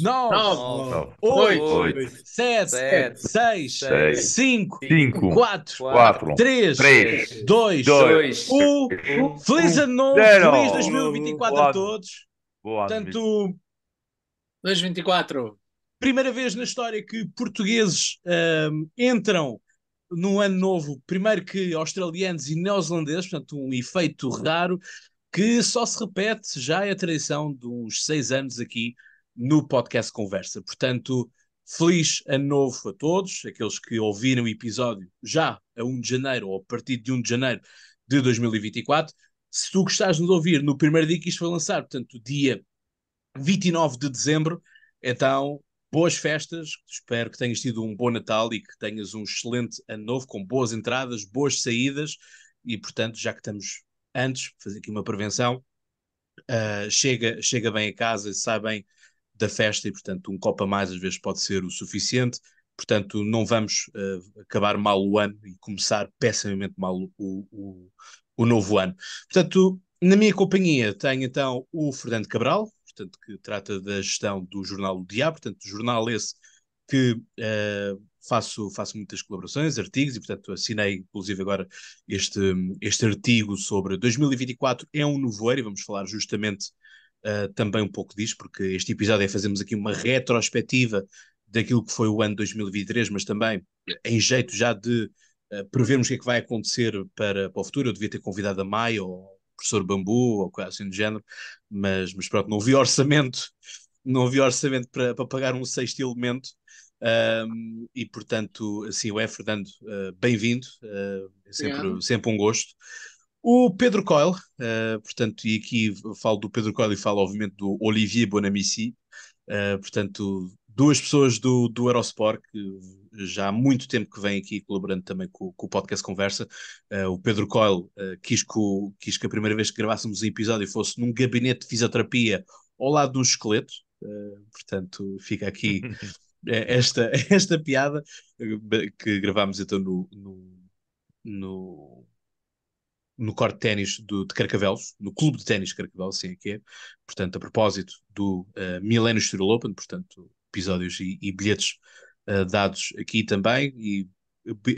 9, 8, 7, 6, 5, 4, 3, 2, 1. Feliz ano novo, feliz 2024 a todos. Portanto, 2024. Primeira vez na história que portugueses um, entram no ano novo, primeiro que australianos e neozelandeses, portanto, um efeito raro que só se repete, já é a tradição de uns seis anos aqui no podcast Conversa. Portanto, feliz ano novo a todos, aqueles que ouviram o episódio já a 1 de janeiro ou a partir de 1 de janeiro de 2024. Se tu gostares de nos ouvir no primeiro dia que isto foi lançar, portanto, dia 29 de dezembro, então boas festas, espero que tenhas tido um bom Natal e que tenhas um excelente ano novo, com boas entradas, boas saídas, e portanto, já que estamos antes, fazer aqui uma prevenção, uh, chega, chega bem a casa, sai bem da festa e, portanto, um copo a mais às vezes pode ser o suficiente. Portanto, não vamos uh, acabar mal o ano e começar pessimamente mal o, o, o, novo ano. Portanto, na minha companhia tenho então o Fernando Cabral, portanto, que trata da gestão do jornal O Diabo, portanto, jornal esse que uh, faço, faço muitas colaborações, artigos, e portanto assinei inclusive agora este, este artigo sobre 2024 é um novo ano, e vamos falar justamente uh, também um pouco disso, porque este episódio é fazermos aqui uma retrospectiva daquilo que foi o ano 2023, mas também em jeito já de uh, prevermos o que é que vai acontecer para, para o futuro. Eu devia ter convidado a Maia ou o professor Bambu ou coisa assim do género, mas, mas pronto, não havia orçamento, não havia orçamento para, para pagar um sexto elemento. Um, e portanto, assim, o Fernando, uh, bem-vindo, uh, é sempre, sempre um gosto. O Pedro Coyle, uh, portanto, e aqui falo do Pedro Coyle e falo, obviamente, do Olivier Bonamici, uh, portanto, duas pessoas do, do Aerosport que já há muito tempo que vêm aqui colaborando também com, com o podcast Conversa. Uh, o Pedro Coyle eh, quis, que o, quis que a primeira vez que gravássemos um episódio fosse num gabinete de fisioterapia ao lado de um esqueleto, portanto, fica aqui esta, esta piada que gravámos então no, no, no no corte de ténis de Carcavelos, no clube de ténis de Carcavelos, assim é que é, portanto, a propósito do uh, Milênio Estoril Open, portanto, episódios e, e bilhetes uh, dados aqui também, e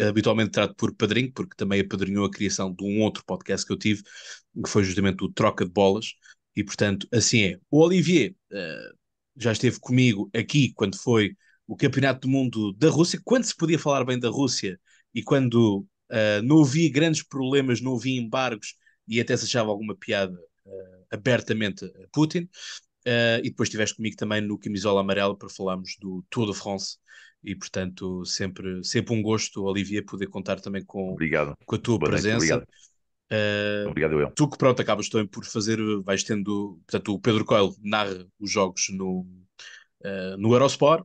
habitualmente trato por padrinho, porque também apadrinhou a criação de um outro podcast que eu tive, que foi justamente o Troca de Bolas, e portanto, assim é. O Olivier uh, já esteve comigo aqui quando foi o Campeonato do Mundo da Rússia, quando se podia falar bem da Rússia e quando Uh, não havia grandes problemas, não havia embargos e até se achava alguma piada uh, abertamente a Putin. Uh, e depois estiveste comigo também no Camisola Amarela para falarmos do Tour de France e, portanto, sempre, sempre um gosto, Olivia, poder contar também com, obrigado. com a tua Boa presença. Noite, obrigado. obrigado eu. Tu que pronto, acabas também por fazer, vais tendo, portanto, o Pedro Coelho narra os jogos no, no Eurosport,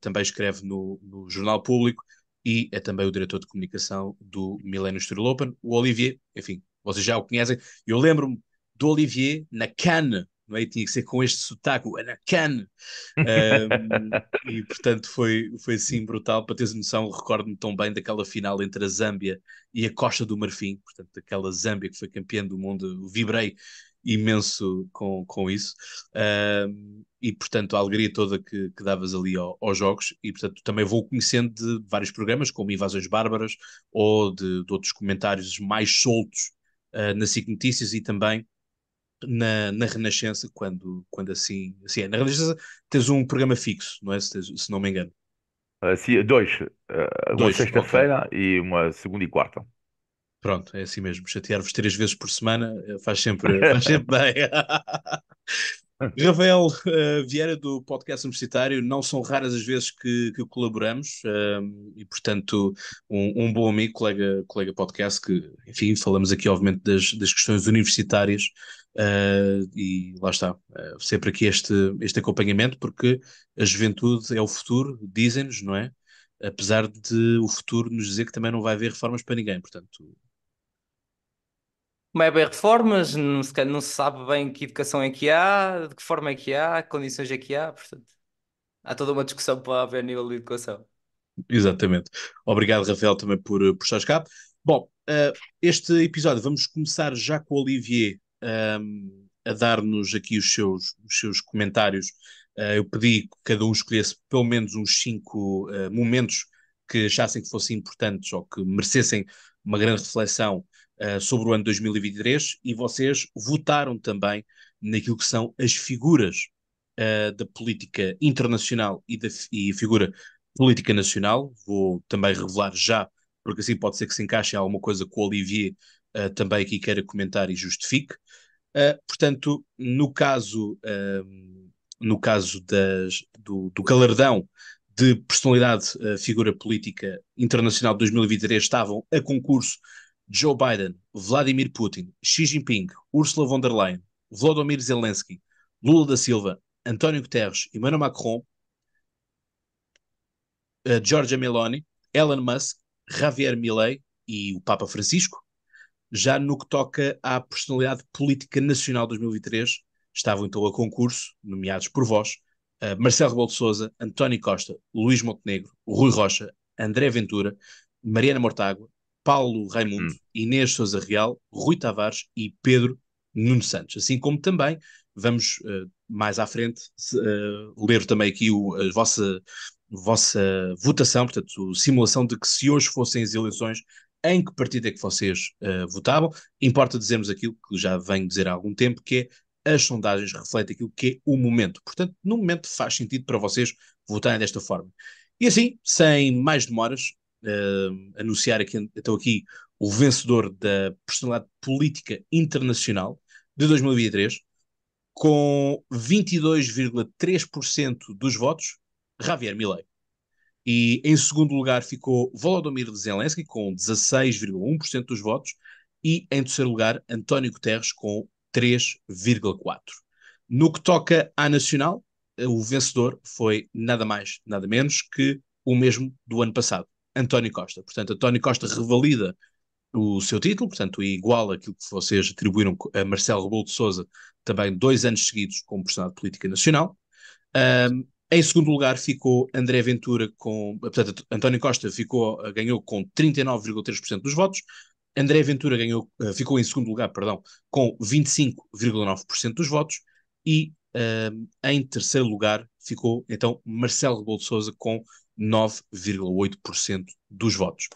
também escreve no, no Jornal Público, e é também o diretor de comunicação do Millennium Studio Open, o Olivier, enfim, vocês já o conhecem. Eu lembro-me do Olivier na Cannes, não é? tinha que ser com este sotaque, na Cannes. Um, e portanto foi, foi assim brutal. Para teres noção, recordo-me tão bem daquela final entre a Zâmbia e a Costa do Marfim, portanto, aquela Zâmbia que foi campeã do mundo. Vibrei imenso com, com isso. e, portanto, a alegria toda que, que davas ali ao, aos jogos. E, portanto, também vou conhecendo de vários programas, como Invasões Bárbaras, ou de, de outros comentários mais soltos uh, na SIC Notícias e também na, na Renascença, quando, quando assim, assim é. Na Renascença tens um programa fixo, não é? Se, se não me engano. Uh, dois. Uh, dois uma sexta-feira okay. e uma segunda e quarta. Pronto, é assim mesmo. Chatear-vos três vezes por semana eh, faz sempre, faz sempre bem. Ravel uh, eh, Vieira, do podcast universitário, não são raras as vezes que, que colaboramos uh, e, portanto, um, um, bom amigo, colega, colega podcast, que, enfim, falamos aqui, obviamente, das, das questões universitárias uh, e lá está, sempre aqui este, este acompanhamento, porque a juventude é o futuro, dizem-nos, não é? Apesar de o futuro nos dizer que também não vai haver reformas para ninguém, portanto, uma é de reformas não se, não se sabe bem que educação é que há, de que forma é que há, que condições é que há, portanto, há toda uma discussão para haver nível de educação. Exatamente. Obrigado, Rafael, também por, eh, por estar cá. Bom, uh, este episódio vamos começar já com o Olivier um, ehm, a dar-nos aqui os seus, os seus comentários. Uh, eu pedi que cada um escolhesse pelo menos uns cinco uh, momentos que achassem que fossem importantes ou que merecessem uma grande reflexão uh, sobre o ano 2023 e vocês votaram também naquilo que são as figuras uh, da política internacional e, da, e figura política nacional. Vou também revelar já, porque assim pode ser que se encaixe alguma coisa que o Olivier uh, também aqui queira comentar e justifique. Uh, portanto, no caso, uh, no caso das, do, do galardão de personalidade figura política internacional de 2023, estavam a concurso Joe Biden, Vladimir Putin, Xi Jinping, Ursula von der Leyen, Volodymyr Zelensky, Lula da Silva, António Guterres, Emmanuel Macron, uh, eh, Georgia Meloni, Elon Musk, Javier Milei e o Papa Francisco. Já no que toca à personalidade política nacional 2023, estavam então a concurso, nomeados por vós, eh, Marcelo Rebelo de Sousa, António Costa, Luís Montenegro, Rui Rocha, André Ventura, Mariana Mortágua, Paulo Raimundo, hum. Inês Souza Real, Rui Tavares e Pedro Nuno Santos. Assim como também vamos uh, mais à frente uh, ler também aqui o, a vossa, vossa votação, portanto, simulação de que se hoje fossem as eleições, em que partido é que vocês uh, votavam. Importa dizermos aquilo que já venho dizer há algum tempo, que é as sondagens refletem aquilo que é o momento. Portanto, no momento faz sentido para vocês votarem desta forma. E assim, sem mais demoras, uh, anunciar aqui, então aqui o vencedor da personalidade política internacional de 2023 com 22,3% dos votos, Javier Milei. E em segundo lugar ficou Volodymyr Zelensky, com 16,1% dos votos, e em terceiro lugar António Guterres, com 3,4%. No que toca à nacional, eh, o vencedor foi nada mais, nada menos que o mesmo do ano passado, António Costa. Portanto, António Costa revalida o seu título, portanto, igual aquilo que vocês atribuíram a Marcelo Rebelo de Souza, também dois anos seguidos como personagem de política nacional. Um, em segundo lugar ficou André Ventura com, portanto, António Costa ficou, ah, ganhou com 39,3% dos votos, André Ventura ganhou, ah, ficou em segundo lugar, perdão, com 25,9% dos votos e um, em terceiro lugar ficou então Marcelo Rebelo de Sousa com 9,8% dos votos.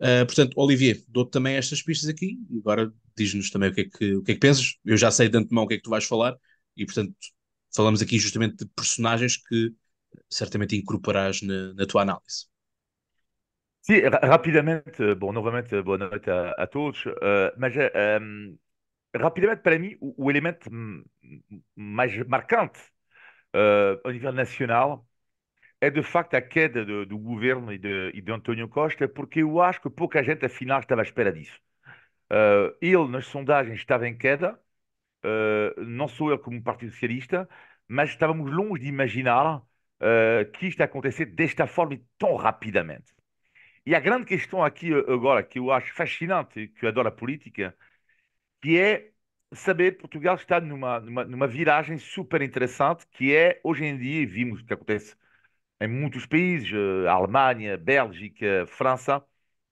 Uh, portanto, Olivier, dou-te também estas pistas aqui e agora diz-nos também o que, é que, o que é que pensas. Eu já sei de antemão o que é que tu vais falar e, portanto, falamos aqui justamente de personagens que certamente incorporarás na, na tua análise. Sim, rapidamente, bom, novamente, boa noite a, a todos, uh, mas ah, um, rapidamente, para mim, o, o elemento mais marcante uh, ao nível nacional é de facto a queda do, do governo e de, e de António Costa, porque eu acho que pouca gente afinal estava à espera disso. Uh, ele, nas sondagens, estava em queda, uh, não sou eu como Partido Socialista, mas estávamos longe de imaginar uh, que isto acontecesse desta forma e tão rapidamente. E a grande questão aqui agora, que eu acho fascinante, que eu adoro a política, que é saber Portugal está numa, numa, numa viragem super interessante, que é, hoje em dia, vimos o que acontece em muitos países, eh, Alemanha, Bélgica, França,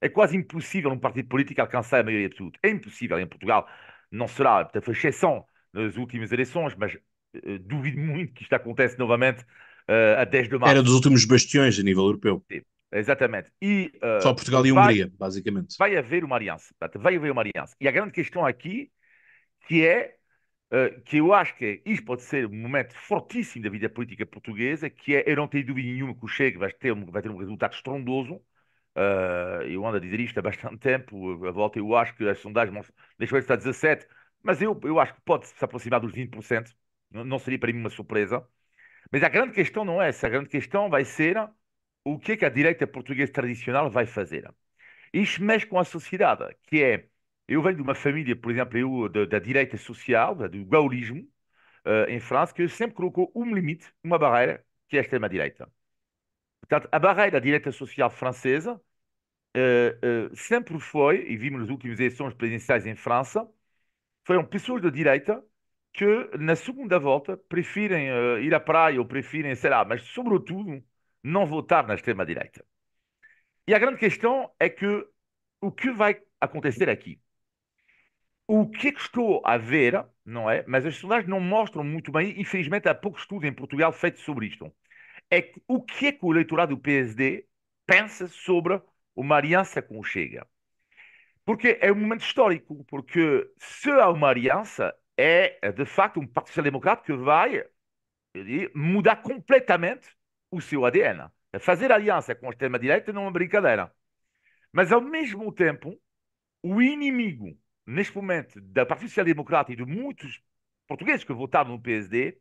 é quase impossível um partido político alcançar a maioria absoluta. É impossível em Portugal. Não será, foi exceção nas últimas eleições, mas uh, duvido muito que isto aconteça novamente uh, a 10 de março. Era dos últimos bastiões a nível europeu. Sim, exatamente. E, uh, Só Portugal e vai, Hungria, basicamente. Vai haver uma aliança. Vai haver uma aliança. E a grande questão aqui que é eh, que eu acho que é, isto pode ser um momento fortíssimo da vida política portuguesa, que é, eu não tenho dúvida nenhuma que o Chega vai ter um, vai ter um resultado estrondoso, uh, eu ando a dizer isto há bastante tempo, eh, a volta eu acho que as sondagens deixam estar 17, mas eu, eu acho que pode se aproximar dos 20%, não, não seria para mim uma surpresa, mas a grande questão não é essa, a grande questão vai ser o que é que a direita portuguesa tradicional vai fazer. Isto mexe com a sociedade, que é eu venho de uma família, por exemplo, eu, da, da direita social, do gaulismo, uh, eh, em França, que sempre colocou um limite, uma barreira, que é a extrema-direita. Portanto, a barreira da direita social francesa uh, uh, sempre foi, e vimos nas últimas eleições presidenciais em França, foram pessoas da direita que, na segunda volta, preferem ir à praia ou preferem, sei lá, mas, sobretudo, não votar na extrema-direita. E a grande questão é que o que vai acontecer aqui? O que é que estou a ver, não é? Mas as sondagens não mostram muito bem, infelizmente há pouco estudo em Portugal feito sobre isto. É que, o que é que o eleitorado do PSD pensa sobre uma aliança com o Chega? Porque é um momento histórico, porque se há uma aliança, é de facto um Partido Social Democrata que vai digo, mudar completamente o seu ADN. Fazer aliança com a extrema-direita não é uma brincadeira. Mas ao mesmo tempo, o inimigo neste momento, da Partido Social Democrata e de muitos portugueses que votaram no PSD,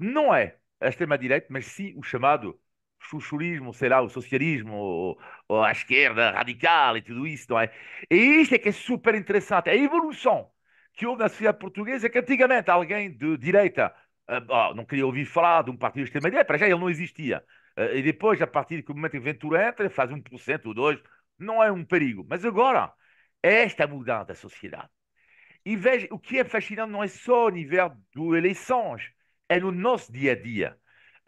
não é a extrema-direita, mas sim o chamado chuchurismo, sei lá, o socialismo, ou, ou a esquerda radical e tudo isso, não é? E isto é que é super interessante. É a evolução que houve na sociedade portuguesa é que antigamente alguém de direita uh, não queria ouvir falar de um partido de extrema-direita, para já ele não existia. Uh, e depois, a partir do momento que o Ventura entra, faz 1% ou 2%, não é um perigo. Mas agora, esta é mudança da sociedade. E veja, o que é fascinante não é só o nível do Eleições, é no nosso dia a dia.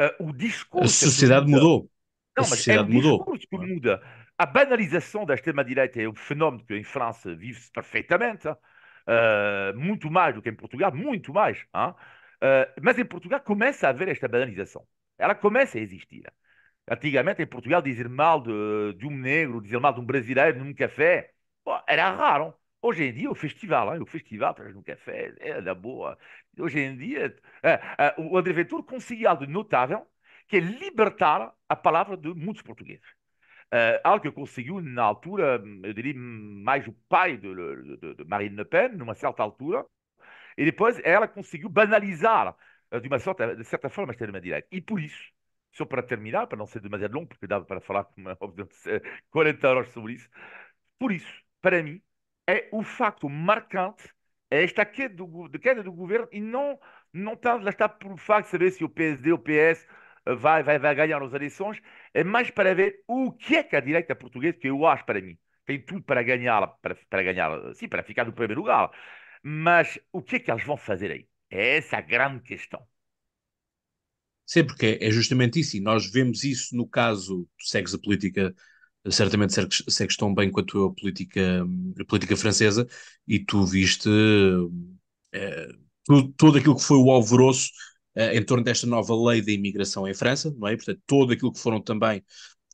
Uh, o discurso. A sociedade muda. mudou. Não, a é sociedade é mudou. que muda. A banalização da extrema-direita é um fenómeno que em França vive-se perfeitamente, uh, muito mais do que em Portugal, muito mais. Uh, mas em Portugal começa a haver esta banalização. Ela começa a existir. Antigamente, em Portugal, dizer mal de, de um negro, dizer mal de um brasileiro num café, era raro. Hoje em dia, o festival, hein? o festival, estás no café, é da boa. Hoje em dia, uh, uh, o euh, André Ventura conseguiu algo notável, que é libertar a palavra de muitos portugueses. Euh, algo que conseguiu, na altura, hum, eu diria, mais o pai de, de, de Marine Le Pen, numa certa altura, e depois ela conseguiu banalizar, eh, de uma certa, de certa forma, é a extrema-direita. E por isso, só para terminar, para não ser demasiado longo, porque dava para falar, 40 é horas sobre isso, por isso, para mim, é o facto marcante é esta queda do, de queda do governo e não, não tanto lá está pelo facto de saber se o PSD ou o PS eh, vai, vai, vai ganhar as eleições, é mais para ver o que é que a direita portuguesa, que eu acho para mim, tem tudo para ganhar, para, para ganhar, eh, sim, para ficar no primeiro lugar, mas o que é que eles vão fazer aí? É essa a grande questão. Sim, porque é justamente isso, e nós vemos isso no caso, tu segues a política certamente segues, tão bem com a tua política, a política francesa e tu viste é, eh, tudo, tudo aquilo que foi o alvoroço é, em torno desta nova lei da imigração em França, não é? Portanto, tudo aquilo que foram também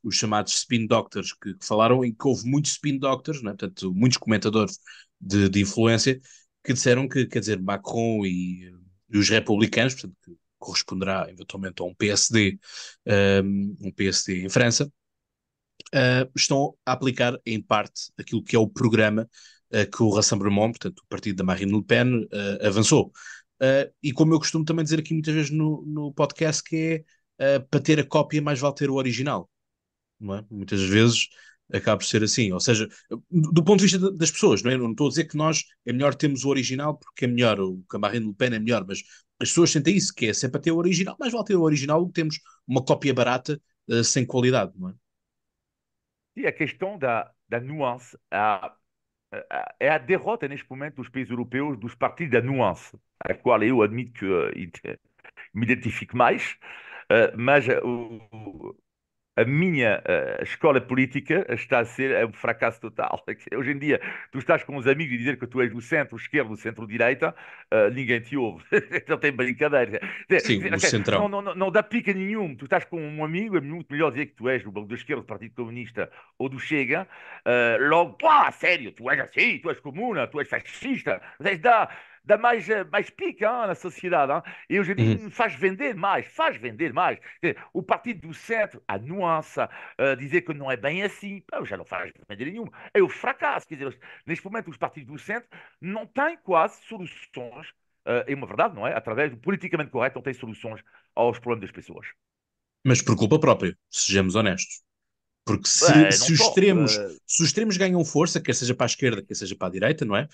os chamados spin doctors que, que falaram, em que houve muitos spin doctors, é? portanto, muitos comentadores de, de, influência, que disseram que, quer dizer, Macron e, e os republicanos, portanto, que corresponderá eventualmente a um PSD, eh, um PSD em França, uh, estão a aplicar em parte aquilo que é o programa uh, que o Rassemblement, portanto o partido da Marine Le Pen, uh, avançou. e como eu costumo também dizer aqui muitas vezes no, no podcast, que é para ter a cópia mais vale ter o original. Não é? Muitas vezes acaba por ser assim. Ou seja, do ponto de vista das pessoas, não é? Não estou a dizer que nós é melhor termos o original porque é melhor, o que a Marine Le Pen é melhor, mas as pessoas sentem isso, que é sempre é ter o original, mas vale ter o original do que temos uma cópia barata uh, sem qualidade, não é? E a questão da, da nuance, a, a, é a derrota neste momento dos países europeus dos partidos da nuance, a qual eu admito que uh, me identifico mais, uh, mas uh, a minha eh, escola política está a ser um fracasso total. Hoje em dia, tu estás com os amigos e dizer que tu és do centro esquerdo do centro-direita, uh, ninguém te ouve. então tem brincadeira. Sim, dizer, okay, centrão. Não, não, não, dá pica nenhum. Tu estás com um amigo, é muito melhor dizer que tu és do Banco da Esquerda, do Partido Comunista ou do Chega. Uh, logo, pá, sério, tu és assim, tu és comuna, tu és fascista. Mas é dá dá mais, eh, mais pique hein, na sociedade. Hein? E hoje em dia uhum. faz vender mais, faz vender mais. O Partido do Centro, a nuance, uh, dizer que não é bem assim, eu já não faz vender nenhum. É o fracasso. Quer dizer, neste momento, os partidos do Centro não têm quase soluções, uh, é uma verdade, não é? Através do politicamente correto, não têm soluções aos problemas das pessoas. Mas por culpa própria, sejamos honestos. Porque se, é, se, os, extremos, se os extremos ganham força, quer seja para a esquerda, quer seja para a direita, não é?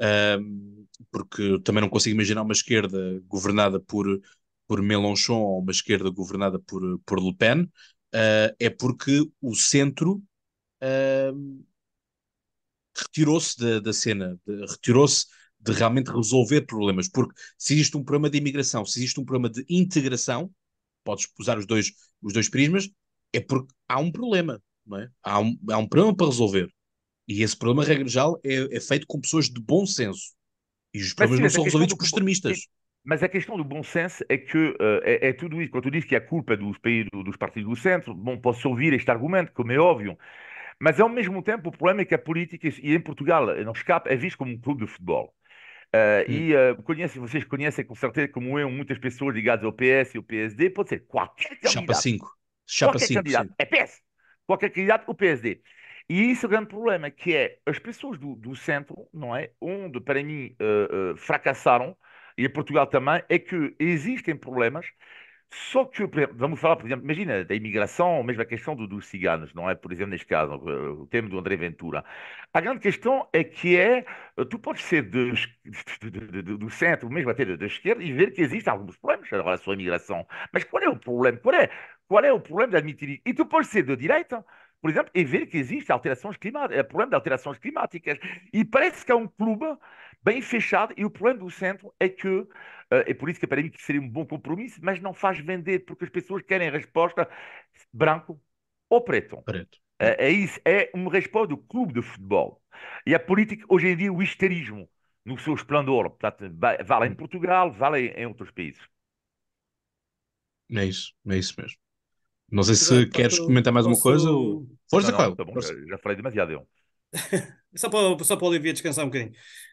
um, porque também não consigo imaginar uma esquerda governada por, por Mélenchon ou uma esquerda governada por, por Le Pen, uh, é porque o centro uh, retirou-se da, da cena, retirou-se de realmente resolver problemas, porque se existe um problema de imigração, se existe um problema de integração, podes usar os dois, os dois prismas, é porque há um problema, não é? Há um, há um problema para resolver. E esse problema, regra geral, é, é feito com pessoas de bom senso. E os problemas mas, sim, não são resolvidos por extremistas. Mas a questão do bom senso é que uh, é, é, tudo isso. Quando tu dizes que a culpa é dos, países, dos partidos do centro, bom, posso ouvir este argumento, como é óbvio. Mas ao mesmo tempo, o problema é que a política, e em Portugal eh, não escapa, é visto como um clube de futebol. Uh, hum. E uh, conhece, vocês conhecem com certeza como eu, muitas pessoas ligadas ao PS e ao PSD, pode ser qualquer candidato. Chapa 5. Chapa 5. É PS. Qualquer candidato, o PSD. E isso é o grande problema, que é as pessoas do, do centro, não é? Onde, para mim, uh, uh, fracassaram, e em Portugal também, é que existem problemas só que, exemplo, vamos falar, por exemplo, imagina, da imigração, mesmo a questão do, dos ciganos, não é? Por exemplo, neste caso, eh, o tema do André Ventura. A grande questão é que é, tu podes ser de, de, de, do centro, mesmo até da esquerda, e ver que existem alguns problemas em relação à imigração. Mas qual é o problema? Qual é, qual é o problema de admitir? E tu podes ser de direita, por exemplo, é ver que existe alterações climáticas, eh, problema de alterações climáticas. E parece que é um clube bem fechado e o problema do centro é que eh, é por isso que para mim que seria um bom compromisso, mas não faz vender porque as pessoas querem resposta branco ou preto. Preto. É, é isso, é uma resposta do clube de futebol. E a política hoje em dia o histerismo no seu esplendor, portanto, vale em Portugal, vale em outros países. É isso, é isso mesmo. Não sei se queres comentar mais posso... uma coisa. Ou... Força, não, qual tá Já falei demasiado eu. só, para, só o Olivia descansar um bocadinho.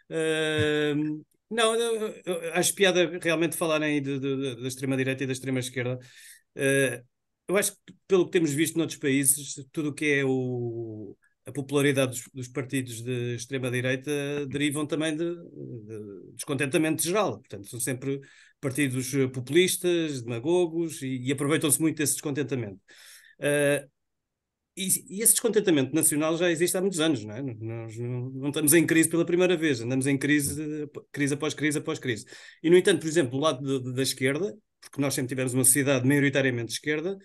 Uh, não, eu, eu, acho piada realmente falarem aí da extrema-direita e da extrema-esquerda. Uh, eu acho que, pelo que temos visto noutros países, tudo o que é o, a popularidade dos, dos partidos de extrema-direita derivam também de, de, descontentamento geral. Portanto, são sempre partidos eh, populistas, demagogos, e, e aproveitam-se muito desse descontentamento. Uh, e, esse descontentamento nacional já existe há muitos anos, não é? Nós não, estamos em crise pela primeira vez, andamos em crise, crise após crise após crise. E, no entanto, por exemplo, do lado de, de, da esquerda, porque nós sempre tivemos uma sociedade maioritariamente de esquerda,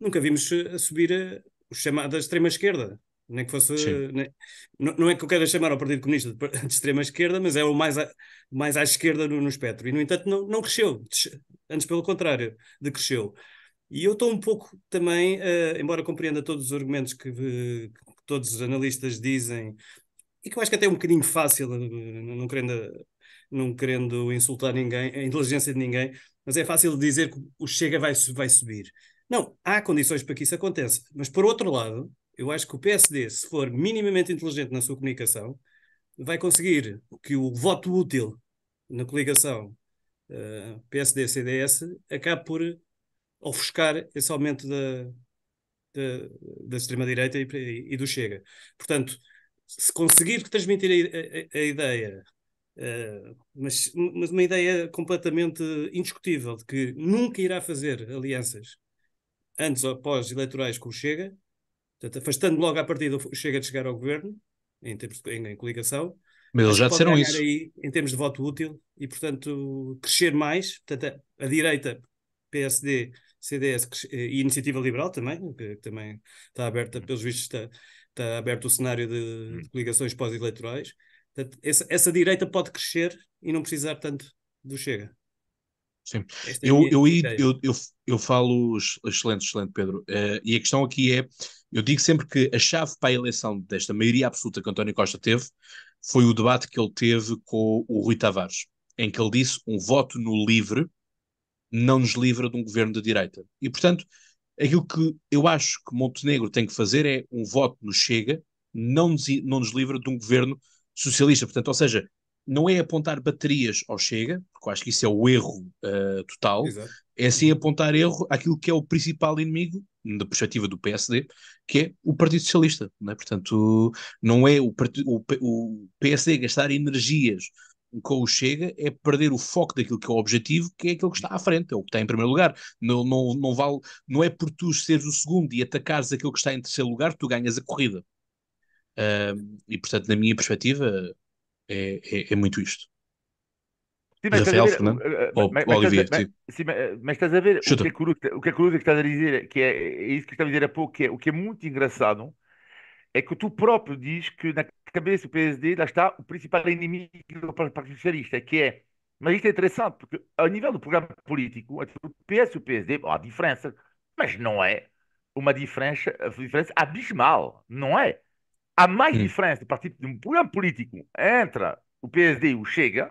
nunca vimos eh, subir a, eh, o chamado extrema-esquerda nem que fosse. Nem, não, não, é que eu queira chamar o Partido Comunista de, de extrema esquerda, mas é o mais, a, mais à esquerda no, no, espectro. E, no entanto, não, não cresceu. Antes, pelo contrário, decresceu. E eu estou um pouco também, uh, embora compreenda todos os argumentos que, eh, que, todos os analistas dizem, e que eu acho que até é um bocadinho fácil, eh, não querendo, não querendo insultar ninguém, a inteligência de ninguém, mas é fácil dizer que o Chega vai, vai subir. Não, há condições para que isso aconteça. Mas, por outro lado, eu acho que o PSD, se for minimamente inteligente na sua comunicação, vai conseguir que o voto útil na coligação uh, eh, PSD-CDS acabe por ofuscar esse aumento da, da, da extrema-direita e, e, do Chega. Portanto, se conseguir transmitir a, a, a ideia, uh, mas, mas, uma ideia completamente indiscutível de que nunca irá fazer alianças antes ou pós-eleitorais com o Chega, Portanto, afastando logo à partida chega de chegar ao governo, em, termos de, em, em coligação. Mas eles já disseram isso. Aí, em termos de voto útil e, portanto, crescer mais. Portanto, a, a direita, PSD, CDS eh, e Iniciativa Liberal também, que, que também está aberta, pelos vistos, está, está aberto o cenário de, hum. de coligações pós-eleitorais. Essa, essa direita pode crescer e não precisar tanto do Chega. Sim. É eu, eu, eu, eu, eu, falo, excelente, excelente, Pedro. Uh, e a questão aqui é: eu digo sempre que a chave para a eleição desta maioria absoluta que António Costa teve foi o debate que ele teve com o Rui Tavares, em que ele disse um voto no livre não nos livra de um governo de direita. E, portanto, aquilo que eu acho que Montenegro tem que fazer é um voto no Chega, não nos, não nos livra de um governo socialista. Portanto, ou seja, não é apontar baterias ao Chega, porque eu acho que isso é o erro uh, total, Exato. é sim apontar erro àquilo que é o principal inimigo, da perspectiva do PSD, que é o Partido Socialista. É? Portanto, não é o, o, o PSD gastar energias com o Chega é perder o foco daquilo que é o objetivo, que é aquilo que está à frente, é o que está em primeiro lugar. Não, não, não, vale, não é por tu seres o segundo e atacares aquilo que está em terceiro lugar que tu ganhas a corrida. Uh, e portanto, na minha perspectiva, é, é, é muito isto. Sim, mas Rafael mas, estás a ver Chuta. o que, é curioso, o que é curioso que estás a dizer, que é, é isso que estás a dizer há pouco, que é, o que é muito engraçado é que tu próprio diz que na cabeça do PSD lá está o principal inimigo do Partido Socialista, que é mas isto é interessante, porque a nível do programa político, entre o PS e o PSD, bom, há diferença, mas não é uma diferença, uma diferença abismal, não é? há mais hum. diferença de, partido, de um programa político entre o PSD e o Chega,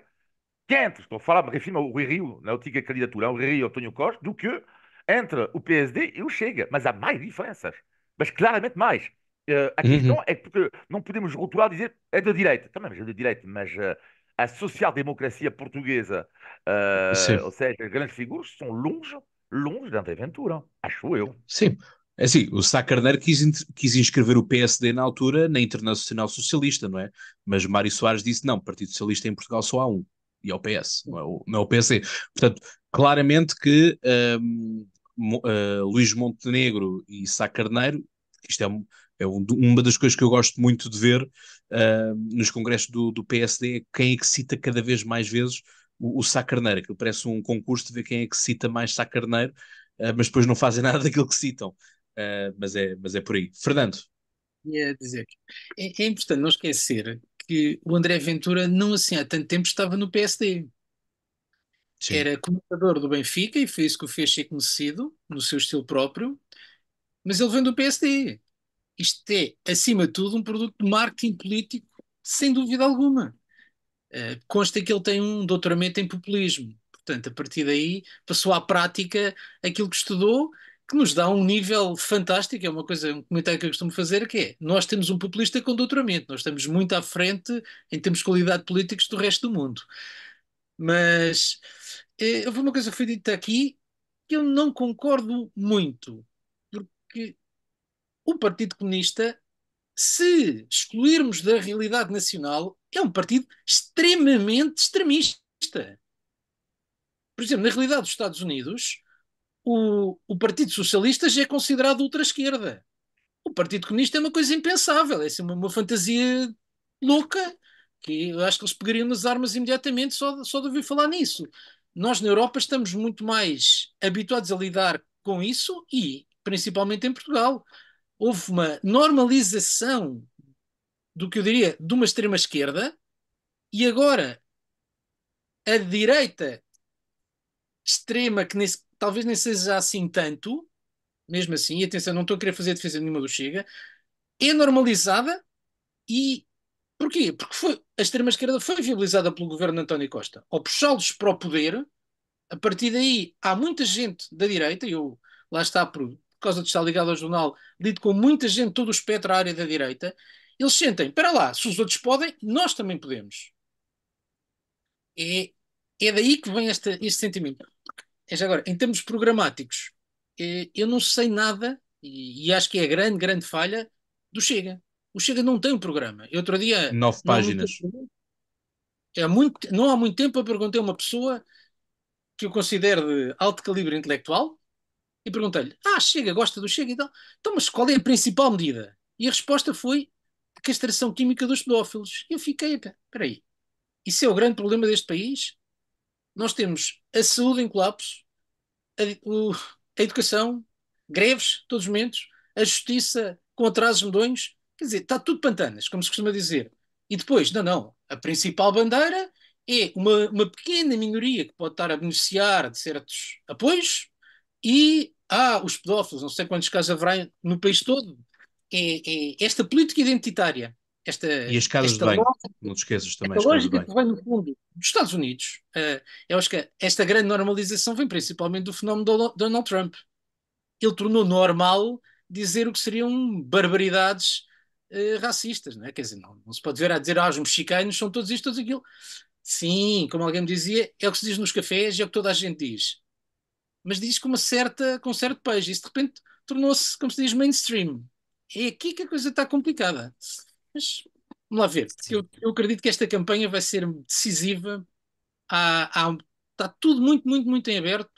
que entre, estou a falar, me refiro ao Rui Rio, na antiga candidatura, ao Rui Rio e o António Costa, do que entre o PSD e o Chega. Mas há mais diferenças, mas claramente mais. Uh, a uhum. questão uhum. é porque não podemos rotular e dizer é da direita. Também é da direita, mas uh, a social-democracia portuguesa, uh, ou seja, as grandes figuras, são longe, longe da aventura, acho eu. Sim, é Assim, o Sá Carneiro quis, quis inscrever o PSD na altura na Internacional Socialista, não é? Mas Mário Soares disse, não, Partido Socialista em Portugal só há um, e é o PS, não é o, não é o PC. Portanto, claramente que um, uh, eh, Luís Montenegro e Sá Carneiro, isto é, é um, uma das coisas que eu gosto muito de ver uh, nos congressos do, do PSD, é quem é que cita cada vez mais vezes o, o Sá Carneiro, que parece um concurso de ver quem é que cita mais Sá Carneiro, uh, mas depois não fazem nada daquilo que citam. Uh, mas, é, mas é por aí. Fernando. Ia é dizer. É, é importante não esquecer que o André Ventura não assim há tanto tempo estava no PSD. Sim. Era comentador do Benfica e foi isso que o fez ser conhecido, no seu estilo próprio, mas ele vem do PSD. Isto é, acima de tudo, um produto de marketing político, sem dúvida alguma. Uh, consta que ele tem um doutoramento em populismo. Portanto, a partir daí, passou à prática aquilo que estudou que nos dá um nível fantástico, é uma coisa, um comentário que eu costumo fazer, que é, nós temos um populista com doutoramento, nós estamos muito à frente em termos de qualidade políticos do resto do mundo. Mas houve eh, uma coisa que foi dita aqui que eu não concordo muito, porque o Partido Comunista, se excluirmos da realidade nacional, é um partido extremamente extremista. Por exemplo, na realidade dos Estados Unidos, o, o Partido Socialista já é considerado ultra-esquerda. O Partido Comunista é uma coisa impensável, é assim, uma, uma fantasia louca, que eu acho que eles pegariam nas armas imediatamente só, só de ouvir falar nisso. Nós na Europa estamos muito mais habituados a lidar com isso e, principalmente em Portugal, houve uma normalização do que eu diria de uma extrema esquerda e agora a direita extrema que nesse, talvez nem seja assim tanto, mesmo assim, e atenção, não estou a querer fazer defesa nenhuma do Chega, é normalizada e porquê? Porque foi, a extrema-esquerda foi viabilizada pelo governo de António Costa. Ao puxá-los para o poder, a partir daí há muita gente da direita, eu lá está por, por causa de estar ligado ao jornal, lido com muita gente, todo o espectro à área da direita, eles sentem, para lá, se os outros podem, nós também podemos. É, é daí que vem este sentimento. É já agora, em termos programáticos, eh, eu não sei nada, e, acho que é a grande, grande falha, do Chega. O Chega não tem um programa. Eu outro dia. Nove páginas. Há é muito, não há muito tempo eu perguntei a uma pessoa que eu considero de alto calibre intelectual e perguntei-lhe: Ah, Chega, gosta do Chega e tal. Então, mas qual é a principal medida? E a resposta foi a castração química dos pedófilos. E eu fiquei: Peraí, isso é o grande problema deste país? nós temos a saúde em colapso, a, o, a educação, greves, todos os momentos, a justiça com atrasos medonhos, quer dizer, está tudo pantanas, como se costuma dizer. E depois, não, não, a principal bandeira é uma, uma pequena minoria que pode estar a beneficiar de certos apoios e há ah, os pedófilos, não sei quantos casos haverá no país todo. É, é esta política identitária esta E as casas de banho, lógica, não te esqueças também. Esta lógica que vem no fundo dos Estados Unidos, uh, eu acho que esta grande normalização vem principalmente do fenómeno do Donald Trump. Ele tornou normal dizer o que seriam barbaridades uh, racistas, não é? Quer dizer, não, não se pode ver a dizer, ah, os mexicanos são todos isto, todos aquilo. Sim, como alguém me dizia, é o que se diz nos cafés, é o que toda a gente diz. Mas diz com uma certa, com um certo peixe. Isso de repente tornou-se, como se diz, mainstream. É aqui que a coisa está complicada. Mas vamos lá ver. Eu, eu, acredito que esta campanha vai ser decisiva. Há, há, está tudo muito, muito, muito em aberto.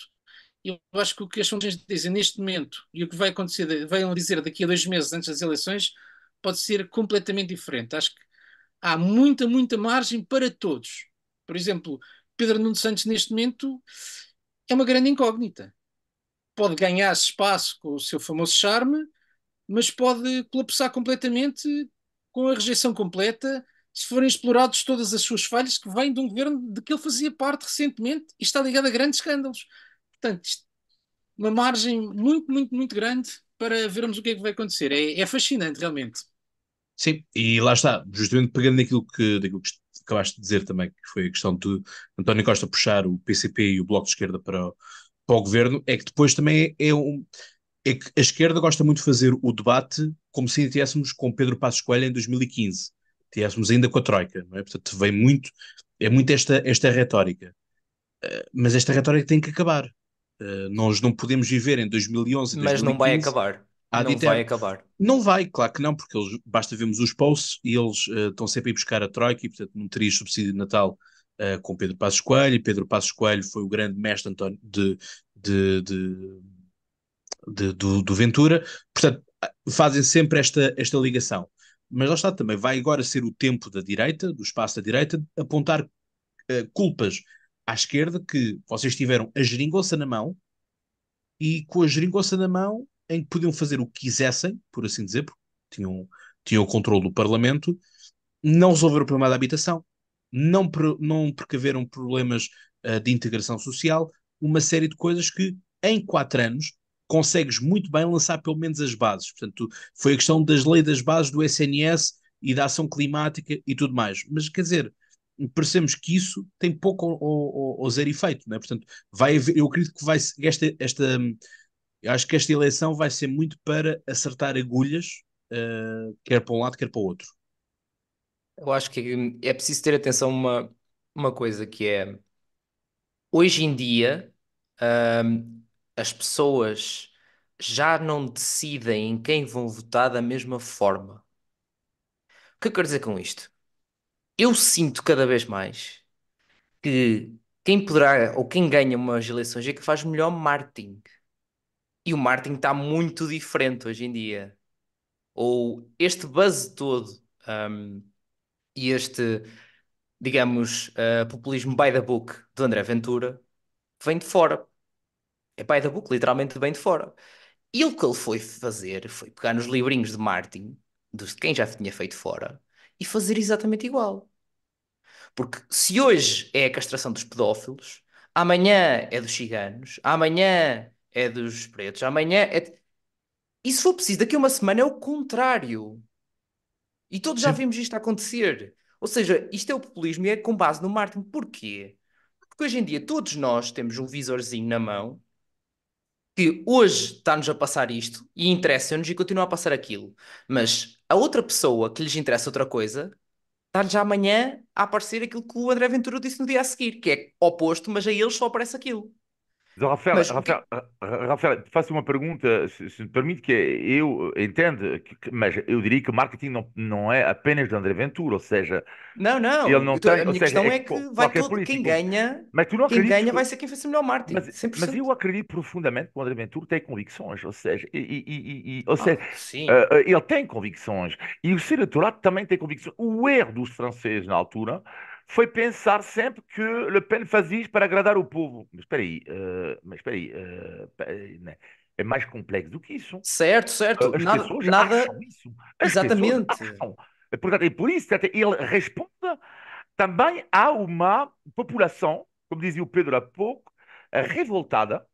Eu acho que o que as sondagens dizem neste momento e o que vai acontecer, vão dizer daqui a dois meses antes das eleições, pode ser completamente diferente. Acho que há muita, muita margem para todos. Por exemplo, Pedro Nuno Santos, neste momento, é uma grande incógnita. Pode ganhar espaço com o seu famoso charme, mas pode colapsar completamente com a rejeição completa, se forem explorados todas as suas falhas, que vêm de um governo de que ele fazia parte recentemente e está ligado a grandes escândalos. Portanto, uma margem muito, muito, muito grande para vermos o que é que vai acontecer. É, é fascinante, realmente. Sim, e lá está, justamente pegando naquilo que, daquilo que acabaste de dizer também, que foi a questão de António Costa puxar o PCP e o Bloco de Esquerda para, para o governo, é que depois também é, é um é que a esquerda gosta muito de fazer o debate como se ainda estivéssemos com Pedro Passos Coelho em 2015, estivéssemos ainda com a Troika, não é? Portanto, vem muito, é muito esta, esta retórica. Eh, mas esta retórica tem que acabar. Eh, nós não podemos viver em 2011 Mas 2015, não vai acabar. Não vai acabar. Não vai, claro que não, porque eles, basta vermos os posts e eles uh, estão sempre a ir buscar a Troika e, portanto, não teria subsídio de Natal com Pedro Passos Coelho. E Pedro Passos Coelho foi o grande mestre António, de, de, de de, do, do Ventura. Portanto, fazem sempre esta, esta ligação. Mas lá está também, vai agora ser o tempo da direita, do espaço da direita, apontar uh, culpas à esquerda que vocês tiveram a geringonça na mão e com a geringonça na mão em que podiam fazer o que quisessem, por assim dizer, porque tinham, tinham o controle do Parlamento, não resolveram o problema da habitação, não, pre, não precaveram problemas uh, de integração social, uma série de coisas que em quatro anos consegues muito bem lançar pelo menos as bases. Portanto, foi a questão das leis das bases do SNS e da ação climática e tudo mais. Mas quer dizer, Percebemos que isso tem pouco ou, ou, ou zero efeito, né? portanto, vai haver, eu acredito que vai esta, esta acho que esta eleição vai ser muito para acertar agulhas, uh, quer para um lado, quer para o outro. Eu acho que é preciso ter atenção uma uma coisa que é hoje em dia um, ehm, as pessoas já não decidem em quem vão votar da mesma forma. O que eu quero dizer com isto? Eu sinto cada vez mais que quem poderá ou quem ganha umas eleições é que faz melhor marketing. E o marketing está muito diferente hoje em dia. Ou este buzz todo um, e este, digamos, uh, populismo by the book do André Ventura vem de fora é pai da boca, literalmente bem de fora. E o que ele foi fazer foi pegar nos livrinhos de Martin, de quem já tinha feito fora, e fazer exatamente igual. Porque se hoje é a castração dos pedófilos, amanhã é dos ciganos, amanhã é dos pretos, amanhã é. E se for preciso, daqui a uma semana é o contrário. E todos já vimos isto acontecer. Ou seja, isto é o populismo e é com base no Martin? Porquê? Porque hoje em dia todos nós temos um visorzinho na mão que hoje está-nos a passar isto e interessa-nos e continua a passar aquilo. Mas a outra pessoa que lhes interessa outra coisa está-lhes amanhã a aparecer aquilo que o André Ventura disse no dia a seguir, que é oposto, mas a eles só aparece aquilo. Rafael, Mas... É faço uma pergunta, se, me permite, que é, eu entendo, que, mas eu diria que o marketing não, não é apenas de André Ventura, ou seja... Não, não, ele não tem, a minha seja, questão é que, é que vai todo, político. quem ganha, mas tu não quem ganha vai ser quem faz o melhor marketing, mas, mas, eu acredito profundamente que o André Ventura tem convicções, ou seja, e, e, e, ou ah, seja uh, ele tem convicções, e o Ciro Tourado também tem convicções. O erro dos franceses na altura foi pensar sempre que Le Pen fazia isso para agradar o povo. Mas espera aí, uh, mas espera aí, uh, né? é mais complexo do que isso. Certo, certo. As nada, pessoas nada... acham isso. As Exatamente. Acham. É Portanto, e por isso ele responde também a uma população, como dizia o Pedro há pouco, revoltada,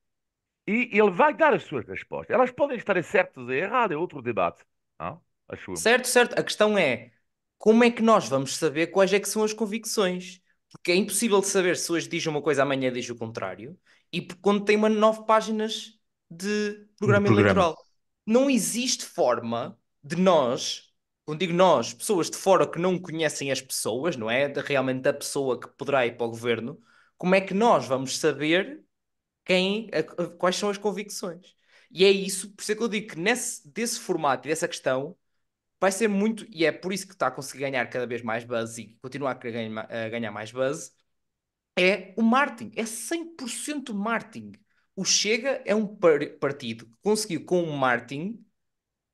e ele vai dar as suas respostas. Elas podem estar certas e erradas, é outro debate. Ah, Acho certo, certo. A questão é, como é que nós vamos saber quais é que são as convicções? Porque é impossível saber se hoje diz uma coisa, amanhã diz o contrário. E quando tem uma nove páginas de programa, programa. eleitoral. Não existe forma de nós, quando digo nós, pessoas de fora que não conhecem as pessoas, não é? De, realmente da pessoa que poderá ir para o governo, como é que nós vamos saber quem, a, a, quais são as convicções? E é isso, por isso é que eu digo que nesse, desse formato e dessa questão, vai ser muito, e é por isso que está a conseguir ganhar cada vez mais buzz e continuar a querer ganha, a ganhar mais buzz, é o marketing, é 100% marketing. O Chega é um partido que conseguiu com o marketing,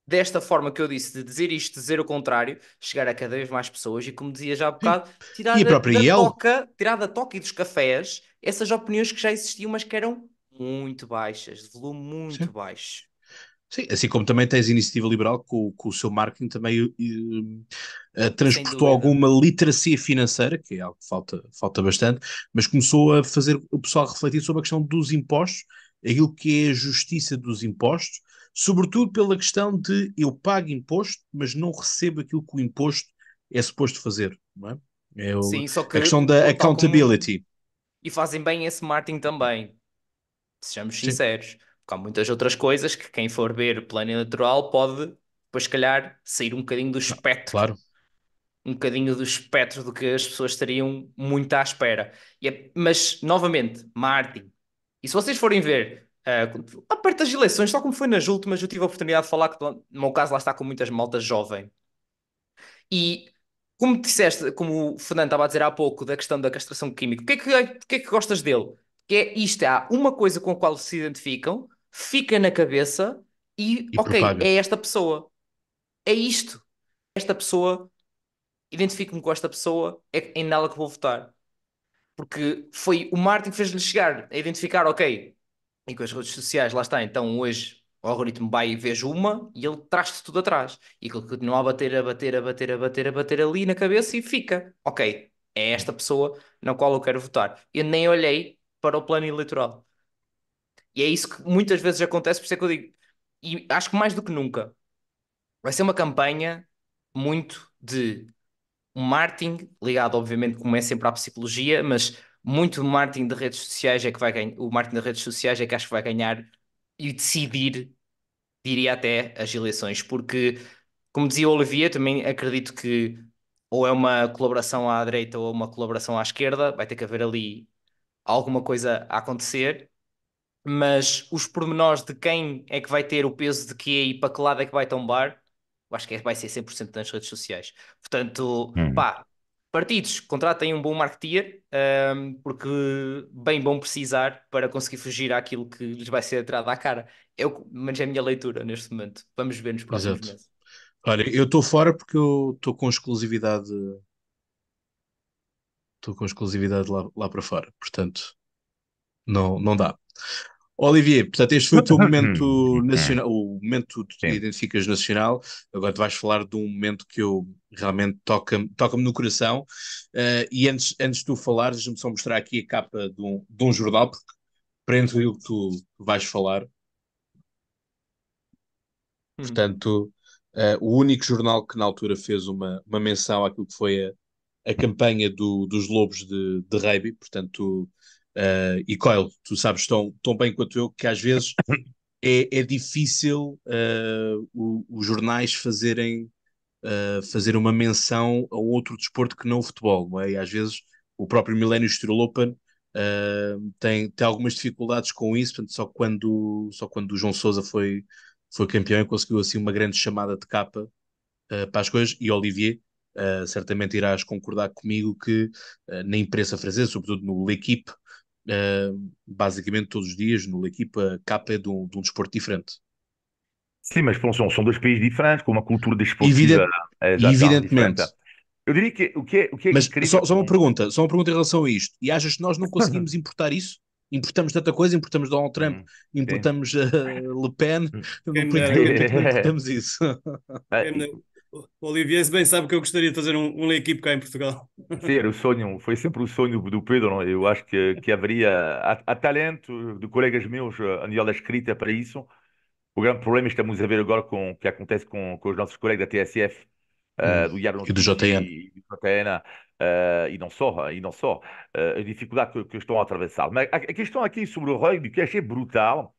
desta forma que eu disse, de dizer isto, dizer o contrário, chegar a cada vez mais pessoas e, como dizia já há bocado, tirar, da, da toca, tirar da toca e dos cafés essas opiniões que já existiam, mas que eram muito baixas, de volume muito Sim. baixo. Sim, assim como também tens a iniciativa liberal com, com o seu marketing também uh, transportou alguma literacia financeira, que é algo que falta, falta bastante, mas começou a fazer o pessoal refletir sobre a questão dos impostos, aquilo que é a justiça dos impostos, sobretudo pela questão de eu pago imposto, mas não recebo aquilo que o imposto é suposto fazer, não é? é o, Sim, só que a questão da accountability. E fazem bem esse marketing também, sejamos sinceros. Sim com muitas outras coisas, que quem for ver plano eleitoral pode, depois, se calhar, sair um bocadinho do espectro. Claro. Um bocadinho do espectro do que as pessoas estariam muito à espera. É, mas, novamente, Martin. E se vocês forem ver Uh, a parte das eleições, tal como foi nas últimas, eu tive a oportunidade de falar que, no meu caso, lá está com muitas maltas jovem. E, como disseste, como o Fernando estava a dizer há pouco, da questão da castração química, o que é que, que, é que gostas dele? Que é isto, há uma coisa com a qual se identificam, fica na cabeça e, e ok, é esta pessoa. É isto. Esta pessoa, identifico-me com esta pessoa, é, é nela que vou votar. Porque foi o Martin que fez-lhe chegar a identificar, ok, e com as redes sociais, lá está, então hoje o algoritmo vai e vejo uma e ele traz-te tudo atrás. E ele continua a bater, a bater, a bater, a bater, a bater ali na cabeça e fica. Ok, é esta pessoa na qual eu quero votar. Eu nem olhei para o plano eleitoral. E é isso que muitas vezes acontece, por isso é que eu digo. E acho que mais do que nunca vai ser uma campanha muito de marketing, ligado, obviamente, como é sempre à psicologia, mas muito marketing de redes sociais é que vai ganhar. O marketing de redes sociais é que acho que vai ganhar e decidir, diria até, as eleições, porque, como dizia o Olivier, também acredito que ou é uma colaboração à direita ou é uma colaboração à esquerda, vai ter que haver ali alguma coisa a acontecer mas os pormenores de quem é que vai ter o peso de que é e para que lado é que vai tombar, eu acho que é, vai ser 100% nas redes sociais. Portanto, hum. pá, partidos, contratem um bom marketeer, um, porque bem bom precisar para conseguir fugir àquilo que lhes vai ser atrado à cara. É eu, mas é a minha leitura neste momento. Vamos ver nos próximos Exato. meses. Olha, eu estou fora porque eu estou com exclusividade. Estou com exclusividade lá, lá para fora. Portanto, não, não dá. Olivier, portanto, este foi o teu hum, momento hum. nacional, o momento que te identificas nacional. Agora tu vais falar de um momento que eu realmente toca-me toca no coração. Uh, e antes, antes de tu falar, deixa-me só mostrar aqui a capa de um, de um jornal, porque prende o que tu vais falar. Hum. Portanto, uh, o único jornal que na altura fez uma, uma menção àquilo que foi a, a campanha do, dos lobos de, de Reiby, portanto, tu, uh, e Coil, tu sabes tão, tão bem quanto eu que às vezes é, é difícil uh, os jornais fazerem uh, fazer uma menção a outro desporto que não o futebol, não é? E às vezes o próprio Millennium Street Open tem, tem algumas dificuldades com isso, portanto, só quando, só quando o João Souza foi, foi campeão e conseguiu assim uma grande chamada de capa para as coisas, e Olivier, Uh, certamente irás concordar comigo que uh, na imprensa francesa, sobretudo no L'Equipe, uh, basicamente todos os dias numa equipa capa é de um, de um desporto diferente. Sim, mas são, são dois países diferentes, com uma cultura desportiva Evident, é, evidentemente. Diferente. Eu diria que o que é, o que é Mas só, só, uma é pergunta, só uma pergunta em relação a isto. E achas que nós não conseguimos importar isso? Importamos tanta coisa, importamos Donald Trump, importamos uh, Le Pen, não importamos isso. O Olivier bem sabe que eu gostaria de fazer um, um equipe cá em Portugal. Sim, era o sonho, foi sempre o sonho do Pedro. É? Eu acho que, que haveria há, talento de colegas meus eh, a nível da escrita para isso. O grande problema estamos a ver agora com que acontece com, com os nossos colegas da TSF, eh, hum, uh, do Iarno e do JTN, e, do JTN uh, eh, e não só, e não só, uh, a dificuldade que, que, estão a atravessar. Mas a, a questão aqui sobre o rugby que achei brutal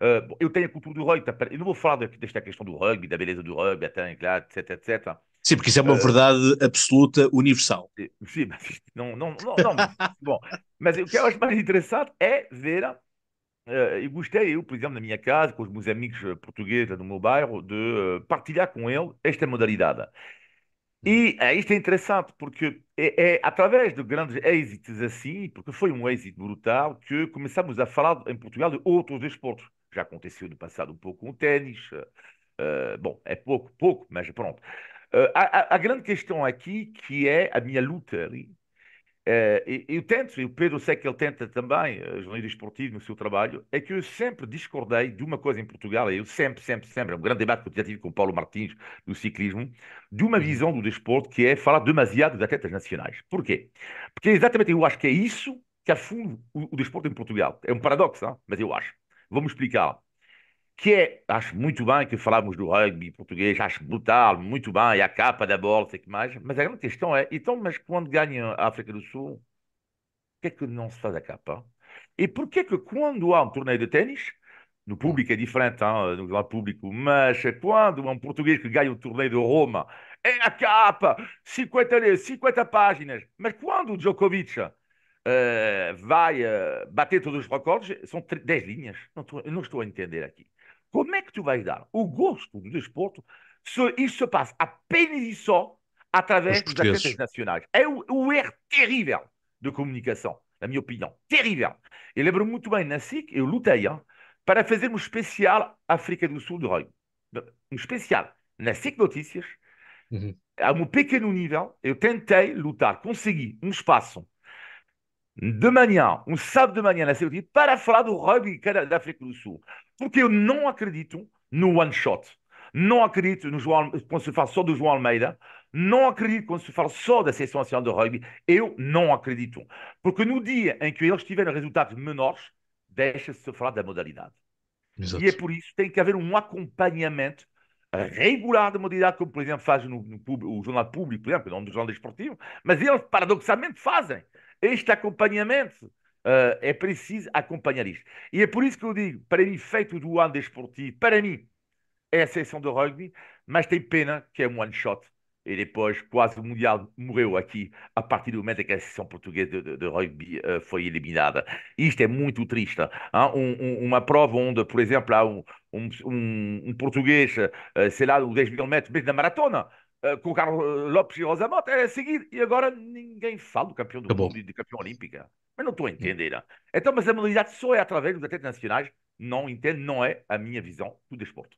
Uh, eu tenho a cultura do rugby, tá, eu não vou falar desta questão do rugby, da beleza do rugby, até, claro, etc, etc. Sim, porque isso é uma uh, verdade absoluta, universal. Sim, mas não, não, não, não bom, mas o que eu acho mais interessante é ver, uh, ah, e gostei eu, por exemplo, na minha casa, com os meus amigos portugueses do meu bairro, de partilhar com eles esta modalidade. E uhum. é, isto é interessante, porque é, é, através de grandes êxitos assim, porque foi um êxito brutal, que começamos a falar em Portugal de outros desportos. Já aconteceu no passado um pouco com um o ténis, uh, bom, é pouco, pouco, mas pronto. Uh, a, a, grande questão aqui, que é a minha luta ali, Uh, e, eu tento, e o Pedro sei que ele tenta também, eh, jornalismo esportivo no seu trabalho, é que eu sempre discordei de uma coisa em Portugal, eu sempre, sempre, sempre, é um grande debate que eu já tive com o Paulo Martins do ciclismo, de uma uhum. visão do desporto que é falar demasiado de atletas nacionais. Porquê? Porque é exatamente eu acho que é isso que afunda o, o desporto em Portugal. É um paradoxo, não? mas eu acho. Vamos explicar que é, acho muito bem que falamos do rugby português, acho brutal, muito bem, a capa da bola, sei que mais, mas a grande questão é, então, mas quando ganha a África do Sul, o que é que não se faz a capa? E por que é que quando há um torneio de ténis, no público é diferente, hein, no público, mas quando um português que ganha o torneio de Roma, é a capa, 50, 50 páginas, mas quando o Djokovic uh, vai uh, bater todos os recordes, são 10 linhas, não, tô, não estou a entender aqui. Como é que tu vais dar o gosto do desporto se isso se passa apenas e só através dos atletas nacionais? É o, o erro terrível de comunicação, na minha opinião. Terrível. Eu lembro muito bem na SIC, eu lutei hein, para fazer um especial África do Sul de rugby. Um especial na SIC Notícias, uhum. a um pequeno nível, eu tentei lutar, consegui um espaço de manhã, um sábado de manhã na SIC Notícias, para falar do rugby da África do Sul. Porque eu não acredito no one shot. Não acredito no João, quando se fala só do João Almeida. Não acredito quando se fala só da Seleção Nacional de Rugby. Eu não acredito. Porque no dia em que eles tiverem resultados menores, deixa-se falar da modalidade. Exato. E é por isso que tem que haver um acompanhamento regular da modalidade, como por exemplo faz no, no o jornal público, por exemplo, não é do jornal desportivo, mas eles paradoxalmente fazem este acompanhamento Uh, é preciso acompanhar isto. E é por isso que eu digo, para mim, feito do ano desportivo, para mim, é a seleção do rugby, mas tem pena que é um one shot. E depois, quase o Mundial morreu aqui, a partir do momento em que a seleção portuguesa de, de, de rugby uh, foi eliminada. Isto é muito triste. Ah? Um, um, uma prova onde, por exemplo, há um, um português, uh, sei lá, 10 mil metros, mesmo na maratona, eh, com o Carlos Lopes e Rosamota era é a seguir, e agora ninguém fala do campeão do mundo e de campeão olímpica. Mas não estou a hum. entender. Ah. Então, mas a modalidade só é através dos atletas nacionais, não entendo, não é a minha visão do desporto.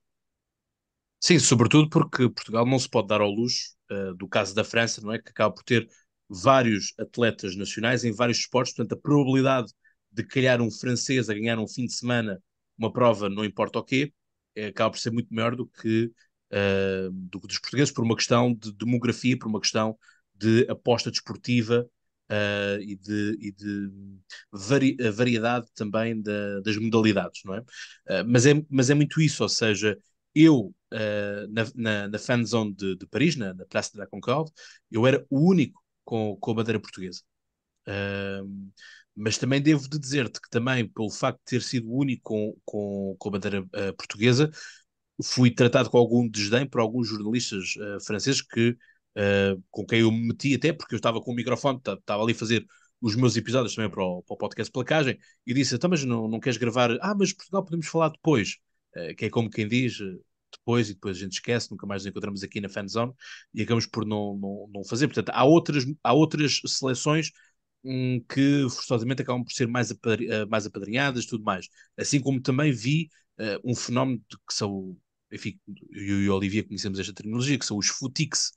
Sim, sobretudo porque Portugal não se pode dar ao luxo uh, do caso da França, não é? Que acaba por ter vários atletas nacionais em vários esportes, portanto, a probabilidade de criar um francês a ganhar um fim de semana uma prova, não importa o quê, eh, acaba por ser muito maior do que uh, dos portugueses por uma questão de demografia, por uma questão de aposta desportiva uh, e de, e de vari, variedade também da, das modalidades, não é? Uh, mas é? Mas é muito isso, ou seja, eu na, na, na fanzone de, de Paris, na, na Place la Concorde, eu era o único com, com a bandeira portuguesa. Uh, mas também devo de dizer-te que também pelo facto de ter sido o único com, com, com a bandeira uh, portuguesa, fui tratado com algum desdém por alguns jornalistas uh, franceses que, uh, com quem eu me meti até, porque eu estava com o microfone, estava ali a fazer os meus episódios também para o, para o podcast Placagem, e disse, então, mas não, não queres gravar? Ah, mas Portugal podemos falar depois. Uh, que é como quem diz, depois, e depois a gente esquece, nunca mais nos encontramos aqui na fanzone, e acabamos por não, não, não fazer. Portanto, há outras, há outras seleções hum, que, forçosamente, acabam por ser mais, apadri mais apadrinhadas, tudo mais. Assim como também vi um fenómeno que são enfim, eu e o Olivia conhecemos esta terminologia, que são os futics,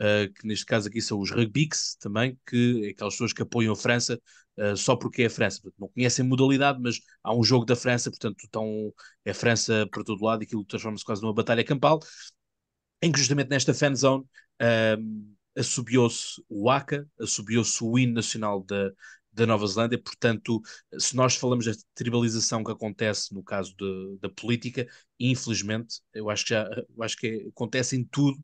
uh, ah, que neste caso aqui são os rugbics também, que é aquelas pessoas que apoiam a França uh, só porque é a França. Não conhecem modalidade, mas há um jogo da França, portanto estão, é a França para todo lado, e aquilo transforma-se quase numa batalha campal, em que justamente nesta fanzone uh, ah, assobiou-se o ACA, assobiou-se o hino nacional da, da Nova Zelândia. Portanto, se nós falamos da tribalização que acontece no caso de, da política, infelizmente, eu acho que já eu acho que acontece em tudo,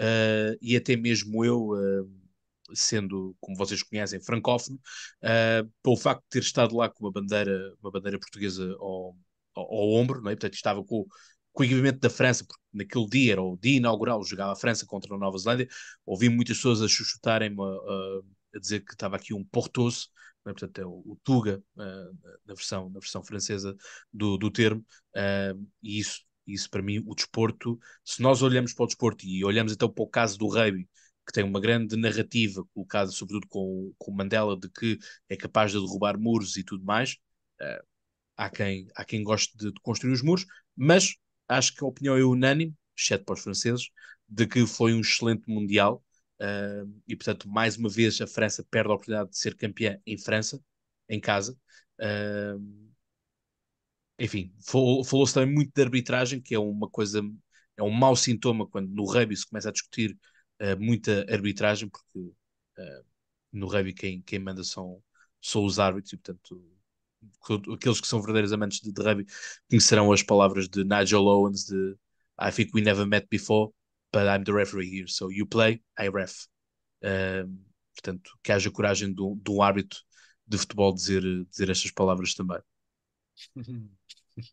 uh, e até mesmo eu. Uh, sendo, como vocês conhecem, francófono, uh, pelo facto de ter estado lá com uma bandeira, uma bandeira portuguesa ao, ao, ao ombro, não é? portanto estava com, com o equipamento da França, porque naquele dia era o dia inaugural, jogava a França contra a Nova Zelândia, ouvi muitas pessoas a chuchotarem me a, a, dizer que estava aqui um portoso, né, portanto é o, o Tuga na, ah, versão, na versão francesa do, do termo, ah, e isso, isso para mim, o desporto, se nós olhamos para o desporto e olhamos até então para o caso do rugby, que tem uma grande narrativa colocada sobretudo com, com Mandela de que é capaz de derrubar muros e tudo mais, ah, há quem, há quem goste de, de, construir os muros, mas acho que a opinião é unânime, exceto para os franceses, de que foi um excelente Mundial Uh, e portanto, mais uma vez, a França perde a oportunidade de ser campeã em França, em casa. Uh, enfim, falou-se também muito de arbitragem, que é uma coisa, é um mau sintoma quando no rugby se começa a discutir uh, muita arbitragem, porque ah, no rugby quem, quem manda são, são os árbitros, e portanto, aqueles que são verdadeiros amantes de, de rugby conhecerão as palavras de Nigel Owens de I think we never met before. But I'm the referee here, so you play, I ref. portanto, que haja coragem de um, de árbitro de futebol dizer, dizer estas palavras também.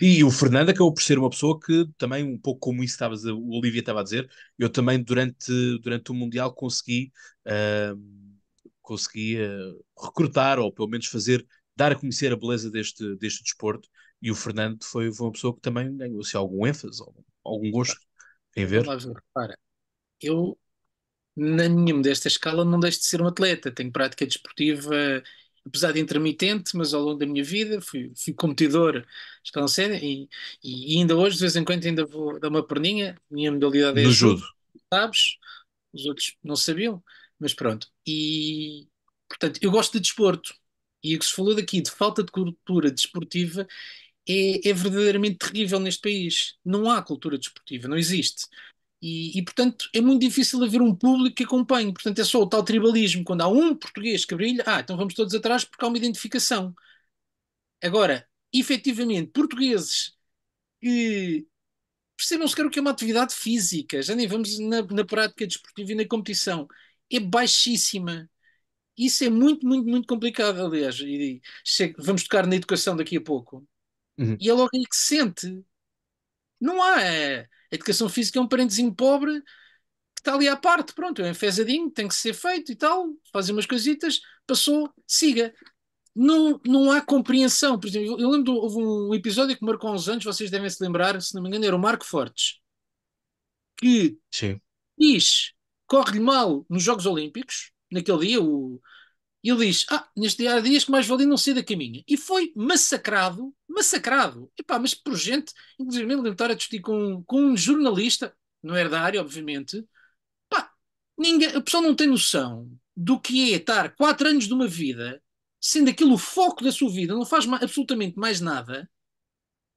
E o Fernando acabou por ser uma pessoa que também, um pouco como isso estavas, o Olivia estava a dizer, eu também durante, durante o Mundial consegui, uh, consegui uh, recrutar ou pelo menos fazer, dar a conhecer a beleza deste, deste desporto. E o Fernando foi, foi uma pessoa que também ganhou-se assim, algum ênfase, algum, algum gosto em ver? Vamos lá ver. Para, eu, na minha modesta escala, não deixo de ser um atleta. Tenho prática desportiva, apesar de intermitente, mas ao longo da minha vida fui, fui competidor escalão sério e, e ainda hoje, de vez em quando, ainda vou dar uma perninha. Minha modalidade é judo. Sabes? Os outros não sabiam, mas pronto. E, portanto, eu gosto de desporto. E o que se falou daqui de falta de cultura desportiva, é, é verdadeiramente terrível neste país. Não há cultura desportiva, não existe. E, e, portanto, é muito difícil haver um público que acompanhe. Portanto, é só o tal tribalismo. Quando há um português que brilha, ah, então vamos todos atrás porque há uma identificação. Agora, efetivamente, portugueses que percebam sequer o que é uma atividade física, já nem vamos na, na prática desportiva e na competição, é baixíssima. Isso é muito, muito, muito complicado, aliás. E, vamos tocar na educação daqui a pouco. Uhum. E é logo aí que se sente. Não há. É, a educação física é um parentezinho pobre que está ali à parte, pronto, é um enfezadinho, tem que ser feito e tal, fazem umas coisitas, passou, siga. Não, não há compreensão. Por exemplo, eu lembro, de um episódio que marcou há uns anos, vocês devem se lembrar, se não me engano, era o Marco Fortes, que diz, corre-lhe mal nos Jogos Olímpicos, naquele dia, o, e ele diz: Ah, neste dia há dias que mais valia não sair da caminha. E foi massacrado, massacrado. e pá, mas por gente, inclusive me lembro a discutir com, com um jornalista, não era da área, obviamente. Pá, ninguém, a pessoa não tem noção do que é estar quatro anos de uma vida, sendo aquilo o foco da sua vida, não faz ma absolutamente mais nada,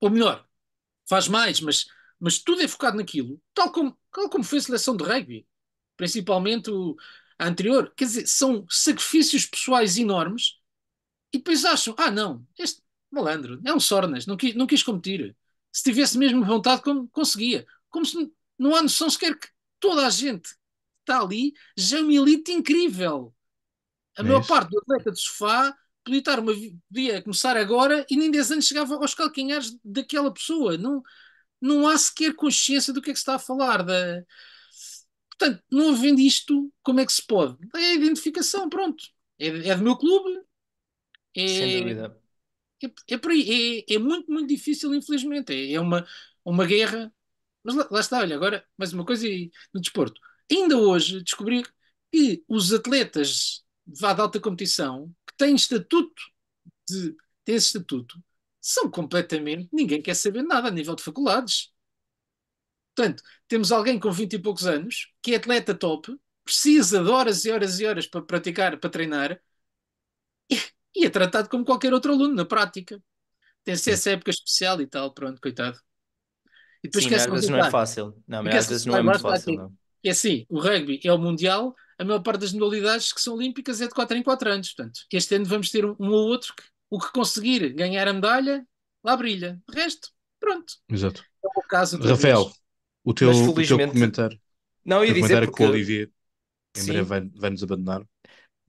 ou melhor, faz mais, mas, mas tudo é focado naquilo, tal como, tal como foi a seleção de rugby. Principalmente o, anterior. Quer dizer, são sacrifícios pessoais enormes e depois acham: ah, não, este malandro é um sornas, não quis, não quis competir. Se tivesse mesmo vontade, como, conseguia. Como se não há noção sequer que toda a gente está ali já é uma elite incrível. A é maior parte do atleta de sofá podia, estar uma, podia começar agora e nem 10 anos chegava aos calcanhares daquela pessoa. Não, não há sequer consciência do que é que se está a falar. Da, Portanto, não havendo isto, como é que se pode? É a identificação, pronto. É, é do meu clube. É, Sem dúvida. É, é por aí. É, é, muito, muito difícil, infelizmente. É, é uma, uma guerra. Mas lá, lá, está, olha, agora, mais uma coisa no desporto. Ainda hoje descobri que os atletas vá de alta competição, que têm estatuto de, têm esse estatuto, são completamente. ninguém quer saber nada a nível de faculdades. Portanto, temos alguém com 20 e poucos anos, que é atleta top, precisa de horas e horas e horas para praticar, para treinar, e, e é tratado como qualquer outro aluno na prática. Tem-se essa época especial e tal, pronto, coitado. E depois Sim, às vezes não é fácil. Não, às vezes não é muito fácil, é não. Assim, é assim, o rugby é o mundial, a maior parte das modalidades que são olímpicas é de 4 em 4 anos, portanto, este ano vamos ter um, um ou outro que o que conseguir ganhar a medalha, lá brilha. O resto, pronto. Exato. É o caso Rafael, vez. O teu, Mas, o teu comentário. Não, eu ia dizer porque... É que o Olivier em breve vai, vai nos abandonar.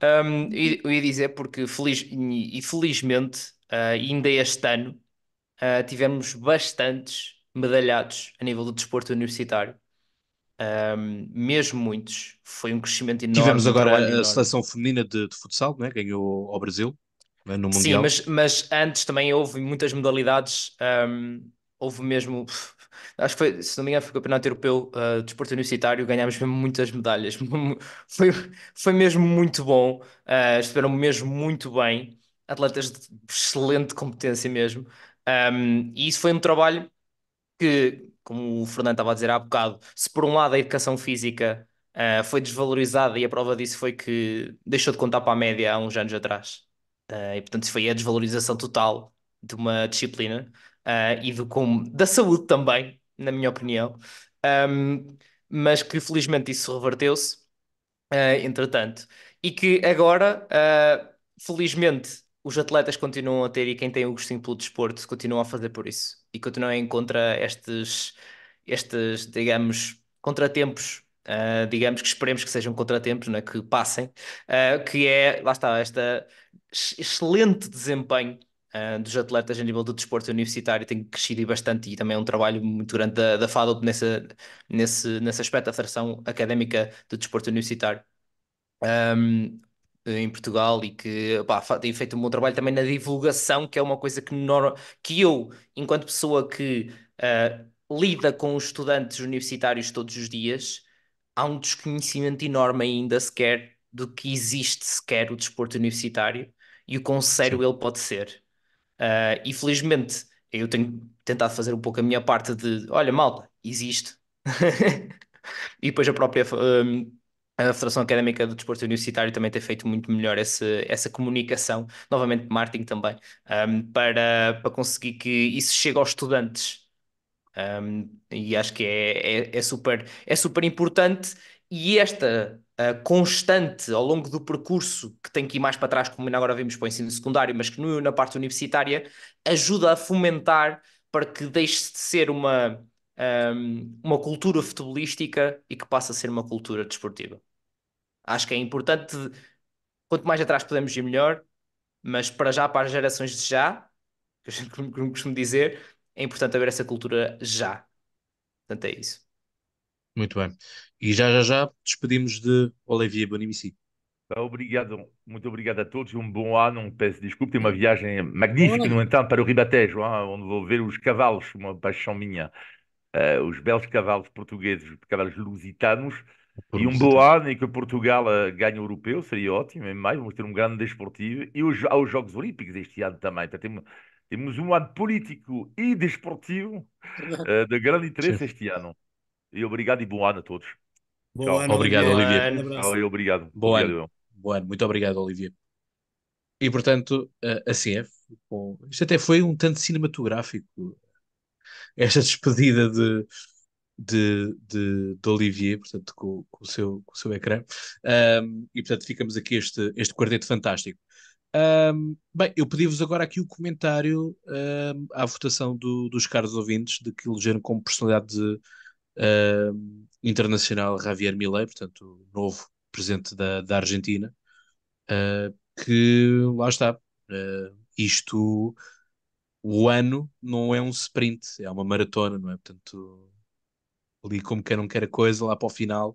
Um, eu ia dizer porque feliz, e felizmente uh, ainda este ano uh, tivemos bastantes medalhados a nível do desporto universitário. Um, mesmo muitos, foi um crescimento enorme. Tivemos agora um a, enorme. seleção feminina de, de futsal, né? ganhou ao Brasil né? no Mundial. Sim, mas, mas antes também houve muitas modalidades, hum, houve mesmo Acho que foi, se não me engano, foi o Campeonato Europeu uh, de Desporto Universitário, ganhámos muitas medalhas. Foi, foi mesmo muito bom, uh, estiveram mesmo muito bem, atletas de excelente competência mesmo. Um, e isso foi um trabalho que, como o Fernando estava a dizer há bocado, se por um lado a educação física uh, foi desvalorizada e a prova disso foi que deixou de contar para a média há uns anos atrás. Uh, e portanto, isso foi a desvalorização total de uma disciplina uh, e do como, da saúde também, na minha opinião, um, mas que felizmente isso reverteu-se, uh, entretanto, e que agora, uh, felizmente, os atletas continuam a ter e quem tem o gostinho pelo desporto continuam a fazer por isso e continuam a encontrar estes, estes digamos, contratempos Uh, digamos que esperemos que sejam contratempos, né, que passem, uh, que é, lá está, este excelente desempenho ah, dos atletas a nível do desporto universitário tem crescido bastante e também é um trabalho muito grande da, da FADOP nessa, nesse, nesse aspecto da Federação Académica do Desporto Universitário. Um, em Portugal e que pá, tem feito um bom trabalho também na divulgação, que é uma coisa que, não, que eu, enquanto pessoa que uh, lida com os estudantes universitários todos os dias, há um desconhecimento enorme ainda sequer do que existe sequer o desporto universitário e o quão sério ele pode ser. Uh, ah, e felizmente eu tenho tentado fazer um pouco a minha parte de olha, malta, existe. e depois a própria hum, a Federação Académica do Desporto Universitário também tem feito muito melhor esse, essa comunicação, novamente marketing também, um, para, para conseguir que isso chegue aos estudantes. Um, e acho que é, é, é, super, é super importante. E esta eh, constante ao longo do percurso, que tem que ir mais para trás, como ainda agora vimos para o ensino secundário, mas que no, na parte universitária ajuda a fomentar para que deixe de ser uma, um, ehm, uma cultura futebolística e que passe a ser uma cultura desportiva. Acho que é importante, quanto mais atrás podemos ir, melhor, mas para já, para as gerações de já, que eu costumo dizer, é importante haver essa cultura já. Portanto, é isso. Muito bem. E já já já despedimos de Olivier Bonimici. Tá, obrigado, muito obrigado a todos. Um bom ano, um peço desculpa. Tem uma viagem magnífica, no entanto, para o Ribatejo, ah, onde vou ver os cavalos, uma paixão minha. Uh, os belos cavalos portugueses, cavalos lusitanos. Por e um bom ano e que Portugal uh, ganhe o europeu, seria ótimo. Em maio vamos ter um grande desportivo. E os, há os Jogos Olímpicos este ano também. Então, temos, temos um ano político e desportivo uh, de grande interesse Sim. este ano. E obrigado e bom ano a todos. ano, obrigado, Olivia. Olivia. Obrigado. boa ano. Bom ano. Muito obrigado, Olivia. E portanto, a CF, bom, isto até foi um tanto cinematográfico, esta despedida de, de, de, de Olivier, portanto, com, com, o seu, com o seu ecrã. Um, e portanto, ficamos aqui este, este quarteto fantástico. Um, bem, eu pedi-vos agora aqui o comentário um, à votação do, dos caros ouvintes de que elegeram como personalidade de, uh, internacional Javier Milei, portanto, o novo presidente da, da Argentina, uh, que lá está. Ah, isto, o ano não é um sprint, é uma maratona, não é? Portanto, ali como quer não quer a coisa, lá para o final,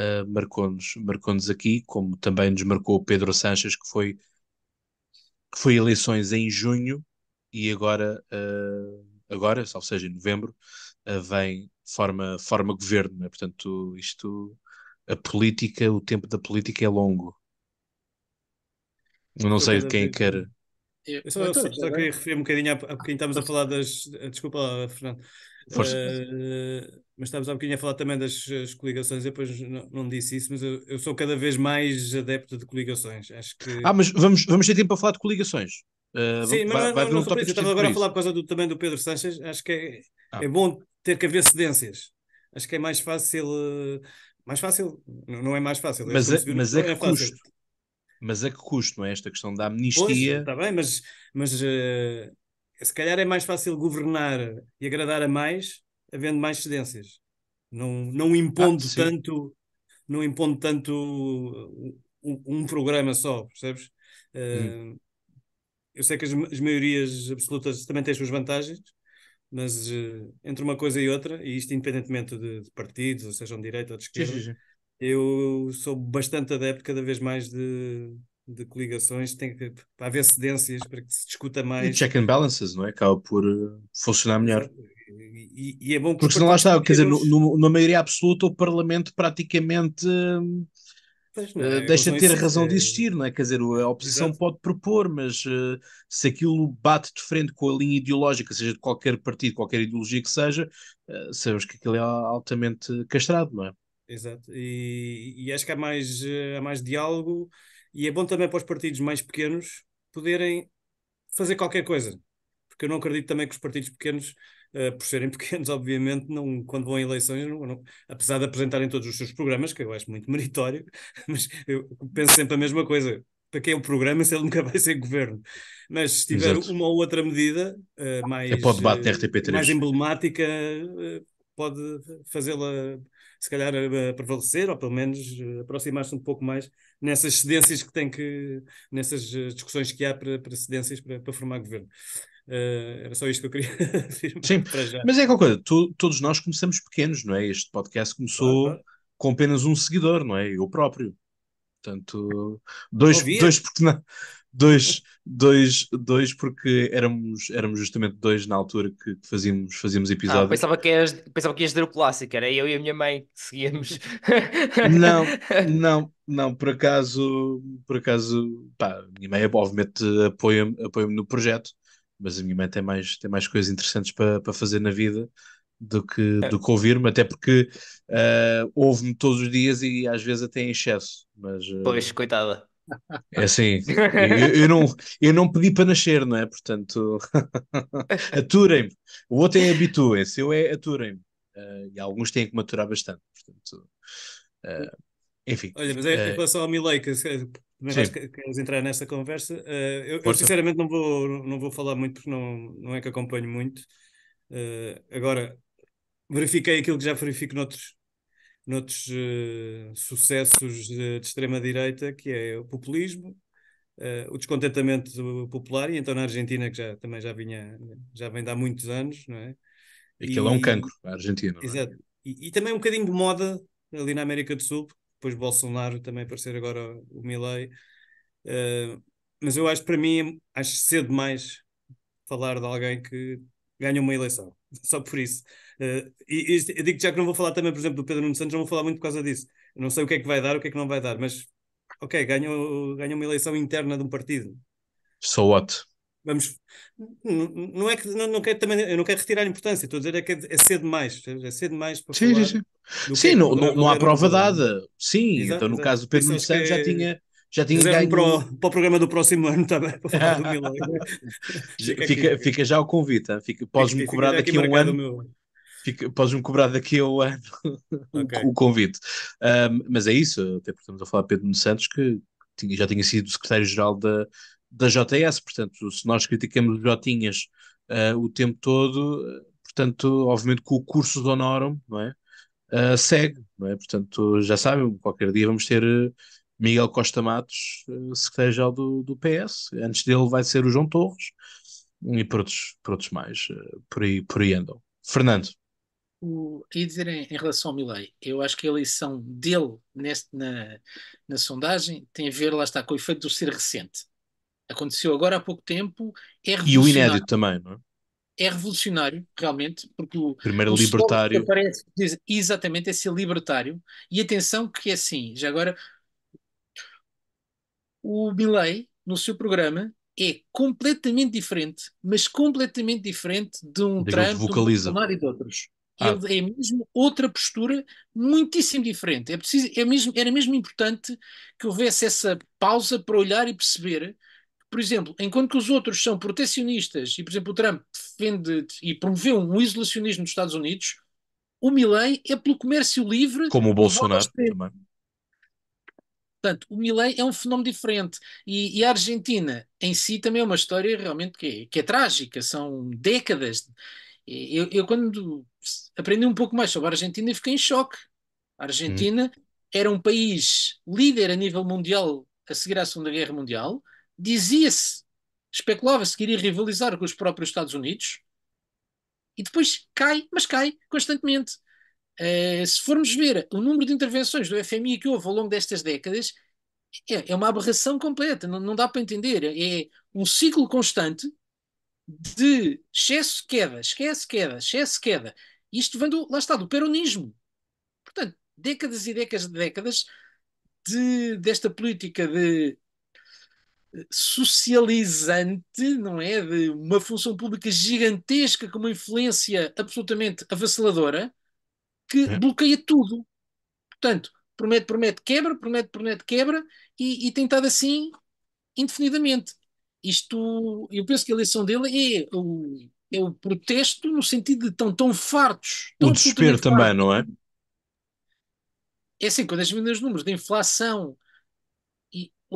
uh, marcou-nos marcou aqui, como também nos marcou o Pedro Sanches, que foi, que foi eleições em junho e agora, uh, agora, ou seja, em novembro, eh, vem forma, forma governo, né? portanto, isto, a política, o tempo da política é longo. Eu não sei de quem quer. Eu só, eu só, só queria referir um bocadinho a, a quem estávamos a falar das. Desculpa, lá, Fernando. Força. Uh, mas estávamos há um bocadinho a falar também das coligações, eu depois não, não disse isso, mas eu, eu, sou cada vez mais adepto de coligações. Acho que... Ah, mas vamos, vamos ter tempo para falar de coligações. Uh, Sim, vai, mas vai, não, vai não, não um estava agora a falar por causa do, também do Pedro Sanches, acho que é, ah. é bom ter que haver cedências. Acho que é mais fácil. Eh, mais fácil? Não é mais fácil. Mas, é, a, é é mas é, que custo. Mas a que custo, não é? Esta questão da amnistia. Está bem, mas, mas uh, se calhar é mais fácil governar e agradar a mais, havendo mais cedências. Não, não ah, impondo ah, tanto. Não impondo tanto um, um programa só, percebes? Uh, hum. Eh, eu sei que as, as maiorias absolutas também têm as suas vantagens, mas eh, entre uma coisa e outra, e isto independentemente de, de partidos, ou sejam de direita ou de esquerda, sim, sim, sim. eu sou bastante adepto cada vez mais de, de coligações, tem que haver cedências para que se discuta mais. E check and balances, não é? Acaba por eh, funcionar melhor. E, e é bom porque, porque senão lá está, quer dizer, na maioria absoluta o Parlamento praticamente hum, eh, deixa de ter a razão de é existir, não é? Quer dizer, a oposição Exato. pode propor, mas uh, se aquilo bate de frente com a linha ideológica, seja de qualquer partido, qualquer ideologia que seja, uh, sabemos que aquilo é altamente castrado, não é? Exato, e, e acho que há mais, há mais diálogo e é bom também para os partidos mais pequenos poderem fazer qualquer coisa, porque eu não acredito também que os partidos pequenos eh, por serem pequenos, obviamente, não, quando vão a eleições, não, não, apesar de apresentarem todos os seus programas, que eu acho muito meritório, mas eu penso sempre a mesma coisa. Para quem é o programa, se ele nunca vai ser governo. Mas se tiver Exato. uma ou outra medida uh, mais, é pode uh, mais emblemática, eh, pode fazê-la, se calhar, prevalecer, ou pelo menos aproximar-se um pouco mais nessas cedências que tem que, nessas discussões que há para, para cedências para, para formar governo. Uh, era só isto que eu queria Sim, mas é aquela coisa, tu, todos nós começamos pequenos, não é? Este podcast começou claro. com apenas um seguidor, não é? Eu próprio. Portanto, dois, dois porque não, dois, dois, dois porque éramos, éramos justamente dois na altura que, fazíamos, fazíamos episódios. Ah, pensava, que ias, pensava que ias dizer o clássico, era eu e a minha mãe que seguíamos. Não, não, não, por acaso, por acaso, pá, minha mãe obviamente apoia-me apoia no projeto mas a minha mãe tem mais, tem mais coisas interessantes para, para fazer na vida do que, é. do que ouvir-me, até porque uh, eh, ouve-me todos os dias e às vezes até em excesso. Mas, uh, pois, coitada. É assim, eu, eu, não, eu não pedi para nascer, não é? Portanto, aturem-me. O outro é habituem-se, eu é aturem-me. Uh, e alguns têm que maturar bastante, portanto, enfim. Olha, mas é, em relação ao Milei, que mas acho que queres entrar nessa conversa. Uh, eu, eu, sinceramente não vou, não vou falar muito porque não, não é que acompanho muito. Uh, agora, verifiquei aquilo que já verifico noutros, noutros uh, sucessos de, de extrema-direita, que é o populismo, o descontentamento popular, e então na Argentina, que já, também já, vinha, já vem de há muitos anos, não é? Aquilo e, é um cancro, a Argentina. É? Exato. É? E, e também um bocadinho de moda ali na América do Sul, depois Bolsonaro também aparecer agora o Milley. Uh, eh, mas eu acho para mim, acho cedo demais falar de alguém que ganha uma eleição, só por isso. Uh, e, e, eu digo já que não vou falar também, por exemplo, do Pedro Nuno Santos, não vou falar muito por causa disso. Eu não sei o que é que vai dar, o que é que não vai dar, mas ok, ganha uma eleição interna de um partido. So what? Vamos, não é que não, não quero também, eu não quero retirar a importância, estou a dizer é que é cedo mais, é cedo mais para sim, falar. Sim, sim, é sim não, não, não há prova dada. Sim, exato, então no exato. caso do Pedro Nunes Santos já tinha já tinha ganho... para, o, para o programa do próximo ano também, para falar do Milão. É fica, fica, é fica, já o convite, fica, podes-me cobrar daqui a um ano. podes-me cobrar daqui a um ano okay. o convite. Um, mas é isso, até porque estamos a falar de Pedro Nunes Santos, que tinha, já tinha sido secretário-geral da, da JS, portanto, se nós criticamos Jotinhas uh, o tempo todo, portanto, obviamente que o curso de honorum não é? Uh, segue, não é? portanto, já sabem, qualquer dia vamos ter eh, Miguel Costa Matos, secretário-geral do, do PS, antes dele vai ser o João Torres e por outros, por outros mais, por aí, por aí andam. Fernando. O, ia dizer em, em, relação ao Milley, eu acho que a eleição dele neste, na, na sondagem tem a ver, lá está, com o efeito do ser recente aconteceu agora há pouco tempo, é E o inédito também, não é? É revolucionário, realmente, porque o primeiro o libertário aparece diz, exatamente é ser libertário. E atenção que é assim, já agora o Milley, no seu programa, é completamente diferente, mas completamente diferente de um Trump, de um Bolsonaro e de outros. Ah. é mesmo outra postura muitíssimo diferente. É preciso, é mesmo, era mesmo importante que houvesse essa pausa para olhar e perceber por exemplo, enquanto que os outros são protecionistas, e por exemplo o Trump defende e promoveu um isolacionismo dos Estados Unidos, o Milley é pelo comércio livre. Como o Bolsonaro também. Portanto, o Milley é um fenómeno diferente. E, e, a Argentina em si também é uma história realmente que é, que é trágica, são décadas. Eu, eu, quando aprendi um pouco mais sobre a Argentina fiquei em choque. A Argentina hum. era um país líder a nível mundial a seguir à Segunda Guerra Mundial, Dizia-se, especulava-se que iria rivalizar com os próprios Estados Unidos e depois cai, mas cai constantemente. Uh, se formos ver o número de intervenções do FMI que houve ao longo destas décadas, é, é uma aberração completa, não, não dá para entender. É um ciclo constante de excesso, queda, esquece, queda, excesso, queda. Isto vem do, lá está, do peronismo. Portanto, décadas e décadas e décadas de, desta política de socializante, não é? De uma função pública gigantesca com uma influência absolutamente avassaladora que é. bloqueia tudo. Portanto, promete, promete, quebra, promete, promete, quebra e, e tem estado assim indefinidamente. Isto, eu penso que a eleição dele é o, é o protesto no sentido de tão tão fartos. Tão o desespero fartos. também, não é? É assim, quando as os números da inflação,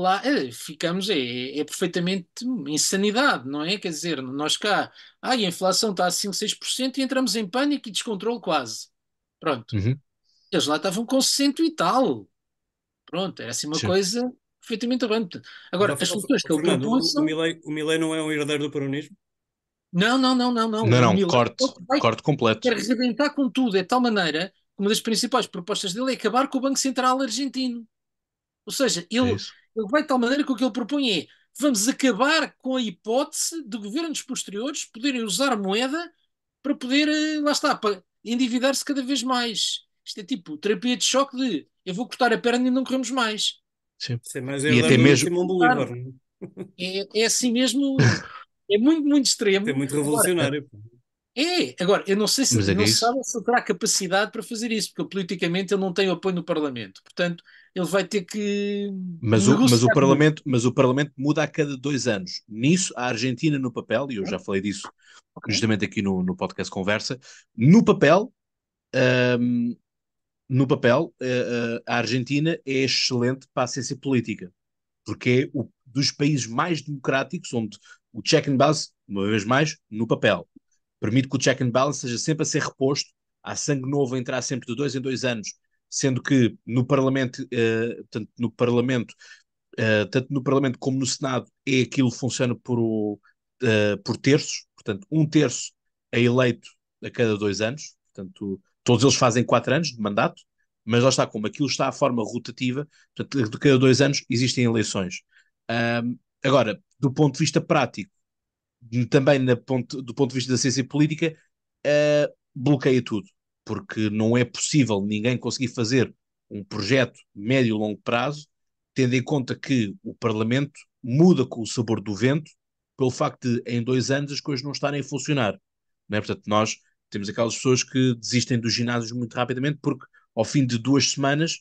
lá eh, ficamos, é, é, perfeitamente insanidade, não é? Quer dizer, nós cá, ah, a inflação está a 5, 6% e entramos em pânico e descontrole quase. Pronto. Uhum. Eles lá estavam com 100 e tal. Pronto, era assim uma Sim. coisa perfeitamente orante. Agora, não, as soluções que ele propõe. Milei, o Milei não é um herdeiro do peronismo? Não, não, não, não. Não, não, não Milei, corte, é vai, corte completo. Quer arrebentar com tudo, é de tal maneira que uma das principais propostas dele é acabar com o Banco Central Argentino. Ou seja, ele. É vai de tal maneira que o que ele propõe é vamos acabar com a hipótese de governos posteriores poderem usar a moeda para poder, eh, lá está, para endividar-se cada vez mais. Isto é tipo terapia de choque de eu vou cortar a perna e não corremos mais. Sim. Sim mas é e até mesmo... Bolívar. É? é, é assim mesmo, é muito, muito extremo. É muito revolucionário. Agora, é, agora, eu não sei se é não sabe se terá capacidade para fazer isso, porque politicamente ele não tem apoio no Parlamento. Portanto, ele vai ter que. Mas o, mas, o parlamento, mas o Parlamento muda a cada dois anos. Nisso, a Argentina no papel, e eu já falei disso okay. justamente aqui no, no podcast Conversa, no papel, um, no papel, uh, uh, a Argentina é excelente para a ciência política, porque é o, dos países mais democráticos, onde o check and balance, uma vez mais, no papel, permite que o check and balance seja sempre a ser reposto, há sangue novo a entrar sempre de dois em dois anos sendo que no Parlamento, uh, eh, tanto no Parlamento, uh, tanto no Parlamento como no Senado, é aquilo que funciona por, o, uh, por terços, portanto, um terço é eleito a cada dois anos, portanto, todos eles fazem quatro anos de mandato, mas lá está, como aquilo está a forma rotativa, portanto, de cada dois anos existem eleições. agora, do ponto de vista prático, também ponto, do ponto de vista da ciência política, uh, bloqueia tudo porque não é possível ninguém conseguir fazer um projeto médio e longo prazo, tendo em conta que o Parlamento muda com o sabor do vento pelo facto de, em dois anos, as coisas não estarem a funcionar. Não é? Portanto, nós temos aquelas pessoas que desistem dos ginásios muito rapidamente porque, ao fim de duas semanas,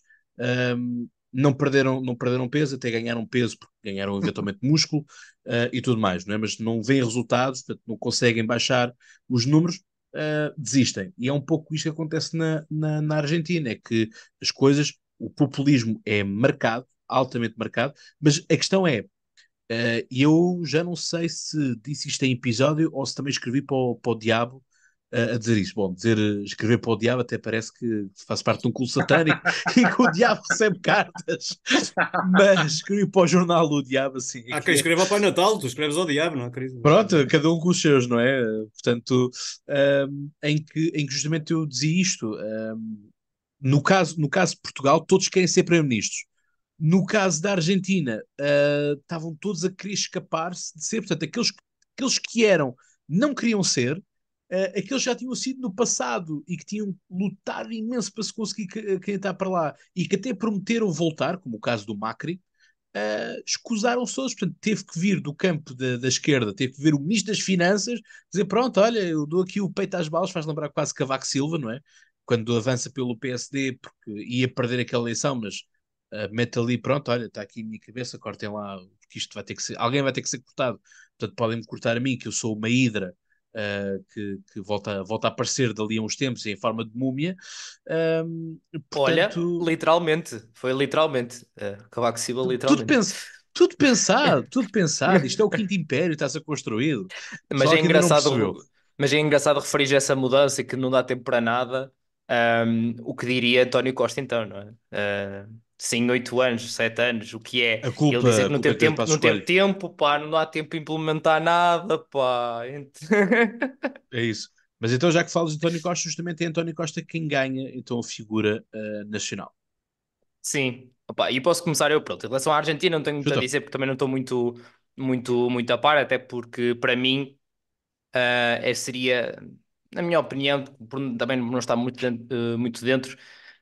um, não, perderam, não perderam peso, até ganharam peso porque ganharam eventualmente músculo uh, e tudo mais, não é? Mas não vêem resultados, portanto, não conseguem baixar os números uh, desistem. E é um pouco isto que acontece na, na, na Argentina, é que as coisas, o populismo é marcado, altamente marcado, mas a questão é, uh, eu já não sei se disse isto em episódio ou se também escrevi para o, para o Diabo a dizer isto. Bom, dizer eh, escrever para o diabo até parece que faz parte de um culto satânico e que o diabo recebe cartas, mas escrever para o jornal o diabo assim. É Há quem é... escreva o Natal, tu escreves ao diabo, não é, querido? Pronto, cada um com os seus, não é? Portanto, um, em, que, em que justamente eu dizia isto. Um, no caso, no caso de Portugal, todos querem ser primeiro-ministros. No caso da Argentina, uh, estavam todos a querer escapar-se de ser. Portanto, aqueles, aqueles que eram não queriam ser, uh, aqueles já tinham sido no passado e que tinham lutado imenso para se conseguir candidatar eh, para lá e que até prometeram voltar, como o caso do Macri, uh, escusaram-se todos. Portanto, teve que vir do campo da, da, esquerda, teve que vir o ministro das Finanças dizer: pronto, olha, eu dou aqui o peito às balas, faz lembrar quase Cavaco Silva, não é? Quando avança pelo PSD, porque ia perder aquela eleição, mas uh, mete ali, pronto, olha, está aqui a minha cabeça, cortem lá, porque isto vai ter que ser, alguém vai ter que ser cortado. Portanto, podem-me cortar a mim, que eu sou uma hidra uh, que, que, volta, volta a aparecer dali a uns tempos em forma de múmia. Um, portanto... Olha, literalmente, foi literalmente. Uh, Cavaco Silva, literalmente. Tudo, tudo pensado, tudo pensado. Isto é o Quinto Império, está-se a construir. Mas é, engraçado, mas é engraçado referir essa mudança que não dá tempo para nada. Um, o que diria António Costa, então, não é? Uh Sim, oito anos, sete anos, o que é? A culpa, ele dizer que não teve é tempo, não teve tempo, pá, não há tempo para implementar nada, pá. é isso. Mas então, já que falas de António Costa, justamente é António Costa quem ganha então a figura uh, nacional. Sim, Opa, e posso começar eu, pronto. Em relação à Argentina, não tenho muito Chuta. a dizer, porque também não estou muito, muito, muito a par, até porque para mim uh, é, seria, na minha opinião, também não está muito uh, muito dentro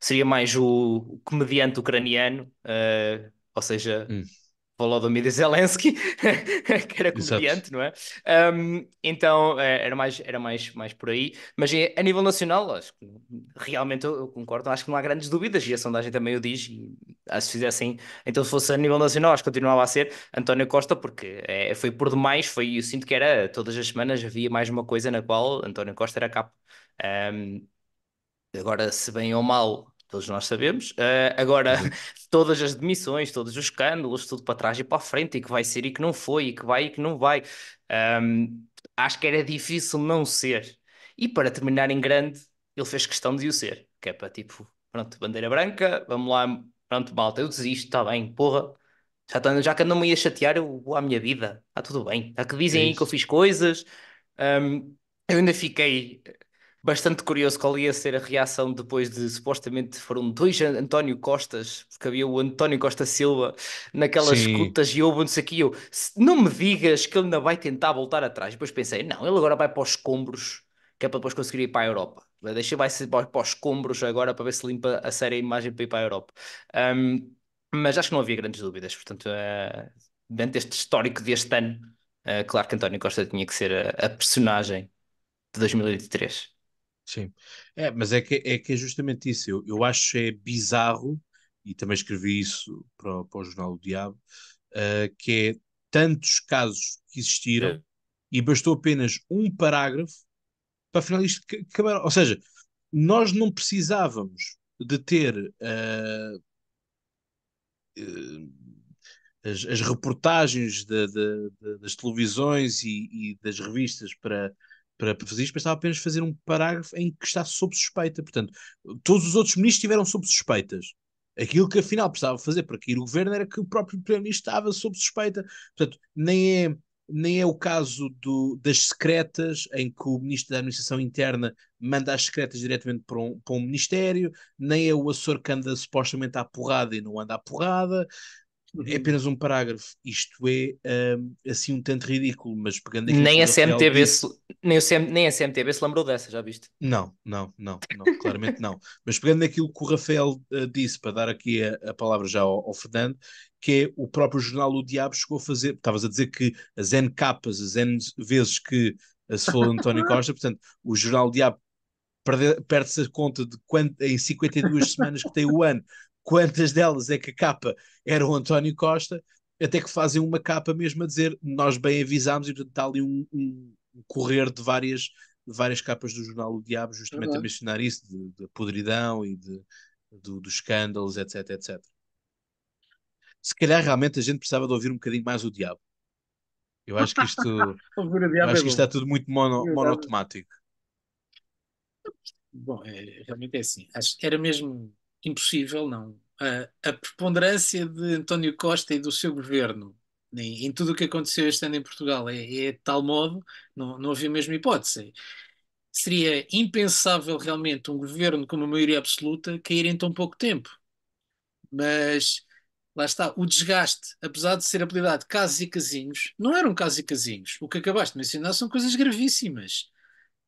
seria mais o, comediante ucraniano, uh, ou seja, hum. Volodymyr Zelensky, que era comediante, Exato. não é? Um, então eh, era mais, era mais, mais por aí. Mas eh, a nível nacional, acho que realmente eu, eu concordo, acho que não há grandes dúvidas, e a sondagem também o diz, e ah, se fizessem, então se fosse a nível nacional, acho que continuava a ser António Costa, porque é, foi por demais, foi, eu sinto que era, todas as semanas havia mais uma coisa na qual António Costa era capo. Um, agora, se bem ou mal, todos nós sabemos. Uh, agora, uhum. todas as demissões, todos os escândalos, tudo para trás e para a frente, e que vai ser e que não foi, e que vai e que não vai. Um, acho que era difícil não ser. E para terminar em grande, ele fez questão de o ser, que é para tipo, pronto, bandeira branca, vamos lá, pronto, malta, eu desisto, está bem, porra. Já, tô, tá, já que não me ia chatear, eu vou à minha vida, está tudo bem. Já que dizem é aí que eu fiz coisas, um, eu ainda fiquei bastante curioso qual ia ser a reação depois de supostamente foram dois António Costas, porque havia o António Costa Silva naquelas Sim. escutas e houve-nos aqui. Eu, não me digas que ele ainda vai tentar voltar atrás. Depois pensei, não, ele agora vai para os escombros, que é para depois conseguir ir para a Europa. Deixa vai ser para os escombros agora para ver se limpa a séria imagem para ir para a Europa. Um, mas acho que não havia grandes dúvidas, portanto, uh, dentro deste histórico deste ano, uh, claro que António Costa tinha que ser a, a personagem de 2023. Sim. É, mas é que, é que é justamente isso. Eu, eu acho é bizarro, e também escrevi isso para, para o Jornal do Diabo, uh, que é tantos casos que existiram é. e bastou apenas um parágrafo para isto acabar. Ou seja, nós não precisávamos de ter uh, uh, as, as, reportagens de, de, de, das televisões e, e das revistas para para fazer isto, bastava apenas fazer um parágrafo em que está sob suspeita. Portanto, todos os outros ministros estiveram sob suspeitas. Aquilo que afinal precisava fazer para cair o governo era que o próprio primeiro-ministro estava sob suspeita. Portanto, nem é, nem é o caso do, das secretas, em que o ministro da Administração Interna manda as secretas diretamente para um, para um ministério, nem é o Açor que anda supostamente à porrada e não anda à porrada, é uhum. apenas um parágrafo. Isto é um, assim um tanto ridículo, mas pegando aqui nem a CMTV se, nem, o CM, nem a CMTV se lembrou dessa, já viste? Não, não, não, não claramente não. Mas pegando naquilo que o Rafael uh, disse, para dar aqui a, a palavra já ao, ao, Fernando, que é o próprio jornal O Diabo chegou a fazer, estavas a dizer que as N capas, as N vezes que eh, se falou de António Costa, portanto, o jornal O Diabo perde-se a conta de quanto, em 52 semanas que tem o ano, quantas delas é que a capa era o António Costa, até que fazem uma capa mesmo a dizer nós bem avisámos e portanto está ali um, um correr de várias, várias capas do jornal O Diabo, justamente a mencionar isso, de, de podridão e de, dos escândalos, etc, etc. Se calhar realmente a gente precisava de ouvir um bocadinho mais o Diabo. Eu acho que isto, eu acho que é está tudo muito mono, é monotemático. Bom, é, realmente é assim. Acho, era mesmo impossível, não. A, a preponderância de António Costa e do seu governo em, em tudo o que aconteceu este ano em Portugal é, é de tal modo, não, não havia mesmo hipótese. Seria impensável realmente um governo com uma maioria absoluta cair em tão pouco tempo. Mas lá está, o desgaste, apesar de ser apelidado casos e casinhos, não eram casos e casinhos. O que acabaste de mencionar são coisas gravíssimas.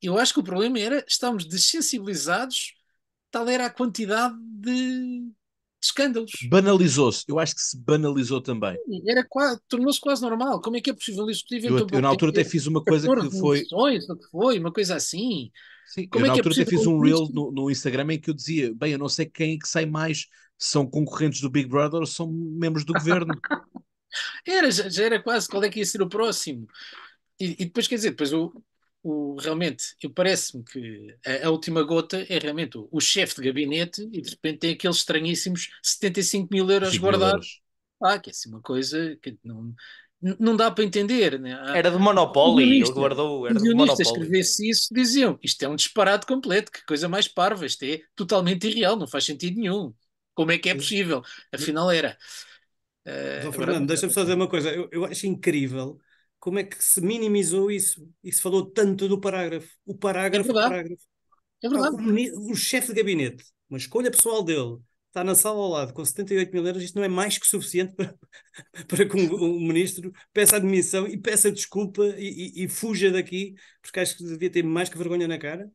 Eu acho que o problema era estamos dessensibilizados tal era a quantidade de, de escândalos. Banalizou-se, eu acho que se banalizou também. Era quase, tornou-se quase normal. Como é que é possível isso? Eu, eu, eu na altura até fiz uma coisa que foi. que foi, uma coisa assim. Sim, Como eu é na é altura é até fiz um reel no, no, Instagram em que eu dizia: bem, eu não sei quem é que sai mais, são concorrentes do Big Brother ou são membros do governo. era, já, já, era quase qual é que ia ser o próximo. E, e depois, quer dizer, depois o, o, realmente, parece-me que a, a, última gota é realmente o, o chefe de gabinete e de repente tem aqueles estranhíssimos 75 mil euros guardados. Ah, que é assim uma coisa que não, não dá para entender. Né? Ah, era de monopólio, ele guardou. Era de monopólio. escrevesse isso, diziam: isto é um disparate completo, que coisa mais parva, isto é totalmente irreal, não faz sentido nenhum. Como é que é possível? Afinal, era. Uh, Fernando, agora... deixa-me só dizer uma coisa. Eu, eu acho incrível como é que se minimizou isso e se falou tanto do parágrafo? O parágrafo, é verdade. parágrafo. É Ah, o, o chefe de gabinete, uma escolha pessoal dele, está na sala ao lado com 78 mil euros, isto não é mais que suficiente para, para que o um, um ministro peça admissão e peça desculpa e, e, e, fuja daqui, porque acho que devia ter mais que vergonha na cara.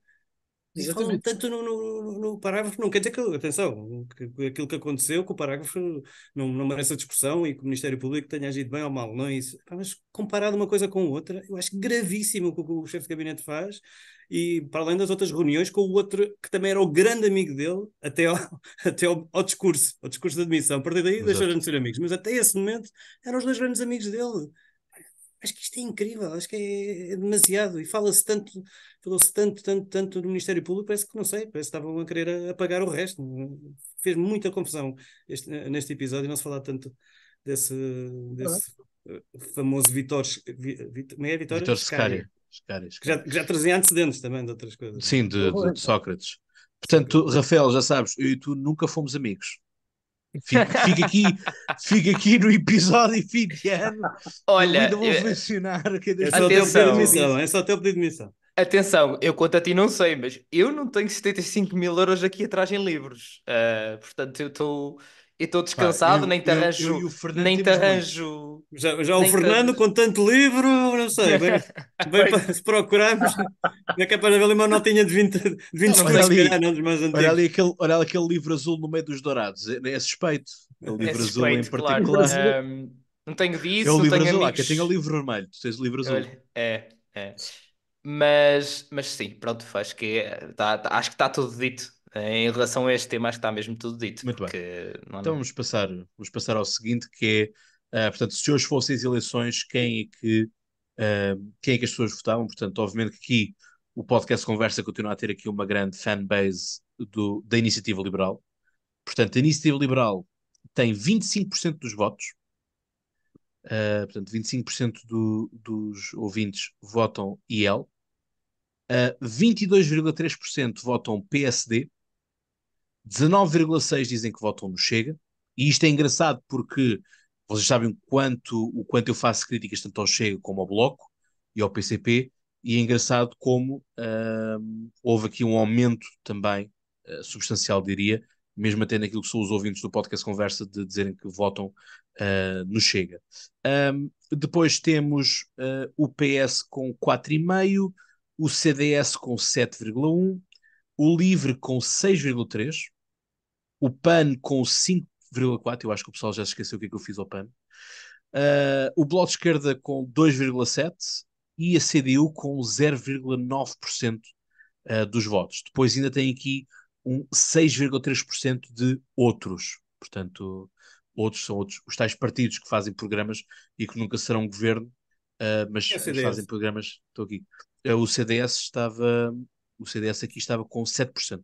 Exatamente. Falam tanto no, no, no, parágrafo, não quer dizer que, atenção, que aquilo que aconteceu, com o parágrafo não, não merece a discussão e que o Ministério Público tenha agido bem ou mal, não é isso. Mas comparado uma coisa com outra, eu acho gravíssimo o que o chefe de gabinete faz e para além das outras reuniões com o outro que também era o grande amigo dele até ao, até ao, ao discurso, ao discurso de admissão. A partir daí deixaram de ser amigos, mas até esse momento eram os dois grandes amigos dele acho que isto é incrível, acho que é, é, demasiado. E fala-se tanto, falou-se tanto, tanto, tanto do Ministério Público, parece que não sei, parece que estavam a querer apagar o resto. Fez muita confusão este, eh, neste episódio não se falar tanto desse, desse eh, famoso Vitor. Como é Vitor? Vitor Que já, que já trazia antecedentes também de outras coisas. Sim, de, de Sócrates. Portanto, Rafael, já sabes, eu e tu nunca fomos amigos. Fica, aqui, fica aqui no episódio fim de ano. Olha, ainda vou mencionar que é só atenção, admissão, é só tempo de admissão. Atenção, eu quanto a ti não sei, mas eu não tenho 75 mil euros aqui atrás em livros. Uh, portanto, eu estou. E estou descansado, Pá, eu, nem te arranjo. Eu, eu nem te arranjo. Já, já o Fernando, com tanto livro, sei. Agora, bem, para, se procurarmos, é capaz é de haver ali uma notinha de 20, de 20 segundos, ali, dos mais antigos. Olha, ali aquele, olha aquele livro azul no meio dos dourados, é, é suspeito. O é livro é azul em particular. Claro. Um, não tenho disso, é o livro tenho azul, amigos. Ah, tenho o livro vermelho, tu tens o livro azul. é, é. Mas, mas sim, pronto, acho que, tá, tá, acho que está tudo dito. Em relação a este tema, acho que está mesmo tudo dito. Muito bem. Não... Então vamos passar, vamos passar ao seguinte, que é, uh, portanto, se hoje fossem as eleições, quem é que quem é que as pessoas votavam. Portanto, obviamente que aqui o podcast Conversa continua a ter aqui uma grande fanbase do, da Iniciativa Liberal. Portanto, a Iniciativa Liberal tem 25% dos votos. Uh, portanto, 25% do, dos ouvintes votam IL. Uh, 22,3% votam PSD. 19,6% dizem que votam no Chega. E isto é engraçado porque vocês sabem quanto, o quanto eu faço críticas tanto ao Chega como ao Bloco e ao PCP, e é engraçado como houve aqui um aumento também uh, substancial, diria, mesmo até naquilo que são os ouvintes do podcast Conversa, de dizerem que votam uh, no Chega. Um, depois temos uh, o PS com 4,5, o CDS com 7,1, o LIVRE com 6,3, o PAN com 5, 2,4. Eu acho que o pessoal já se esqueceu o que é que eu fiz ao PAN. Uh, o Bloco de Esquerda com 2,7% e a CDU com 0,9% uh, ah, dos votos. Depois ainda tem aqui um 6,3% de outros. Portanto, outros são outros, os tais partidos que fazem programas e que nunca serão governo, uh, mas, mas fazem programas. Estou aqui. Uh, o CDS estava. O CDS aqui estava com 7%.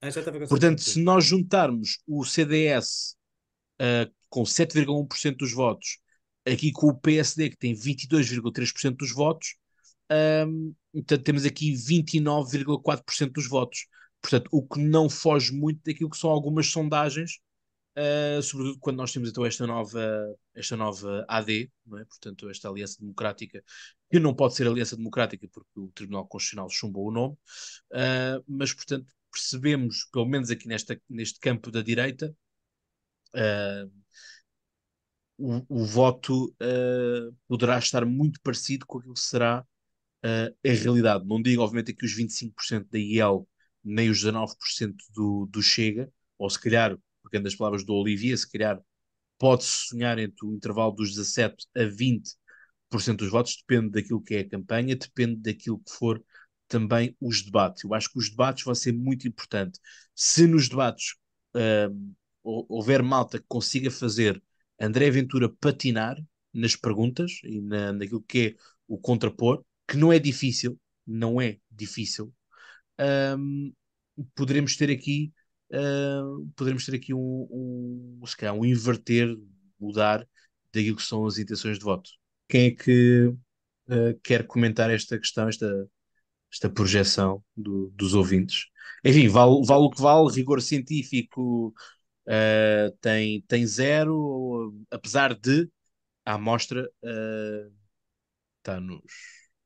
Ah, já estava com 7%. Portanto, se nós juntarmos o CDS eh, com 7,1% dos votos, aqui com o PSD, que tem 22,3% dos votos, um, ehm, portanto, temos aqui 29,4% dos votos. Portanto, o que não foge muito daquilo que são algumas sondagens, uh, sobretudo quando nós temos então esta nova, esta nova AD, é? portanto, esta Aliança Democrática, que não pode ser Aliança Democrática porque o Tribunal Constitucional chumbou o nome, uh, mas, portanto, percebemos, pelo menos aqui nesta, neste campo da direita, uh, o, o, voto uh, poderá estar muito parecido com aquilo que será uh, a realidade. Não digo, obviamente, que os 25% da IEL nem os 19% do, do Chega, ou se calhar, pegando as palavras do Olivia, se calhar pode-se sonhar entre o intervalo dos 17% a 20% dos votos, depende daquilo que é a campanha, depende daquilo que for também os debates. Eu acho que os debates vão ser muito importante. Se nos debates uh, houver malta que consiga fazer André Ventura patinar nas perguntas e na, naquilo que é o contrapor, que não é difícil, não é difícil, um, poderemos ter aqui, uh, poderemos ter aqui um, um, se calhar, um inverter, mudar daquilo que são as intenções de voto. Quem é que uh, quer comentar esta questão, esta, esta projeção do, dos ouvintes? Enfim, vale, vale o que vale, rigor científico, uh, tem, tem zero, apesar de a amostra está eh, nos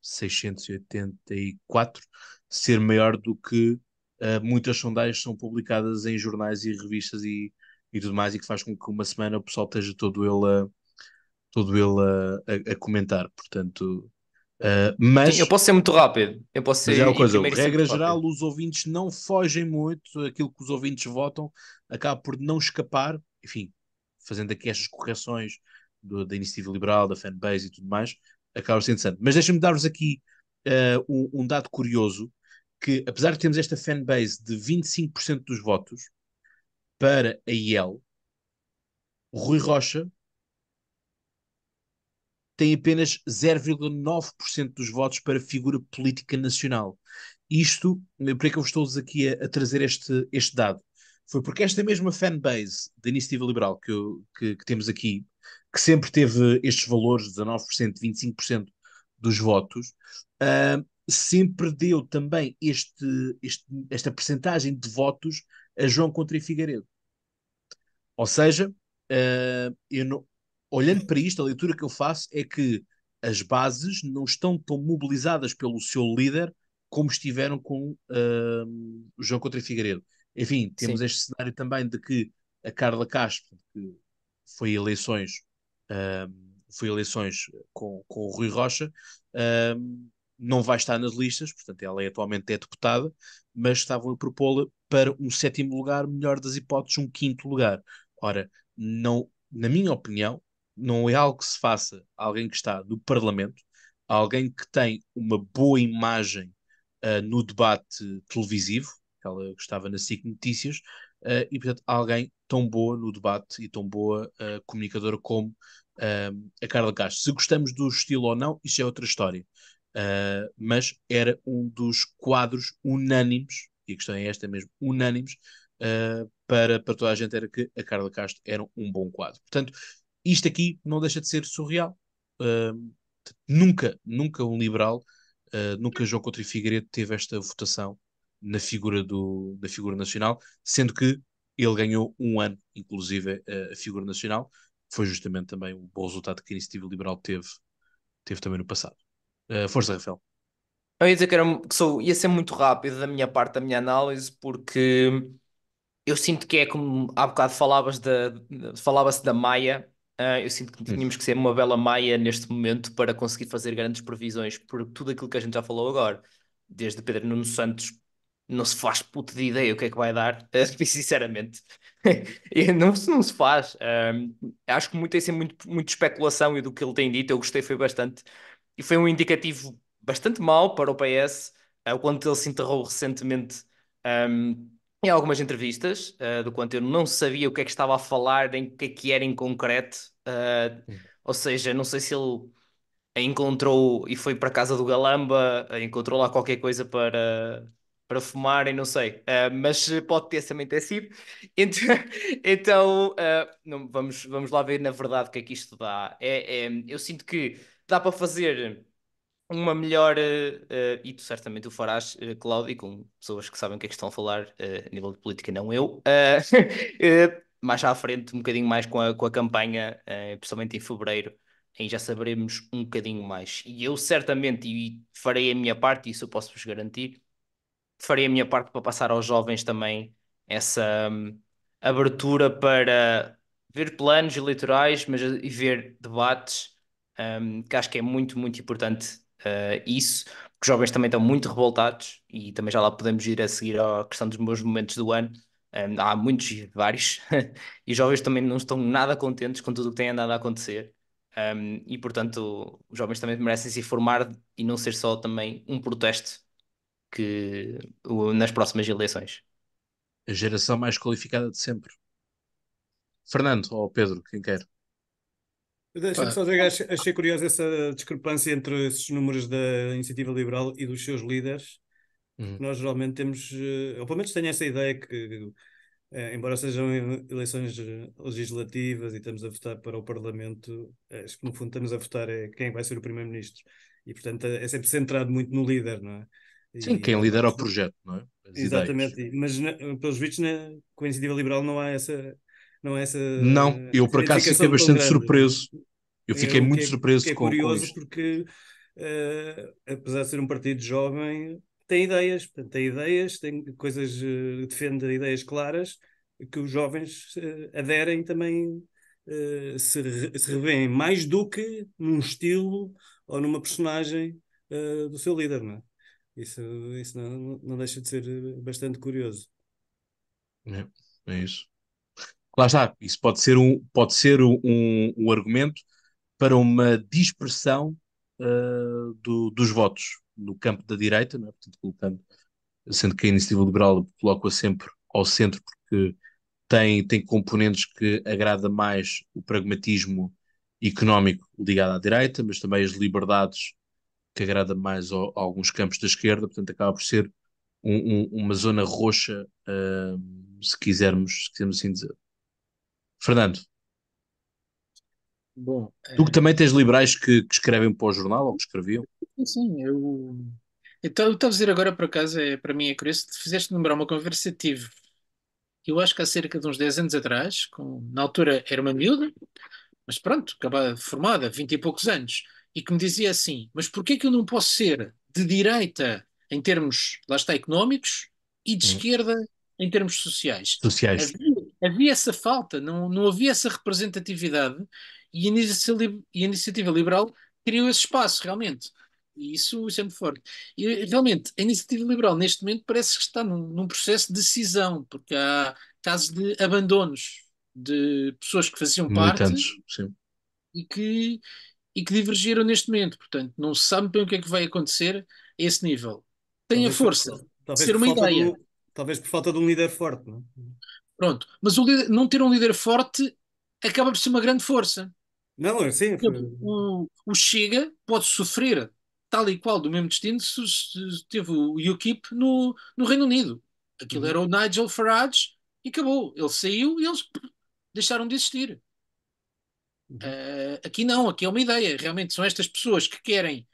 684, ser maior do que uh, muitas sondagens são publicadas em jornais e revistas e, e tudo mais, e que faz com que uma semana o pessoal esteja todo ele a, todo ele a, a, a comentar. Portanto, Uh, mas Sim, eu posso ser muito rápido. Eu posso ser. Mas é coisa, regra geral, rápido. os ouvintes não fogem muito. Aquilo que os ouvintes votam acaba por não escapar. Enfim, fazendo aqui estas correções do, da iniciativa liberal, da fanbase e tudo mais, acaba sendo interessante. Mas deixem-me dar-vos aqui uh, um, um, dado curioso: que apesar de termos esta fanbase de 25% dos votos para a IEL, Rui Rocha tem apenas 0,9% dos votos para figura política nacional. Isto, por é que eu estou-vos aqui a, a, trazer este, este dado? Foi porque esta mesma fanbase da iniciativa liberal que, eu, que, que temos aqui, que sempre teve estes valores, 19%, 25% dos votos, uh, sempre deu também este, este, esta percentagem de votos a João Contra e Figueiredo. Ou seja, uh, eu não, olhando para isto, a leitura que eu faço é que as bases não estão tão mobilizadas pelo seu líder como estiveram com uh, o João Contra Figueiredo. Enfim, temos Sim. este cenário também de que a Carla Castro, que foi eleições, uh, foi eleições com, com o Rui Rocha, uh, não vai estar nas listas, portanto, ela é, atualmente é deputada, mas estavam a propô-la para um sétimo lugar, melhor das hipóteses, um quinto lugar. Ora, não, na minha opinião, não é algo que se faça a alguém que está no Parlamento, a alguém que tem uma boa imagem uh, no debate televisivo, que ela gostava na SIC Notícias, uh, e portanto alguém tão boa no debate e tão boa uh, comunicadora como a Carla Castro. Se gostamos do estilo ou não, isso é outra história. mas era um dos quadros unânimes, e a questão é esta mesmo, unânimes, para, para toda a gente era que a Carla Castro era um bom quadro. Portanto, isto aqui não deixa de ser surreal. Uh, nunca, nunca um liberal, uh, nunca João Coutinho Figueiredo teve esta votação na figura, do, na figura nacional, sendo que ele ganhou um ano, inclusive, a, a figura nacional. Foi justamente também um bom resultado que a iniciativa liberal teve, teve também no passado. Uh, força, Rafael. Eu ia dizer que, era, que sou, ia ser muito rápido da minha parte, da minha análise, porque eu sinto que é como há bocado falavas da, falavas da Maia, Uh, eu sinto que hum. tínhamos que ser uma bela maia neste momento para conseguir fazer grandes previsões por tudo aquilo que a gente já falou agora. Desde Pedro Nuno Santos, não se faz puta de ideia o que é que vai dar, eh, sinceramente. não, não se faz. Uh, acho que muito tem sido é muito, muito especulação e do que ele tem dito, eu gostei, foi bastante. E foi um indicativo bastante mau para o PS, uh, quando ele se enterrou recentemente. Um, em algumas entrevistas, uh, do quanto eu não sabia o que é que estava a falar, nem o que é que era em concreto. Uh, ou seja, não sei se ele encontrou e foi para a casa do Galamba, eh, encontrou lá qualquer coisa para, para fumar e não sei, uh, mas pode ter também ter sido. Então, então uh, não, vamos, vamos lá ver na verdade o que é que isto dá. É, é eu sinto que dá para fazer uma melhor, uh, uh, e tu, certamente o farás, uh, Cláudio, e com pessoas que sabem o que é que estão a falar a nível de política, não eu, mais à frente, um bocadinho mais com a, com a campanha, principalmente em fevereiro, aí já saberemos um bocadinho mais. E eu certamente, e farei a minha parte, isso eu posso vos garantir, farei a minha parte para passar aos jovens também essa um, abertura para ver planos eleitorais, mas e ver debates, um, que acho que é muito, muito importante uh, isso, porque os jovens também estão muito revoltados e também já lá podemos ir a seguir à questão dos meus momentos do ano. Um, ehm, há muitos, vários, e os jovens também não estão nada contentes com tudo o que tem andado a acontecer. Um, ehm, e portanto, os jovens também merecem se formar e não ser só também um protesto que nas próximas eleições. A geração mais qualificada de sempre. Fernando ou Pedro, quem quer? Deixa-me só dizer, achei, achei curiosa essa discrepância entre esses números da iniciativa liberal e dos seus líderes. Uhum. Nós geralmente temos, eh, ou pelo menos tenho essa ideia que, eh, embora sejam eleições eh, legislativas e estamos a votar para o Parlamento, acho que no fundo estamos a votar é quem vai ser o Primeiro-Ministro. E portanto é sempre centrado muito no líder, não é? E, Sim, quem lidera o projeto, não é? As exatamente, ideias. mas pelos vistos, na, com a iniciativa liberal não há essa, não é essa. Não, eu por acaso fiquei bastante surpreso. Eu fiquei eu, muito que, é surpreso que é com, curioso com porque, uh, apesar de ser um partido jovem, tem ideias, tem ideias, tem coisas, uh, defende ideias claras que os jovens uh, aderem também uh, se, re, se revêem mais do que num estilo ou numa personagem uh, do seu líder, não é? Isso, isso não, não deixa de ser bastante curioso. É, é isso lá está, isso pode ser um, pode ser um, um argumento para uma dispersão uh, do, dos votos no campo da direita, né? Portanto, colocando, sendo que a iniciativa liberal coloca sempre ao centro porque tem, tem componentes que agrada mais o pragmatismo económico ligado à direita, mas também as liberdades que agrada mais a, a alguns campos da esquerda, portanto acaba por ser um, um, uma zona roxa, uh, se quisermos, se quisermos assim dizer. Fernando. Bom, tu que é... também tens liberais que, que, escrevem para o jornal ou que escreviam? Sim, eu. Então, eu estava a dizer agora para casa, é, para mim é curioso, fizeste lembrar uma conversa que tive, eu acho que há cerca de uns 10 anos atrás, com, na altura era uma miúda, mas pronto, acabada formada, 20 e poucos anos, e que me dizia assim: mas porquê é que eu não posso ser de direita em termos, lá está, económicos, e de hum. esquerda em termos sociais? Sociais. Havia havia essa falta, não, não havia essa representatividade e a iniciativa, e a iniciativa liberal criou esse espaço, realmente. E isso, é muito forte. E, realmente, a iniciativa liberal, neste momento, parece que está num, num processo de cisão, porque há casos de abandonos de pessoas que faziam parte e que e que divergiram neste momento. Portanto, não se sabe bem o que é que vai acontecer a esse nível. Tem talvez a força por, de ser uma ideia. Do, talvez por falta de um líder forte, não é? Pronto. Mas o líder, não ter um líder forte acaba por ser uma grande força. Não, é sim. O, o Chega pode sofrer tal e qual do mesmo destino se teve o UKIP no, no Reino Unido. Aquilo uhum. era o Nigel Farage e acabou. Ele saiu e eles deixaram de existir. Uhum. Uh, aqui não, aqui é uma ideia. Realmente são estas pessoas que querem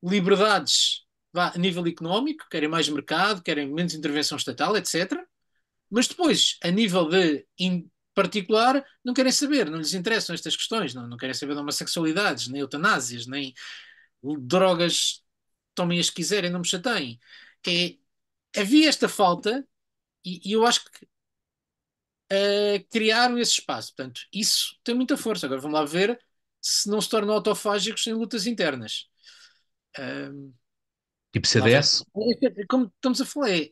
liberdades a nível económico, querem mais mercado, querem menos intervenção estatal, etc. Mas depois, a nível de particular, não querem saber, não lhes interessam estas questões, não, não querem saber de homossexualidades, nem eutanásias, nem drogas, tomem as que quiserem, não me chateiem. é, havia esta falta e, e eu acho que uh, criaram esse espaço. Portanto, isso tem muita força. Agora vamos lá ver se não se tornam autofágicos em lutas internas. Uh, tipo CDS? É, é, é, como estamos a falar, é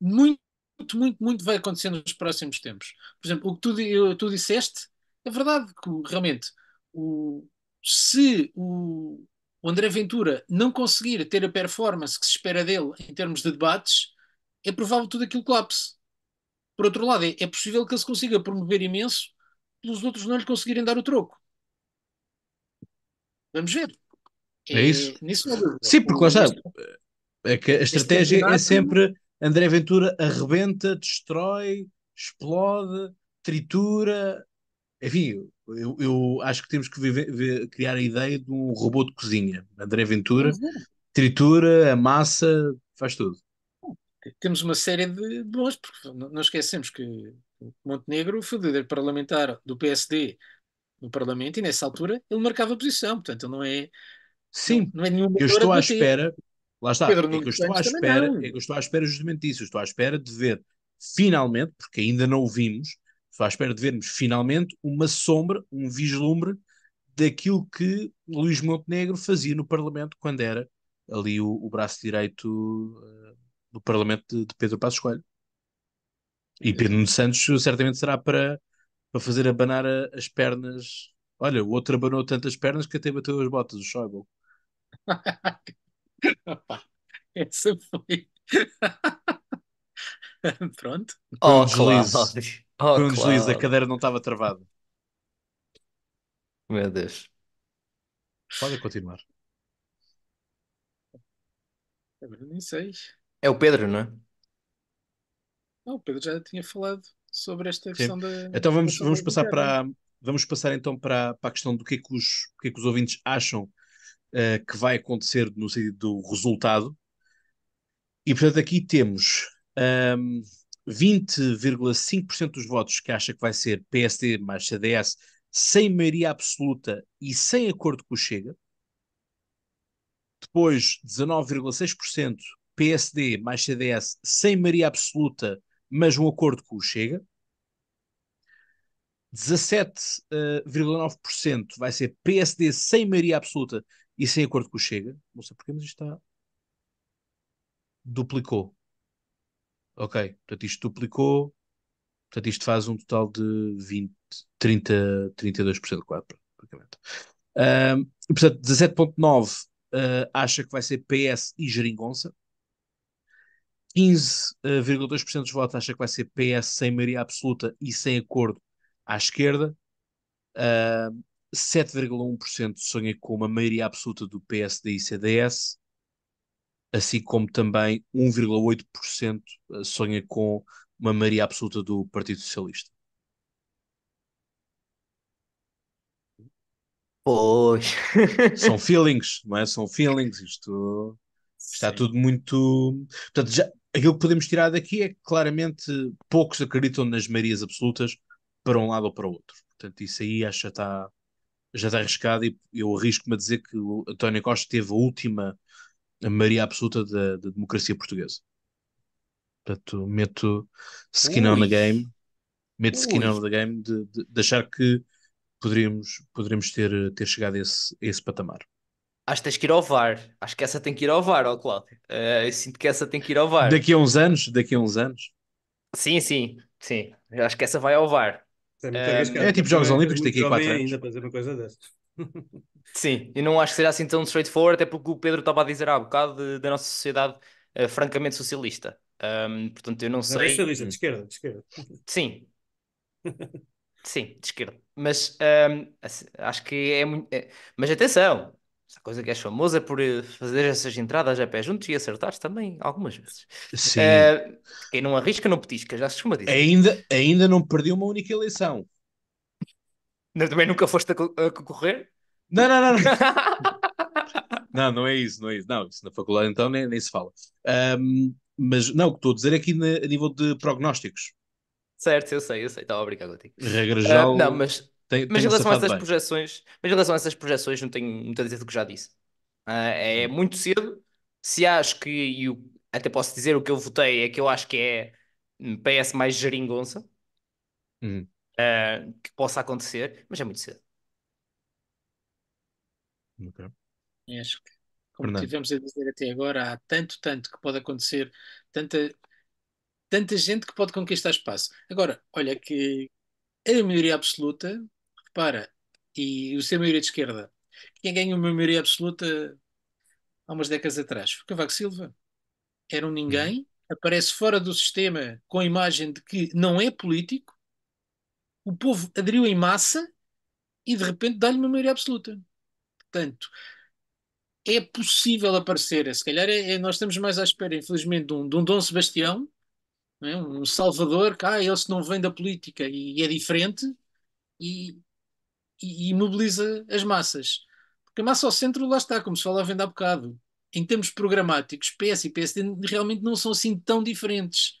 muito muito, muito muito vai acontecer nos próximos tempos. Por exemplo, o que tu, tu disseste é verdade, que realmente o, se o, o André Ventura não conseguir ter a performance que se espera dele em termos de debates, é provável que tudo aquilo colapse. Por outro lado, é, é possível que ele se consiga promover imenso pelos outros não lhe conseguirem dar o troco. Vamos ver. É, é isso. Nisso não é Sim, porque lá está. É que a estratégia é sempre André Ventura arrebenta, destrói, explode, tritura. Enfim, eu, eu acho que temos que viver, ver, criar a ideia de um robô de cozinha. André Ventura é. tritura, amassa, faz tudo. Temos uma série de bons, porque não esquecemos que Montenegro foi o líder parlamentar do PSD no Parlamento e nessa altura ele marcava posição, portanto ele não é. Sim, não, não é nenhum eu estou à espera, Lá está. Pedro é que eu estou à espera, é estou à espera justamente disso. Eu estou à espera de ver finalmente, porque ainda não o vimos, estou à espera de vermos finalmente uma sombra, um vislumbre daquilo que Luís Montenegro fazia no Parlamento quando era ali o, o braço direito uh, do Parlamento de, de, Pedro Passos Coelho. E Pedro Nuno Santos certamente será para, para fazer abanar a, as pernas. Olha, o outro abanou tantas pernas que até bateu as botas, o Schäuble. Essa foi. Pronto. Oh, um deslize. Oh, a cadeira não estava travada. Meu Deus. Pode continuar. Eu nem sei. É o Pedro, não é? Não, o Pedro já tinha falado sobre esta Sim. questão da. Então vamos, vamos passar para. Vamos passar então para, para a questão do que é que os, que é que os ouvintes acham uh, que vai acontecer no sentido do resultado. E, portanto, aqui temos um, 20,5% dos votos que acha que vai ser PSD mais CDS sem maioria absoluta e sem acordo com o Chega. Depois, 19,6% PSD mais CDS sem maioria absoluta, mas um acordo com o Chega. 17,9% eh, vai ser PSD sem maioria absoluta, e sem acordo com o Chega, não sei porquê, mas isto está. duplicou. Ok, portanto isto duplicou, portanto isto faz um total de 20, 30, 32% quase, praticamente. Um, portanto, 17,9% uh, ah, acha que vai ser PS e Geringonça. 15,2% dos votos acha que vai ser PS sem maioria absoluta e sem acordo à esquerda. 7,1% sonha com uma maioria absoluta do PSD e CDS, assim como também 1,8% eh, sonha com uma maioria absoluta do Partido Socialista. Pois. São feelings, não é? São feelings. Isto está Sim. tudo muito. Portanto, já, aquilo que podemos tirar daqui é que claramente poucos acreditam nas maiorias absolutas para um lado ou para o outro. Portanto, isso aí acho que está já está arriscado e eu arrisco-me a dizer que o António Costa teve a última maioria absoluta da, da democracia portuguesa. Portanto, meto skin Ui. on the game, meto Ui. skin on the game de, de, de achar que poderíamos, poderíamos ter, ter chegado a esse, a esse patamar. Acho que tens que ir ao VAR. Acho que essa tem que ir ao VAR, ó Cláudio. Uh, eu sinto que essa tem que ir ao VAR. Daqui a uns anos, daqui a uns anos. Sim, sim, sim. Eu acho que essa vai ao VAR. É, é, é, tipo Jogos Olímpicos daqui a 4 anos. ainda fazer uma coisa dessa. Sim, e não acho que seja assim tão straightforward, até porque o Pedro estava a dizer há um bocado de, da nossa sociedade uh, francamente socialista. Um, portanto, eu não, não sei. É socialista, de esquerda, de esquerda. Sim. Sim, de esquerda. Mas um, acho que é muito. Eh, mas atenção, essa coisa que és famosa por eh, fazer essas entradas a pé juntos e acertar também algumas vezes. Sim. Uh, quem não arrisca não petisca, já se chama disso. Ainda, ainda não perdi uma única eleição. Não, também nunca foste a, a concorrer? Não, não, não. Não. não, não é isso, não é isso. Não, isso na faculdade então nem, nem se fala. Um, mas não, o que estou a dizer aqui é na, a nível de prognósticos. Certo, eu sei, eu sei, estava a brincar contigo. Regra geral. Uh, não, mas tem, mas em relação a essas projeções, mas em relação a essas projeções, não tenho muito a dizer do que já disse. Uh, é hum. muito cedo. Se acho que, e até posso dizer o que eu votei, é que eu acho que é PS mais geringonça uhum. uh, que possa acontecer, mas é muito cedo. Okay. É, acho que, como Fernando. tivemos a dizer até agora, há tanto, tanto que pode acontecer, tanta, tanta gente que pode conquistar espaço. Agora, olha que a maioria absoluta Repara, e o ser maioria de esquerda, quem ganhou uma maioria absoluta há umas décadas atrás? Cavaco Silva. Era um ninguém, uhum. aparece fora do sistema com a imagem de que não é político, o povo aderiu em massa e de repente dá-lhe uma maioria absoluta. Portanto, é possível aparecer. Se calhar é, é, nós estamos mais à espera, infelizmente, de um, de um Dom Sebastião, é? um Salvador, que ah, ele se não vem da política e, e é diferente, e, e, e mobiliza as massas. Porque a massa ao centro lá está, como se falava ainda há bocado. Em termos programáticos, PS e PSD realmente não são assim tão diferentes.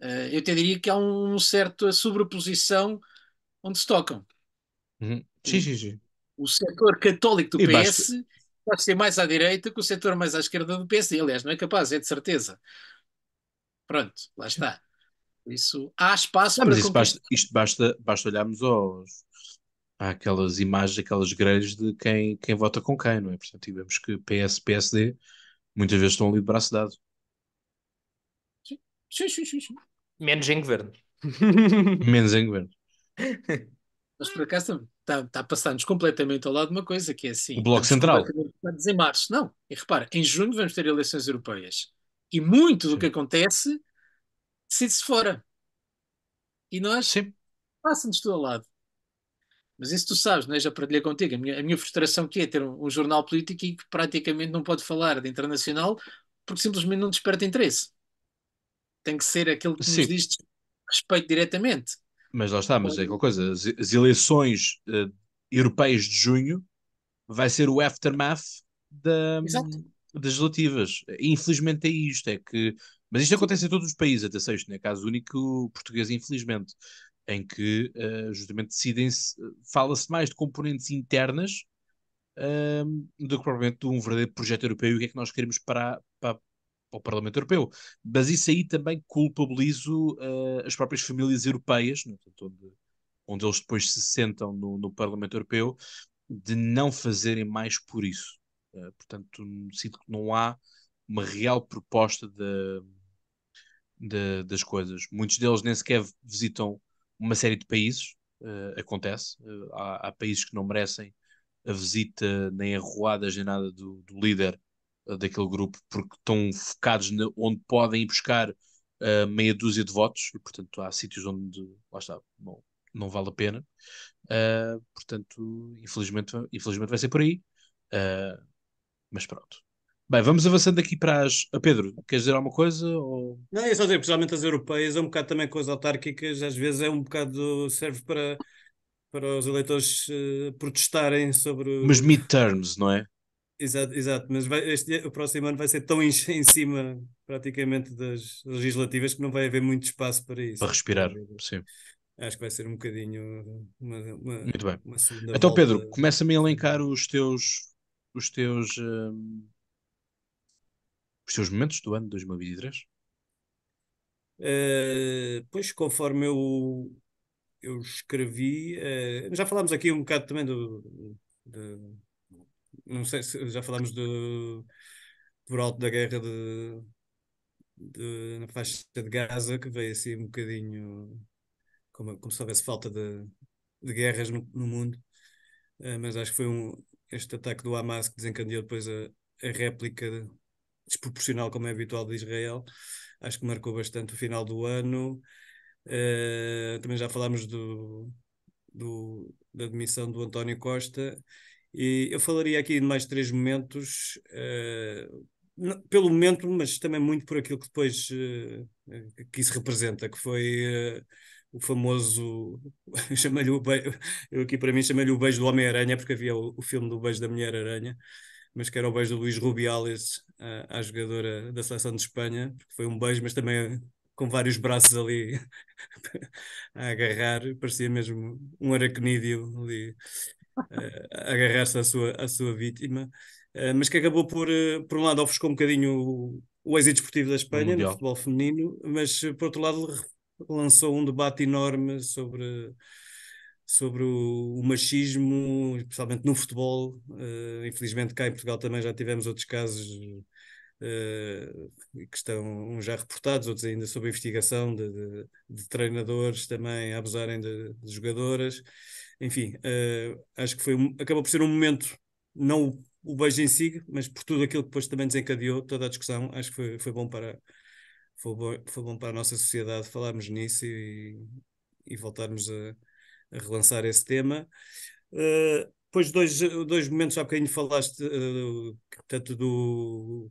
Uh, eu até diria que há um, certo sobreposição onde se tocam. Uhum. Sim, sim, sim. O setor católico do e PS basta... pode ser mais à direita que o setor mais à esquerda do PSD. Aliás, não é capaz, é de certeza. Pronto, lá está. Isso há espaço para. Mas isto basta, basta olharmos aos, há aquelas imagens, aquelas grelhas de quem, quem vota com quem, não é? Portanto, tivemos que PS, PSD, muitas vezes estão ali de braço dado. Sim, sim, sim. sim, sim. Menos em governo. Menos em governo. Mas por acaso está tá, tá passando completamente ao lado de uma coisa que é assim. O Bloco Central. Em março, não. E repara, em junho vamos ter eleições europeias. E muito do sim. que acontece decide-se fora. E nós passamos nos do lado. Mas isso tu sabes, não é? Já partilhei contigo. A minha, a minha frustração que é ter um, um, jornal político e que praticamente não pode falar de internacional porque simplesmente não desperta interesse. Tem que ser aquilo que Sim. nos diz respeito diretamente. Mas lá está, mas é aquela coisa: as, as eleições uh, europeias de junho vai ser o aftermath da, das legislativas. Infelizmente é isto, é que. Mas isto acontece em todos os países, até sexto, não é caso único português, infelizmente em que uh, justamente decidem-se, fala-se mais de componentes internas ehm, do que provavelmente de um verdadeiro projeto europeu e o que é que nós queremos para, para, para o Parlamento Europeu. Mas isso aí também culpabilizo uh, eh, as próprias famílias europeias, né, onde, onde, eles depois se sentam no, no, Parlamento Europeu, de não fazerem mais por isso. Uh, portanto, sinto que não há uma real proposta de, de, das coisas. Muitos deles nem sequer visitam uma série de países, uh, acontece. Uh, há, há, países que não merecem a visita, nem a arruadas, nem nada do, do líder eh, daquele grupo, porque estão focados na, onde podem ir buscar meia dúzia de votos, e portanto há sítios onde, lá está, bom, não vale a pena. portanto, infelizmente, infelizmente vai ser por aí. mas pronto, Bem, vamos avançando aqui para as. Pedro, queres dizer alguma coisa? Ou... Não, é só dizer, principalmente as europeias, é um bocado também com as autárquicas, às vezes é um bocado. serve para, para os eleitores uh, protestarem sobre. Mas midterms, não é? Exato, exato. mas vai, este, o próximo ano vai ser tão em, em, cima, praticamente, das legislativas que não vai haver muito espaço para isso. Para respirar, sim. Acho que vai ser um bocadinho. Uma, uma, muito bem. Uma então, volta... Pedro, começa-me a elencar os teus. Os teus hum, os seus momentos do ano de 2023? Uh, eh, pois, conforme eu, eu escrevi, uh, já falámos aqui um bocado também do. De, não sei se já falámos do. Por alto da guerra de, de, na faixa de Gaza, que veio assim um bocadinho como, como se houvesse falta de, de guerras no, no mundo. Uh, mas acho que foi um, este ataque do Hamas que desencadeou depois a, a réplica desproporcional, como é habitual de Israel. Acho que marcou bastante o final do ano. Uh, também já falámos do, do, da demissão do António Costa. E eu falaria aqui de mais três momentos, uh, eh, não, pelo momento, mas também muito por aquilo que depois uh, que isso representa, que foi o famoso chamei-lhe o beijo, eu aqui para mim chamei-lhe o beijo do Homem-Aranha, porque havia o, o, filme do beijo da Mulher-Aranha, mas quero o beijo do Luís Rubiales à, eh, à jogadora da seleção de Espanha, porque foi um beijo, mas também eh, com vários braços ali a agarrar, parecia mesmo um aracnídeo ali eh, a agarrar-se à sua, à sua vítima, mas que acabou por, por um lado, ofuscou um bocadinho o, o êxito esportivo da Espanha no futebol feminino, mas por outro lado lançou um debate enorme sobre sobre o, o machismo, especialmente no futebol. Uh, infelizmente cá em Portugal também já tivemos outros casos uh, que estão já reportados, outros ainda sob investigação de, de, de treinadores também a abusarem de, de jogadoras. Enfim, uh, acho que foi acabou por ser um momento não o, o beijo em si, mas por tudo aquilo que depois também desencadeou toda a discussão, acho que foi, foi bom para foi bom, foi bom para a nossa sociedade falarmos nisso e, e voltarmos a, relançar esse tema. Uh, depois, dois, dois momentos, há bocadinho falaste, uh, tanto do.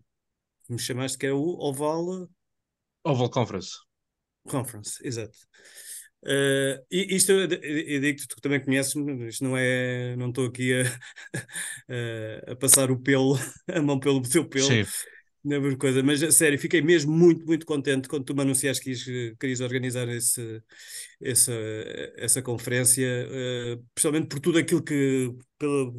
me chamaste, que é o Oval. Eh, Oval Conference. Conference, exato. Uh, isto eu, eu digo que tu também conheces-me, isto não é, não estou aqui a, a, a, passar o pelo, a mão pelo teu pelo. Sim. Não é coisa, mas sério, fiquei mesmo muito, muito contente quando tu me anunciaste que querias organizar esse, essa, essa conferência, uh, principalmente por tudo aquilo que, pela,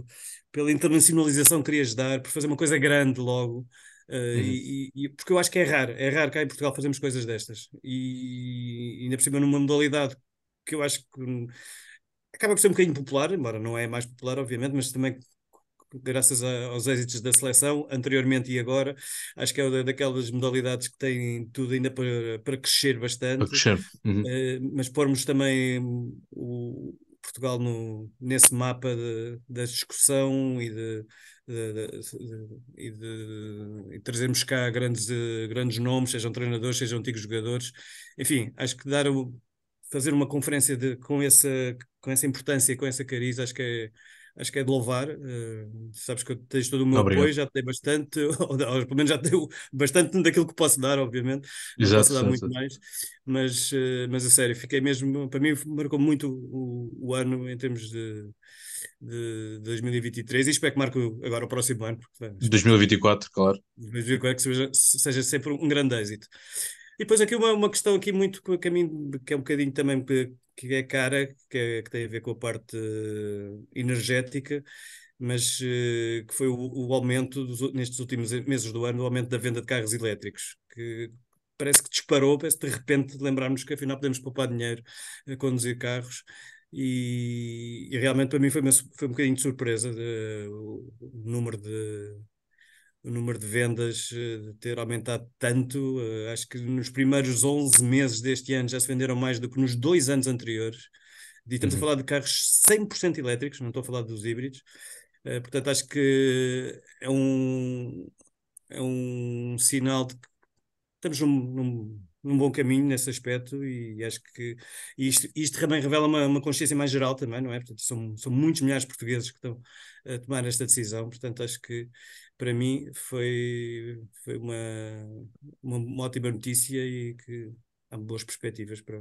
pela internacionalização querias dar, por fazer uma coisa grande logo. Uh, uhum. e, e, porque eu acho que é raro, é raro cá em Portugal fazermos coisas destas. E, e ainda por cima numa modalidade que eu acho que hum, acaba por ser um bocadinho popular, embora não é mais popular, obviamente, mas também graças a, aos êxitos da seleção, anteriormente e agora. Acho que é daquelas modalidades que tem tudo ainda para, para crescer bastante. Para crescer. Uhum. Uh, mas pormos também o Portugal no, nesse mapa da discussão e de, de, de. e, trazermos cá grandes, grandes nomes, sejam treinadores, sejam antigos jogadores, enfim, acho que dar o, fazer uma conferência de, com, essa, com essa importância, com essa cariz, acho que é, acho que é de louvar. Uh, sabes que tens todo o meu Obrigado. apoio, já tens bastante, ou, ou, pelo menos já tens bastante daquilo que posso dar, obviamente. Exato, posso dar muito mais, mas, uh, mas a sério, fiquei mesmo, para mim marcou muito o, o ano em termos de, de 2023 e espero que marque agora o próximo ano. Porque, 2024, claro. 2024 que seja, seja sempre um grande êxito. E depois aqui uma, uma questão aqui muito que, mim, que é um bocadinho também que é cara, que, é, que tem a ver com a parte eh, energética, mas eh, que foi o, o aumento dos, nestes últimos meses do ano, o aumento da venda de carros elétricos, que parece que disparou, parece que de repente lembrarmos que afinal podemos poupar dinheiro a conduzir carros. E, e realmente para mim foi, uma, foi um bocadinho de surpresa de, o, o número de, o número de vendas eh, ter aumentado tanto. Eh, acho que nos primeiros 11 meses deste ano já se venderam mais do que nos dois anos anteriores. E estamos uhum. a falar de carros 100% elétricos, não estou a falar dos híbridos. Eh, portanto, acho que é um, é um sinal de que estamos num, num num bom caminho nesse aspecto e acho que isto, isto também revela uma, uma, consciência mais geral também, não é? Portanto, são, são muitos milhares de portugueses que estão a tomar esta decisão, portanto acho que para mim foi, foi uma, uma, uma ótima notícia e que há boas perspectivas para,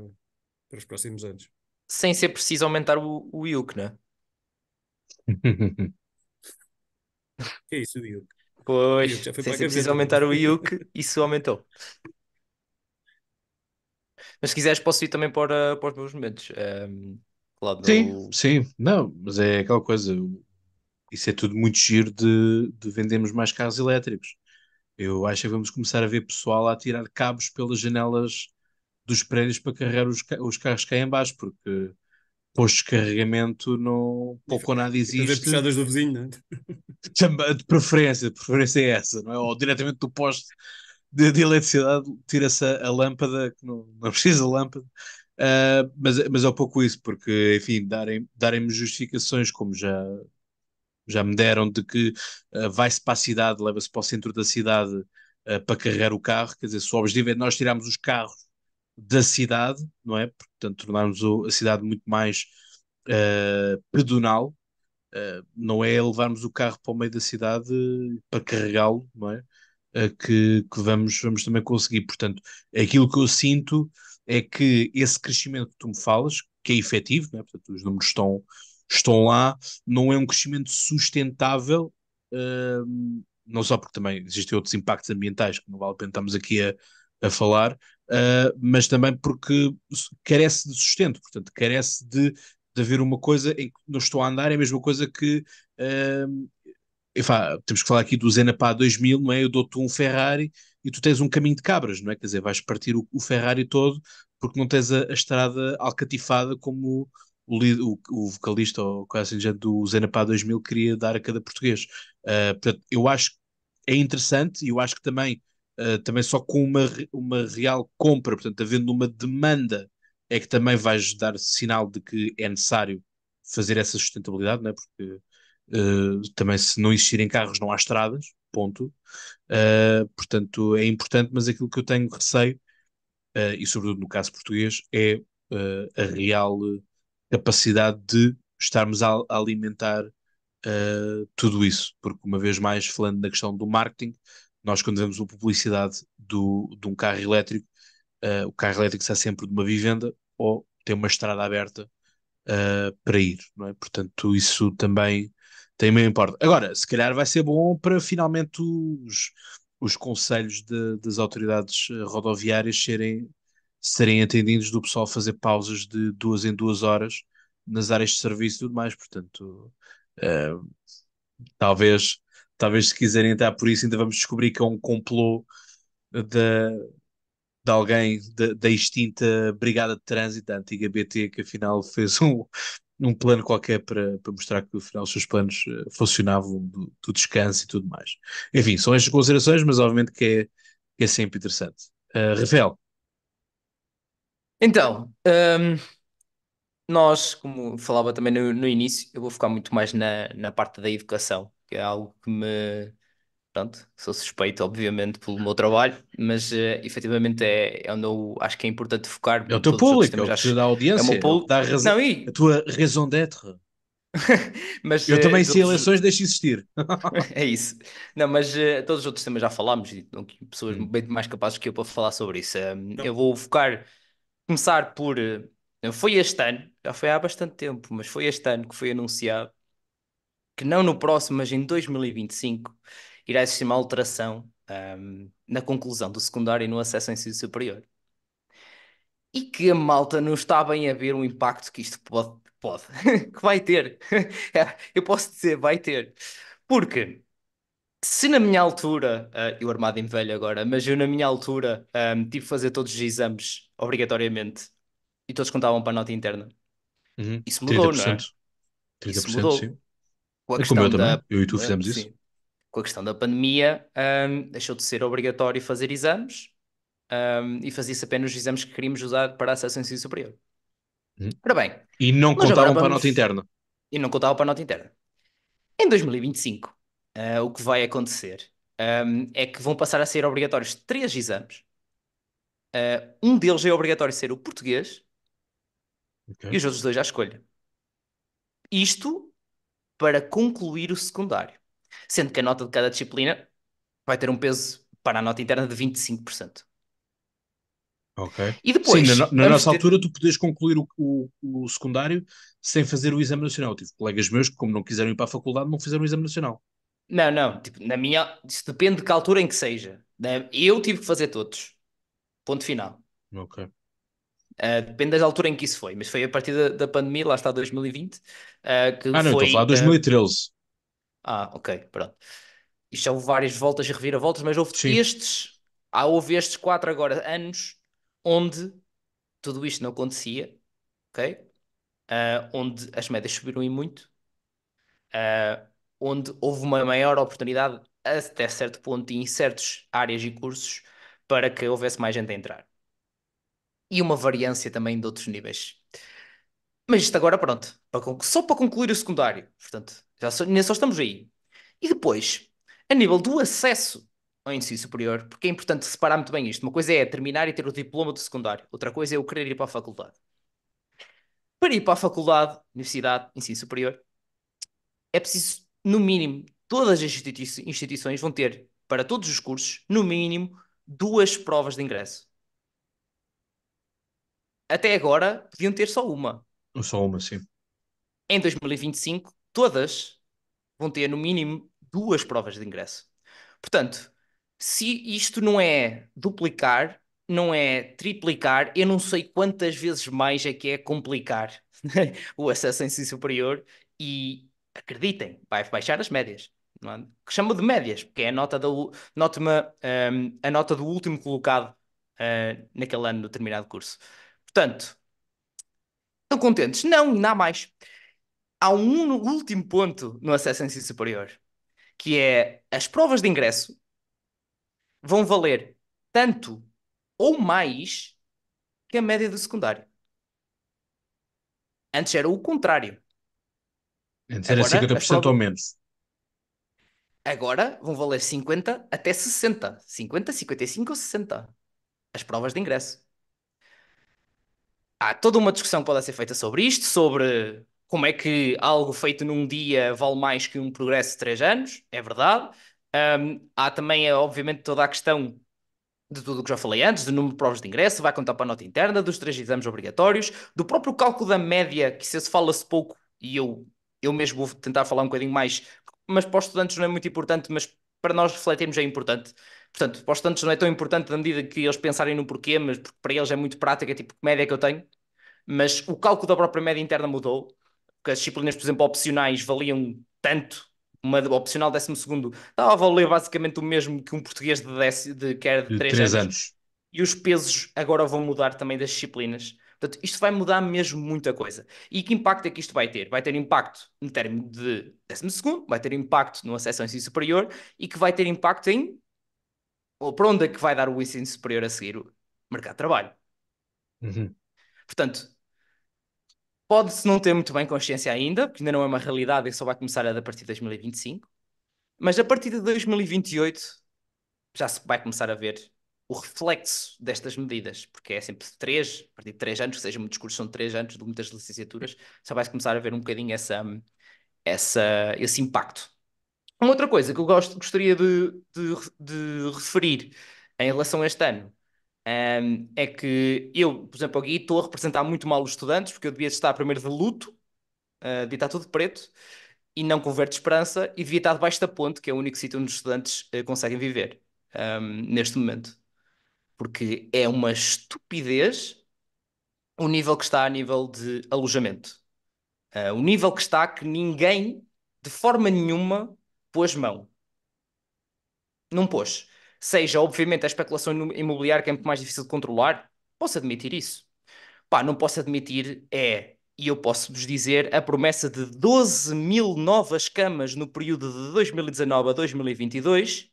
para os próximos anos. Sem ser preciso aumentar o, IUC, não é? que é isso, o IUC? Pois, sem ser preciso aumentar o IUC, isso aumentou. Mas se quiseres, posso ir também para, para os meus momentos. Um, claro, sim, do... sim, não, mas é aquela coisa. Isso é tudo muito giro de, de vendermos mais carros elétricos. Eu acho que vamos começar a ver pessoal a tirar cabos pelas janelas dos prédios para carregar os, os carros cá em baixo, porque postos de carregamento não, pouco ou nada existe. Fazer puxadas do vizinho, não é? De preferência, de preferência é essa, não é? Ou diretamente do posto de, de eletricidade, tira-se a, lâmpada, que não, não precisa de lâmpada, uh, mas, mas é um pouco isso, porque, enfim, darem-me darem justificações, como já, já me deram, de que uh, vai-se para a cidade, leva-se para o centro da cidade uh, para carregar o carro, quer dizer, se o objetivo é nós tirarmos os carros da cidade, não é? Portanto, tornarmos a cidade muito mais pedonal, não é levarmos o carro para o meio da cidade para carregá-lo, não é? que, que, vamos, vamos também conseguir. Portanto, aquilo que eu sinto é que esse crescimento que tu me falas, que é efetivo, né? portanto, os números estão, estão lá, não é um crescimento sustentável, uh, não só porque também existem outros impactos ambientais que não vale a pena aqui a, a falar, uh, mas também porque carece de sustento, portanto, carece de, de haver uma coisa em que não estou a andar, é a mesma coisa que uh, temos que falar aqui do Zenapá 2000, não é? Eu dou-te um Ferrari e tu tens um caminho de cabras, não é? Quer dizer, vais partir o, o Ferrari todo porque não tens a, a estrada alcatifada como o, o, o vocalista ou quase assim, do Zenapá 2000 queria dar a cada português. Uh, portanto, eu acho que é interessante e eu acho que também, uh, também só com uma, uma real compra, portanto, havendo uma demanda, é que também vais dar sinal de que é necessário fazer essa sustentabilidade, não é? Porque Uh, também se não existirem carros não há estradas, ponto. Uh, portanto, é importante, mas aquilo que eu tenho receio, uh, e sobretudo no caso português, é a real capacidade de estarmos a, a alimentar tudo isso, porque uma vez mais, falando da questão do marketing, nós quando vemos a publicidade do, de um carro elétrico, o carro elétrico está sempre de uma vivenda ou tem uma estrada aberta para ir, não é? Portanto, isso também tem meio importa. Agora, se calhar vai ser bom para finalmente os, os conselhos de, das autoridades eh, rodoviárias serem, serem atendidos do pessoal fazer pausas de duas em duas horas nas áreas de serviço e tudo mais. Portanto, uh, talvez, talvez se quiserem entrar por isso, ainda vamos descobrir que é um complô da de alguém da, da extinta Brigada de Trânsito, da antiga BT, que afinal fez um, um plano qualquer para, para mostrar que afinal os seus planos eh, funcionavam do, do, descanso e tudo mais. Enfim, são estas considerações, mas obviamente que é, que é sempre interessante. Uh, Rafael. Então, um, nós, como falava também no, no, início, eu vou focar muito mais na, na parte da educação, que é algo que me, pronto, sou suspeito, obviamente, pelo meu trabalho, mas uh, efetivamente é, é eu não, acho que é importante focar. É o teu público, é, é, é o que audiência, é público. Dá a, razão, não, e... a tua razão d'être. mas, eu eh, também, uh, se eleições, deixo existir. é isso. Não, mas uh, todos os outros temas já falámos, e pessoas hum. bem mais capazes que eu para falar sobre isso. eu vou focar, começar por. Uh, foi este ano, já foi há bastante tempo, mas foi este ano que foi anunciado que não no próximo, mas em 2025 irá existir uma alteração um, na conclusão do secundário e no acesso ao ensino superior. E que a malta não está bem a ver o impacto que isto pode, pode que vai ter. eu posso dizer, vai ter. Porque se na minha altura, uh, eu armado em velho agora, mas eu na minha altura um, tive que fazer todos os exames obrigatoriamente e todos contavam para a nota interna. Uhum. Isso mudou, 30%. não é? 30%, isso mudou. Sim. Com a é Como eu da... eu e tu né? fizemos sim. isso com a questão da pandemia, um, deixou de ser obrigatório fazer exames um, e fazia-se apenas os exames que queríamos usar para acesso ao ensino superior. Hum. Ora bem. E não contavam vamos... para a nota interna. E não contavam para a nota interna. Em 2025, uh, eh, o que vai acontecer um, é que vão passar a ser obrigatórios três exames. Uh, um deles é obrigatório ser o português okay. e os outros dois à escolha. Isto para concluir o secundário sendo que a nota de cada disciplina vai ter um peso para a nota interna de 25%. Ok. E depois. Sim, na, na nossa ter... altura, tu podes concluir o, o, o, secundário sem fazer o exame nacional. Tive colegas meus que, como não quiseram ir para a faculdade, não fizeram o exame nacional. Não, não. Tipo, na minha. Isso depende de que altura em que seja. Eu tive que fazer todos. Ponto final. Ok. Uh, depende da altura em que isso foi, mas foi a partir da, da pandemia, lá está 2020. Uh, ah, que ah, não, foi, estou a falar de 2013. Ah, ok, pronto. Isto são é várias voltas e reviravoltas, mas houve Sim. estes, ah, houve estes quatro agora anos onde tudo isto não acontecia, ok? Uh, onde as médias subiram e muito, uh, onde houve uma maior oportunidade até certo ponto em certas áreas e cursos para que houvesse mais gente a entrar. E uma variância também de outros níveis. Mas isto agora pronto, para só para concluir o secundário. Portanto, já só, só estamos aí. E depois, a nível do acesso ao ensino superior, porque é importante separar muito bem isto. Uma coisa é terminar e ter o diploma do secundário, outra coisa é eu querer ir para a faculdade. Para ir para a faculdade, universidade, ensino superior, é preciso, no mínimo, todas as instituições vão ter, para todos os cursos, no mínimo, duas provas de ingresso. Até agora, podiam ter só uma. Só uma, sim. Em 2025, todas vão ter no mínimo duas provas de ingresso. Portanto, se isto não é duplicar, não é triplicar, eu não sei quantas vezes mais é que é complicar o acesso ao ensino superior e acreditem, vai baixar as médias. É? Que chamo de médias, porque é a nota, da, nota um, a nota do último colocado uh, naquele ano no determinado curso. Portanto, estão contentes? Não, ainda há mais há um último ponto no acesso a ensino superior, que é as provas de ingresso vão valer tanto ou mais que a média do secundário. Antes era o contrário. Antes era Agora, 50% provas... ou menos. Agora vão valer 50 até 60. 50, 55 ou 60. As provas de ingresso. Há toda uma discussão que pode ser feita sobre isto, sobre como é que algo feito num dia vale mais que um progresso de três anos, é verdade. Um, há também, eh, obviamente, toda a questão de tudo o que já falei antes, do número de provas de ingresso, vai contar para a nota interna, dos três exames obrigatórios, do próprio cálculo da média, que se fala-se pouco, e eu, eu mesmo vou tentar falar um bocadinho mais, mas para os estudantes não é muito importante, mas para nós refletirmos é importante. Portanto, para os estudantes não é tão importante na medida que eles pensarem no porquê, mas porque para eles é muito prática, é tipo, que média é que eu tenho? Mas o cálculo da própria média interna mudou as disciplinas, por exemplo, opcionais valiam tanto, uma opcional 12 segundo estava a valer basicamente o mesmo que um português de, quer de que era de 3, anos. anos. E os pesos agora vão mudar também das disciplinas. Portanto, isto vai mudar mesmo muita coisa. E que impacto é que isto vai ter? Vai ter impacto no termo de 12, vai ter impacto no acesso ao ensino superior e que vai ter impacto em. Ou para onde é que vai dar o ensino superior a seguir? O mercado de trabalho. Uhum. Portanto, Pode-se não ter muito bem consciência ainda, porque ainda não é uma realidade e só vai começar a partir de 2025. Mas a partir de 2028 já se vai começar a ver o reflexo destas medidas, porque é sempre três, a partir de três anos, que seja um discurso são três anos de muitas licenciaturas, só vai começar a ver um bocadinho essa, essa, esse impacto. Uma outra coisa que eu gostaria de, de, de referir em relação a este ano um, é que eu, por exemplo, aqui estou a representar muito mal os estudantes, porque eu devia estar primeiro de luto, uh, devia estar tudo preto, e não verde esperança, e devia estar debaixo da ponte, que é o único sítio onde os estudantes uh, conseguem viver um, neste momento. Porque é uma estupidez o nível que está a nível de alojamento. Uh, o nível que está que ninguém, de forma nenhuma, pôs mão. Não pôs seja, obviamente, a especulação imobiliária que é muito mais difícil de controlar, posso admitir isso. Pá, não posso admitir é, e eu posso-vos dizer, a promessa de 12 mil novas camas no período de 2019 a 2022, uh,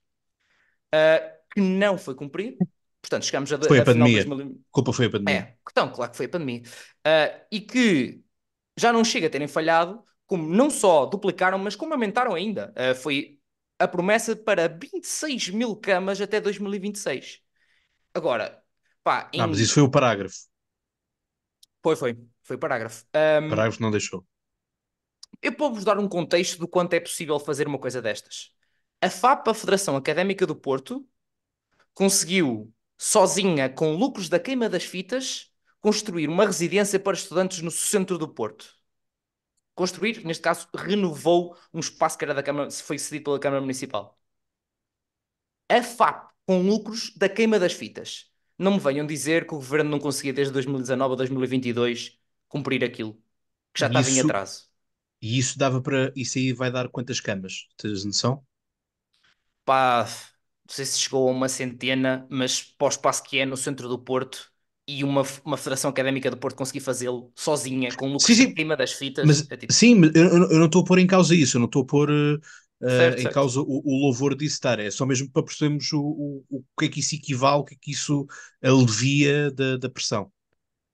ah, que não foi cumprido. Portanto, chegamos a. Foi a, a pandemia. 2000... Culpa foi a pandemia. É, então, claro que foi a pandemia. Uh, e que já não chega a terem falhado, como não só duplicaram, mas como aumentaram ainda. Uh, foi a promessa para 26 mil camas até 2026. Agora, pá. Em... Não, ah, mas isso foi o parágrafo. Pois foi, foi o parágrafo. Um... Parágrafo não deixou. Eu posso-vos dar um contexto do quanto é possível fazer uma coisa destas. A FAP, a Federação Académica do Porto, conseguiu, sozinha, com lucros da queima das fitas, construir uma residência para estudantes no centro do Porto construir, neste caso, renovou um espaço que era da Câmara, se foi cedido pela Câmara Municipal. A FAP, com lucros da queima das fitas. Não me venham dizer que o governo não conseguia desde 2019 a 2022 cumprir aquilo, que já estava isso, em atraso. E isso dava para. Isso aí vai dar quantas camas? Tens noção? Pá, não sei se chegou a uma centena, mas para o espaço que é no centro do Porto, e uma, uma Federação Académica do Porto conseguir fazê-lo sozinha, com o lucro sim, sim. cima das fitas. Mas, é tipo... Sim, eu, eu não estou a pôr em causa isso, eu não estou a pôr uh, certo, em certo. causa o, o, louvor disso estar, é só mesmo para percebermos o, o, o que é que isso equivale, o que é que isso alivia da, da pressão.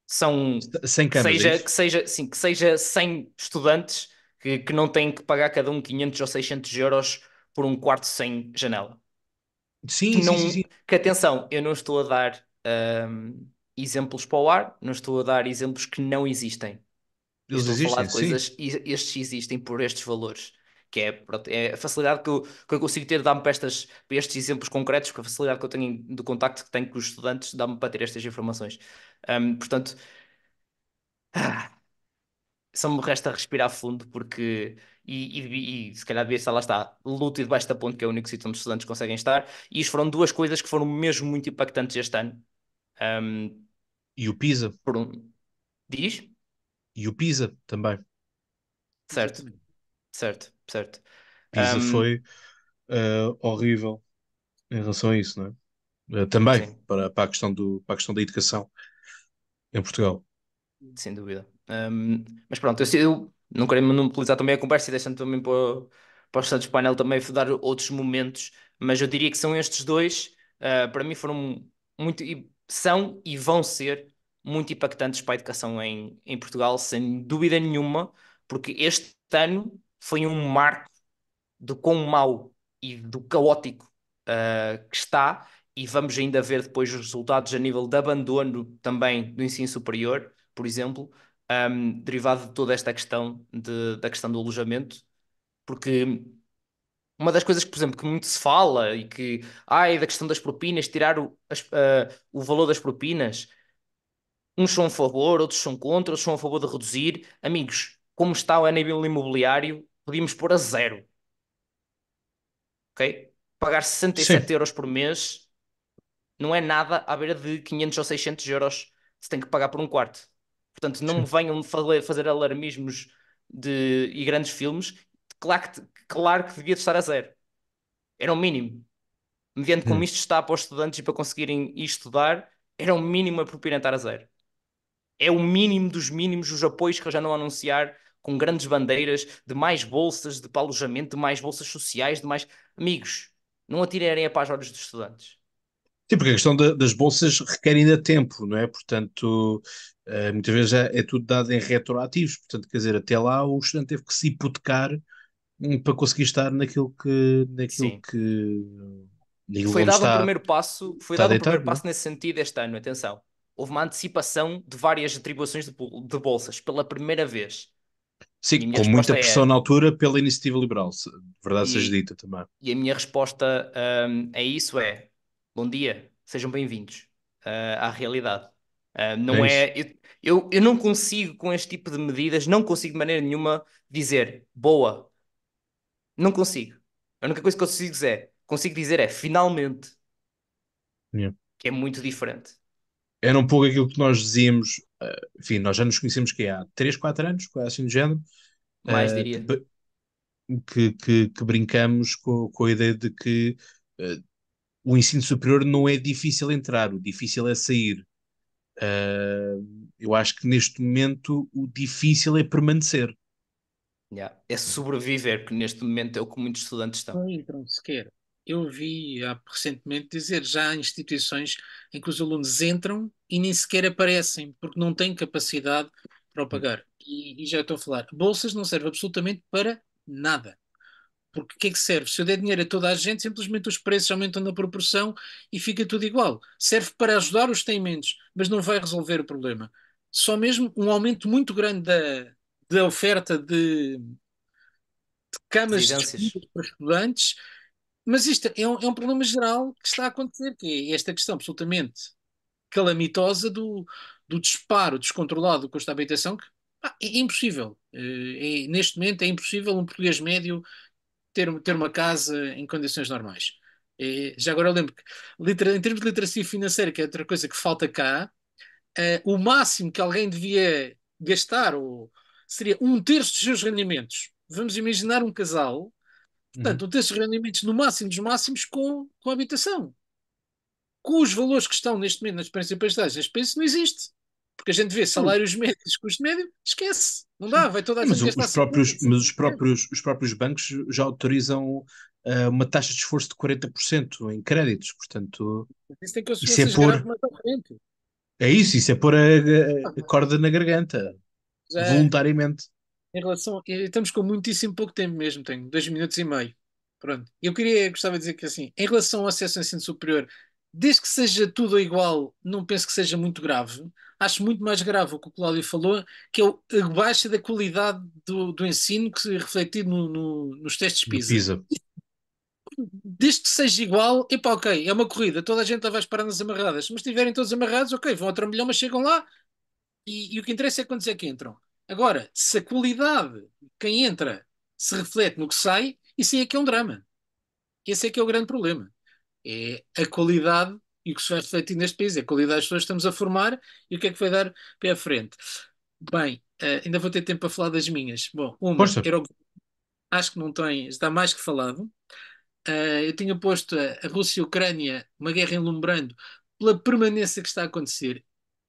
São sem câmeras, é seja, é que seja sim, que seja 100 estudantes que, que não têm que pagar cada um 500 ou 600 euros por um quarto sem janela. Sim, que não, sim, sim. Que atenção, eu não estou a dar. Um exemplos para o ar, não estou a dar exemplos que não existem. Eles estou existem, a falar de coisas, sim. estes existem por estes valores. Que é, pronto, é a facilidade que eu, que eu consigo ter, dar me para, estas, estes exemplos concretos, com a facilidade que eu tenho do contacto que tenho com os estudantes, dá-me para ter estas informações. Um, portanto, ah, só me resta respirar fundo, porque. E, e, e, se calhar devia estar lá está, luto e debaixo da ponte, que é o único sítio onde os estudantes conseguem estar. E isto foram duas coisas que foram mesmo muito impactantes este ano. Um, e o Pisa. Por um... Diz? E o Pisa também. Certo, certo, certo. Pisa um... foi uh, horrível em relação a isso, não é? Uh, também para, para, a questão do, para a questão da educação em Portugal. Sem dúvida. Um, mas pronto, eu, eu não quero monopolizar também a conversa e deixando também para, para o restante painel também dar outros momentos, mas eu diria que são estes dois, uh, para mim foram muito. E são e vão ser muito impactantes para a educação em, em Portugal, sem dúvida nenhuma, porque este ano foi um marco do quão mau e do caótico uh, que está, e vamos ainda ver depois os resultados a nível de abandono também do ensino superior, por exemplo, um, ah, derivado de toda esta questão de, da questão do alojamento, porque uma das coisas que, por exemplo, que muito se fala e que, ai, da questão das propinas, tirar o, as, uh, o valor das propinas. Uns são a favor, outros são contra, outros são a favor de reduzir. Amigos, como está o nível imobiliário, podíamos pôr a zero. Ok? Pagar 67 Sim. euros por mês não é nada à beira de 500 ou 600 euros se tem que pagar por um quarto. Portanto, não Sim. venham fazer alarmismos de, e grandes filmes claro que, claro que devia estar a zero. Era o mínimo. Mediante como hum. isto está para os estudantes e para conseguirem ir estudar, era o mínimo a propina estar a zero. É o mínimo dos mínimos os apoios que eles já não anunciar com grandes bandeiras de mais bolsas de alojamento, de mais bolsas sociais, de mais. Amigos, não atirarem a paz aos olhos dos estudantes. Sim, porque a questão das bolsas requer ainda tempo, não é? Portanto, eh, muitas vezes é, é tudo dado em retroativos, portanto, quer dizer, até lá o estudante teve que se hipotecar para conseguir estar naquilo que naquilo Sim. que naquilo foi dado está, o primeiro passo foi dado deitar, o primeiro é? passo nesse sentido este ano atenção houve uma antecipação de várias atribuições de, de bolsas pela primeira vez Sim, com muita é pressão é... na altura pela iniciativa liberal, se, verdade e, seja dita também. E a minha resposta um, a é isso é: bom dia, sejam bem-vindos uh, à realidade. Uh, não é. é eu, eu, eu não consigo, com este tipo de medidas, não consigo de maneira nenhuma dizer boa, não consigo. A única coisa que eu consigo dizer consigo dizer é finalmente. Yeah. Que é muito diferente. Era um pouco aquilo que nós dizíamos, uh, enfim, nós já nos conhecemos que é há 3, 4 anos, quase assim do género. Mais uh, diria. Que, que, que, brincamos com, com a ideia de que uh, o ensino superior não é difícil entrar, o difícil é sair. eu acho que neste momento o difícil é permanecer. Yeah. É sobreviver, que neste momento é o que muitos estudantes estão. Não entram sequer. Eu vi há, recentemente dizer já há instituições em que os alunos entram e nem sequer aparecem, porque não têm capacidade para o uhum. pagar. E, e já estou a falar, bolsas não servem absolutamente para nada. Porque o que é que serve? Se eu der dinheiro a toda a gente, simplesmente os preços aumentam na proporção e fica tudo igual. Serve para ajudar os têm menos, mas não vai resolver o problema. Só mesmo um aumento muito grande da, da oferta de, de camas para estudantes, mas isto é um, é um, problema geral que está a acontecer, que é esta questão absolutamente calamitosa do, do disparo descontrolado do custo da habitação, que ah, é impossível. Eh, é, neste momento é impossível um português médio ter, ter uma casa em condições normais. É, já agora eu lembro que, em termos de literacia financeira, que é outra coisa que falta cá, é, o máximo que alguém devia gastar ou, seria um terço dos seus rendimentos. Vamos imaginar um casal, portanto, uhum. um terço dos rendimentos no máximo dos máximos com, com a habitação. Com os valores que estão neste momento nas principais taxas de despesa, não existe. Porque a gente vê salários uhum. médios, custo médio, esquece. Não dá, vai toda a gente mas os próprios, Mas os próprios, os próprios bancos já autorizam eh, uma taxa de esforço de 40% em créditos, portanto. Isso tem é consequências isso é pôr... É isso, isso é pôr a, a ah, corda na garganta voluntariamente. Em relação. Estamos com muitíssimo pouco tempo mesmo, tenho dois minutos e meio. Pronto. Eu queria, gostava de dizer que assim, em relação ao acesso ao ensino superior, desde que seja tudo igual, não penso que seja muito grave. Acho muito mais grave o que o Cláudio falou, que é a baixa da qualidade do, do ensino que se refletido no, no, nos testes PISA. PISA. Desde que seja igual, epá, ok, é uma corrida, toda a gente vai parar nas amarradas. Se estiverem todos amarrados, ok, vão ao trambolhão, mas chegam lá, e, e o que interessa é quantos é que entram. Agora, se a qualidade quem entra se reflete no que sai, isso é que é um drama. Esse é que é o grande problema. É a qualidade e o que se vai refletir neste país, é a qualidade das pessoas que estamos a formar e o que é que vai dar para a frente. Bem, uh, ainda vou ter tempo para falar das minhas. Bom, uma era o... acho que não tem, está mais que falado. Uh, eu tinha posto a, a Rússia e a Ucrânia, uma guerra enlumbrando, pela permanência que está a acontecer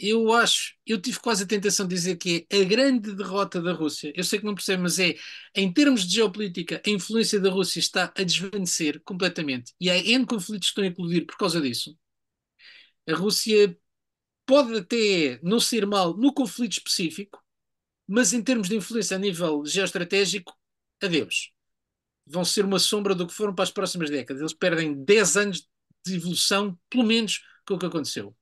eu acho, eu tive quase a tentação de dizer que é a grande derrota da Rússia. Eu sei que não percebo, mas é, em termos de geopolítica, a influência da Rússia está a desvanecer completamente. E há N conflitos que estão a eclodir por causa disso. A Rússia pode até não ser mal no conflito específico, mas em termos de influência a nível geoestratégico, adeus. Vão ser uma sombra do que foram para as próximas décadas. Eles perdem 10 anos de evolução, pelo menos, com o que aconteceu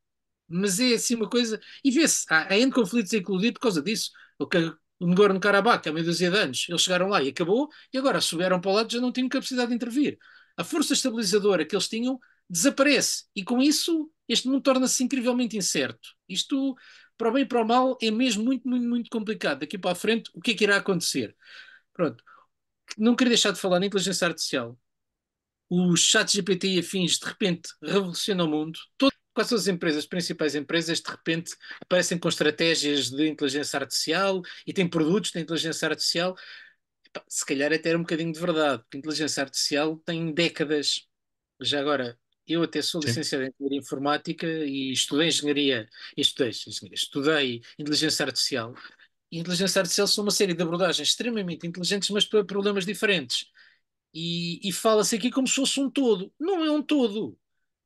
mas é assim uma coisa. E vê-se, há, há N conflitos a por causa disso. O, o no karabakh há é meio dúzia de anos, eles chegaram lá e acabou, e agora souberam para o lado já não tinham capacidade de intervir. A força estabilizadora que eles tinham desaparece, e com isso este mundo torna-se incrivelmente incerto. Isto, para o bem e para o mal, é mesmo muito, muito, muito complicado. Daqui para a frente, o que é que irá acontecer? Pronto. Não queria deixar de falar na inteligência artificial. O chat GPT e afins, de repente, revolucionam o mundo. Todo Quais são as empresas, as principais empresas, de repente aparecem com estratégias de inteligência artificial e têm produtos de inteligência artificial. se calhar até era um bocadinho de verdade, porque inteligência artificial tem décadas. Já agora, eu até sou licenciado em Engenharia Informática e estudei Engenharia, estudei, estudei Inteligência Artificial. E Inteligência Artificial são uma série de abordagens extremamente inteligentes, mas para problemas diferentes. E, e fala-se aqui como se fosse um todo. Não é um todo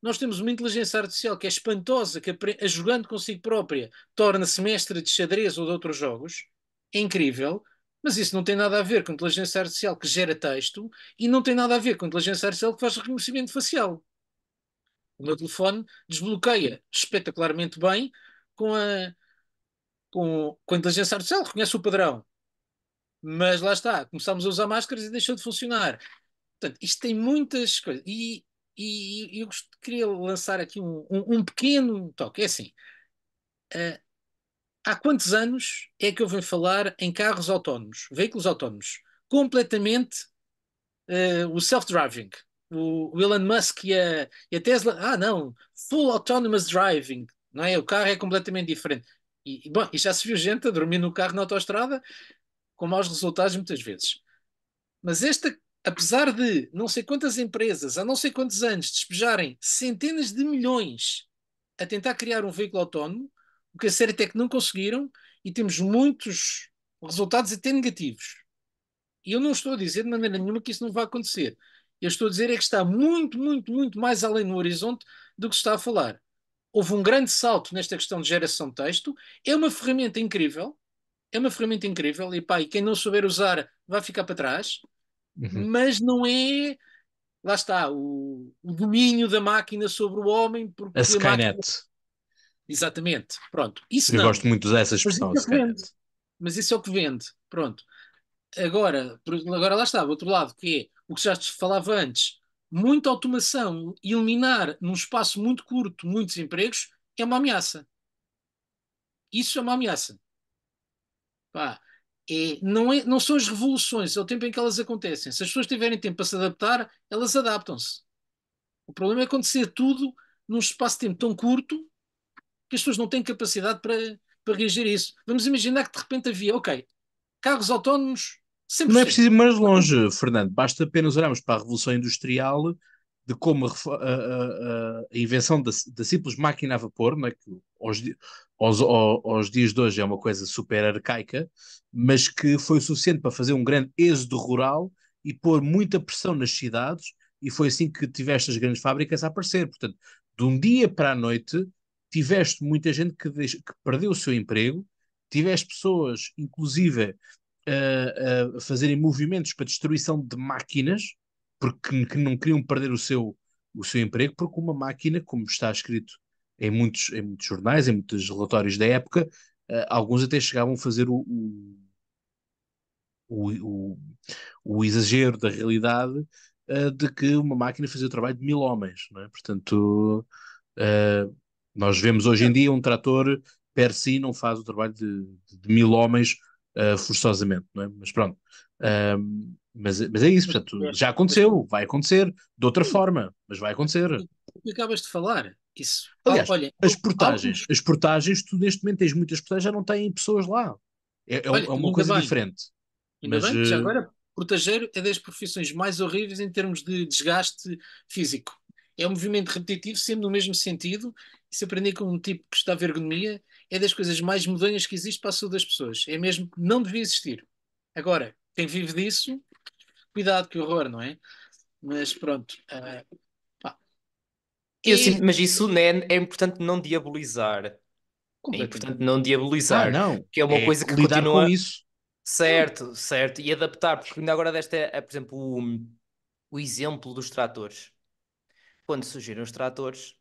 nós temos uma inteligência artificial que é espantosa, que a jogando consigo própria torna-se mestre de xadrez ou de outros jogos, é incrível, mas isso não tem nada a ver com inteligência artificial que gera texto e não tem nada a ver com inteligência artificial que faz reconhecimento facial. O meu telefone desbloqueia espetacularmente bem com a, com, com a inteligência artificial, reconhece o padrão. Mas lá está, começámos a usar máscaras e deixou de funcionar. Portanto, isto tem muitas coisas. E e, e eu queria lançar aqui um, um, um pequeno toque. É assim, uh, há quantos anos é que eu venho falar em carros autónomos, veículos autónomos, completamente uh, o self-driving? O, o, Elon Musk e a, e a Tesla, ah não, full autonomous driving, não é? O carro é completamente diferente. E, e, bom, e já se viu gente a dormir no carro na autoestrada com maus resultados muitas vezes. Mas esta apesar de não sei quantas empresas há não sei quantos anos despejarem centenas de milhões a tentar criar um veículo autónomo, o que a série até que não conseguiram e temos muitos resultados até negativos. E eu não estou a dizer de maneira nenhuma que isso não vai acontecer. Eu estou a dizer é que está muito, muito, muito mais além no horizonte do que se está a falar. Houve um grande salto nesta questão de geração de texto. É uma ferramenta incrível. É uma ferramenta incrível. E, pá, e quem não souber usar vai ficar para trás Uhum. Mas não é. Lá está, o, o, domínio da máquina sobre o homem. Porque a Skynet. Máquina... Exatamente, pronto. Isso Eu não. gosto muito dessa expressão. Mas isso, é Mas isso é o que vende, pronto. Agora, agora lá está, o outro lado, que é o que já te falava antes, muita automação, eliminar num espaço muito curto muitos empregos, é uma ameaça. Isso é uma ameaça. Pá, é, não, é, não são as revoluções, é o tempo em que elas acontecem. Se as pessoas tiverem tempo para se adaptar, elas adaptam-se. O problema é acontecer é tudo num espaço de tempo tão curto que as pessoas não têm capacidade para, para reagir a isso. Vamos imaginar que de repente havia, ok, carros autónomos. 100%. Não é preciso ir mais longe, Fernando. Basta apenas olharmos para a Revolução Industrial de como a, a, a invenção da, da, simples máquina a vapor, é que aos, aos, aos, dias de hoje é uma coisa super arcaica, mas que foi suficiente para fazer um grande êxodo rural e pôr muita pressão nas cidades, e foi assim que tiveste as grandes fábricas a aparecer. Portanto, de um dia para a noite, tiveste muita gente que, deix, que perdeu o seu emprego, tiveste pessoas, inclusive, a, a fazerem movimentos para destruição de máquinas porque que não queriam perder o seu, o seu emprego, porque uma máquina, como está escrito em muitos, em muitos jornais, em muitos relatórios da época, uh, alguns até chegavam a fazer o, o, o, o exagero da realidade uh, de que uma máquina fazia o trabalho de mil homens. Não é? Portanto, uh, nós vemos hoje em dia um trator per si não faz o trabalho de, de mil homens forçosamente, não é? mas pronto. Um, mas, mas é isso, portanto, já aconteceu, vai acontecer, de outra forma, mas vai acontecer. O que acabas de falar, isso. Ah, Aliás, olha, as portagens, alguns... as portagens, tu neste momento tens muitas portagens, já não têm pessoas lá. É, é olha, é uma coisa bem. diferente. Ainda mas, bem, já eh, agora, portageiro é das profissões mais horríveis em termos de desgaste físico. É um movimento repetitivo, sempre no mesmo sentido, e se aprender com um tipo que estudava ergonomia, é das coisas mais medonhas que existe para a saúde das pessoas. É mesmo que não devia existir. Agora, quem vive disso cuidado, que horror, não é? Mas pronto. Uh, e... sim, mas isso né, é importante não diabolizar. É importante não diabolizar. Ah, não. Que é uma é coisa que lidar continua. com isso. Certo, certo. E adaptar, porque ainda agora desta é, por exemplo, o, o exemplo dos tratores. Quando surgiram os tratores,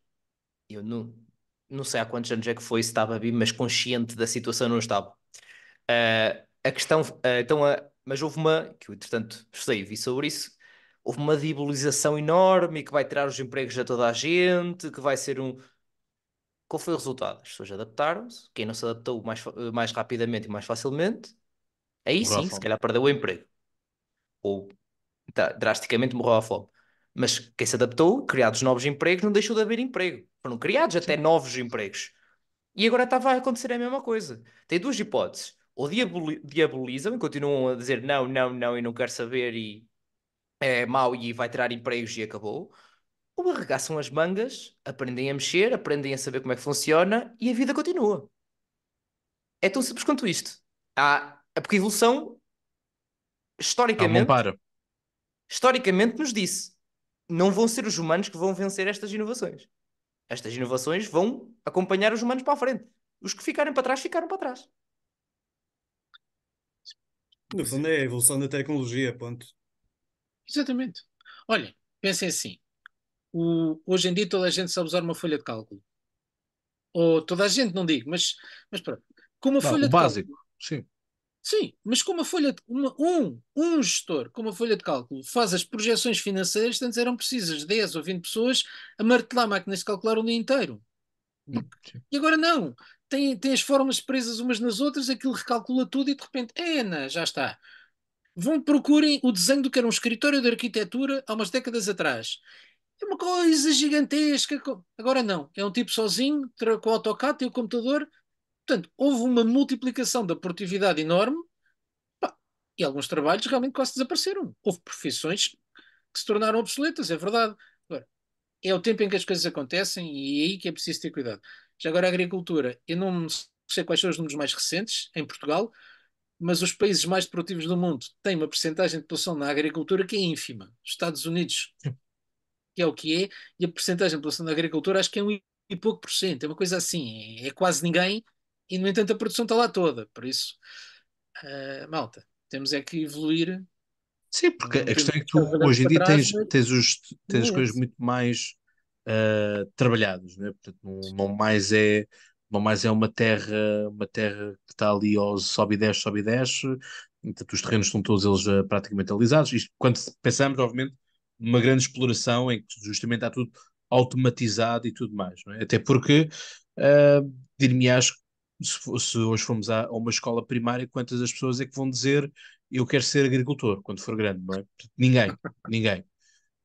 eu não, não sei há quantos anos é que foi, se estava bem, mas consciente da situação não estava. Uh, a questão, uh, então a, mas houve uma, que eu entretanto sei e vi sobre isso, houve uma debilização enorme que vai tirar os empregos a toda a gente, que vai ser um. Qual foi o resultado? As pessoas adaptaram-se, quem não se adaptou mais, mais rapidamente e mais facilmente, aí sim, se calhar perdeu o emprego. Ou tá, drasticamente morreu à fome. Mas quem se adaptou, criados novos empregos, não deixou de haver emprego. Foram criados até novos empregos. E agora estava a acontecer a mesma coisa. Tem duas hipóteses ou diabolizam e continuam a dizer não, não, não e não quero saber e é mau e vai tirar empregos e acabou, ou arregaçam as mangas, aprendem a mexer, aprendem a saber como é que funciona e a vida continua. É tão simples quanto isto. Há, é porque a evolução, historicamente, para. historicamente nos disse, não vão ser os humanos que vão vencer estas inovações. Estas inovações vão acompanhar os humanos para a frente. Os que ficarem para trás, ficaram para trás. No é. fundo é a evolução da tecnologia, ponto. Exatamente. Olha, pensem assim. O, hoje em dia toda a gente sabe usar uma folha de cálculo. Ou toda a gente, não digo, mas, mas pronto. Com uma não, folha o de básico, cálculo, sim. Sim, mas com uma folha de, uma, um, um gestor com uma folha de cálculo faz as projeções financeiras, antes eram precisas 10 ou 20 pessoas a martelar máquinas de calcular o dia inteiro. Hum, sim. E agora não tem, tem as formas presas umas nas outras, aquilo recalcula tudo e de repente, é, já está. Vão procurem o desenho do que era um escritório de arquitetura há umas décadas atrás. É uma coisa gigantesca. Agora não, é um tipo sozinho, com o AutoCAD, e o computador. Portanto, houve uma multiplicação da produtividade enorme e alguns trabalhos realmente quase desapareceram. Houve profissões que se tornaram obsoletas, é verdade. Agora, é o tempo em que as coisas acontecem e é aí que é preciso ter cuidado. Já agora a agricultura, eu não sei quais são os números mais recentes em Portugal, mas os países mais produtivos do mundo têm uma percentagem de população na agricultura que é ínfima. Estados Unidos, que é o que é, e a percentagem de população na agricultura acho que é um e pouco por cento, é uma coisa assim, é quase ninguém, e no entanto a produção está lá toda, por isso, uh, malta, temos é que evoluir. Sim, porque a questão é que tu hoje em dia trás, tens, tens, os, tens é. as coisas muito mais uh, trabalhados, né? Portanto, não, não, mais é não mais é uma terra uma terra que está ali ao sobe e desce, sobe e desce, portanto, os terrenos estão todos eles uh, praticamente alisados, isto quando pensamos, obviamente, numa grande exploração em que justamente está tudo automatizado e tudo mais, é? até porque uh, eh, dir-me-ás se, se, hoje formos a, a, uma escola primária, quantas das pessoas é que vão dizer eu quero ser agricultor quando for grande, não é? Ninguém, ninguém.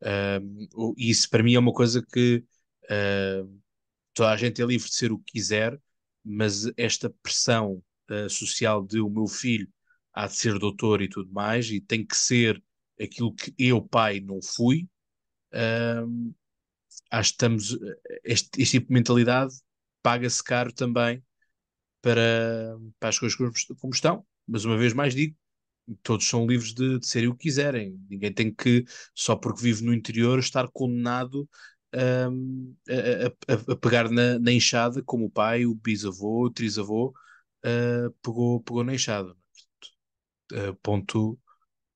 Uh, isso para mim é uma coisa que uh, toda a gente é livre de ser o que quiser, mas esta pressão uh, social de o meu filho há de ser doutor e tudo mais, e tem que ser aquilo que eu, pai, não fui, acho que estamos. Este, este tipo de mentalidade paga-se caro também para, para as coisas como, como estão. Mas uma vez mais digo, todos são livres de, de serem o que quiserem. Ninguém tem que, só porque vive no interior, estar condenado hum, a, a, a, pegar na, na, enxada, como o pai, o bisavô, o trisavô ah, pegou, pegou na enxada. ponto,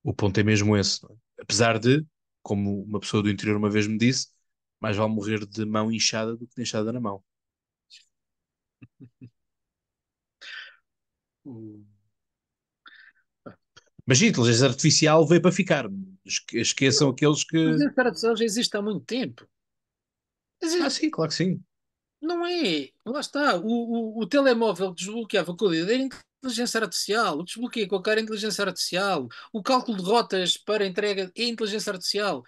o ponto é mesmo esse. É? Apesar de, como uma pessoa do interior uma vez me disse, mais vale morrer de mão inchada do que de enxada na mão. Mas a inteligência artificial veio para ficar. Esqueçam aqueles que. A inteligência artificial já existe há muito tempo. Existe. Ah, sim, claro que sim. Não é. Lá está. O, o, o telemóvel desbloqueava com o dedo era inteligência artificial. O desbloqueio com a cara é inteligência artificial. O cálculo de rotas para entrega é inteligência artificial.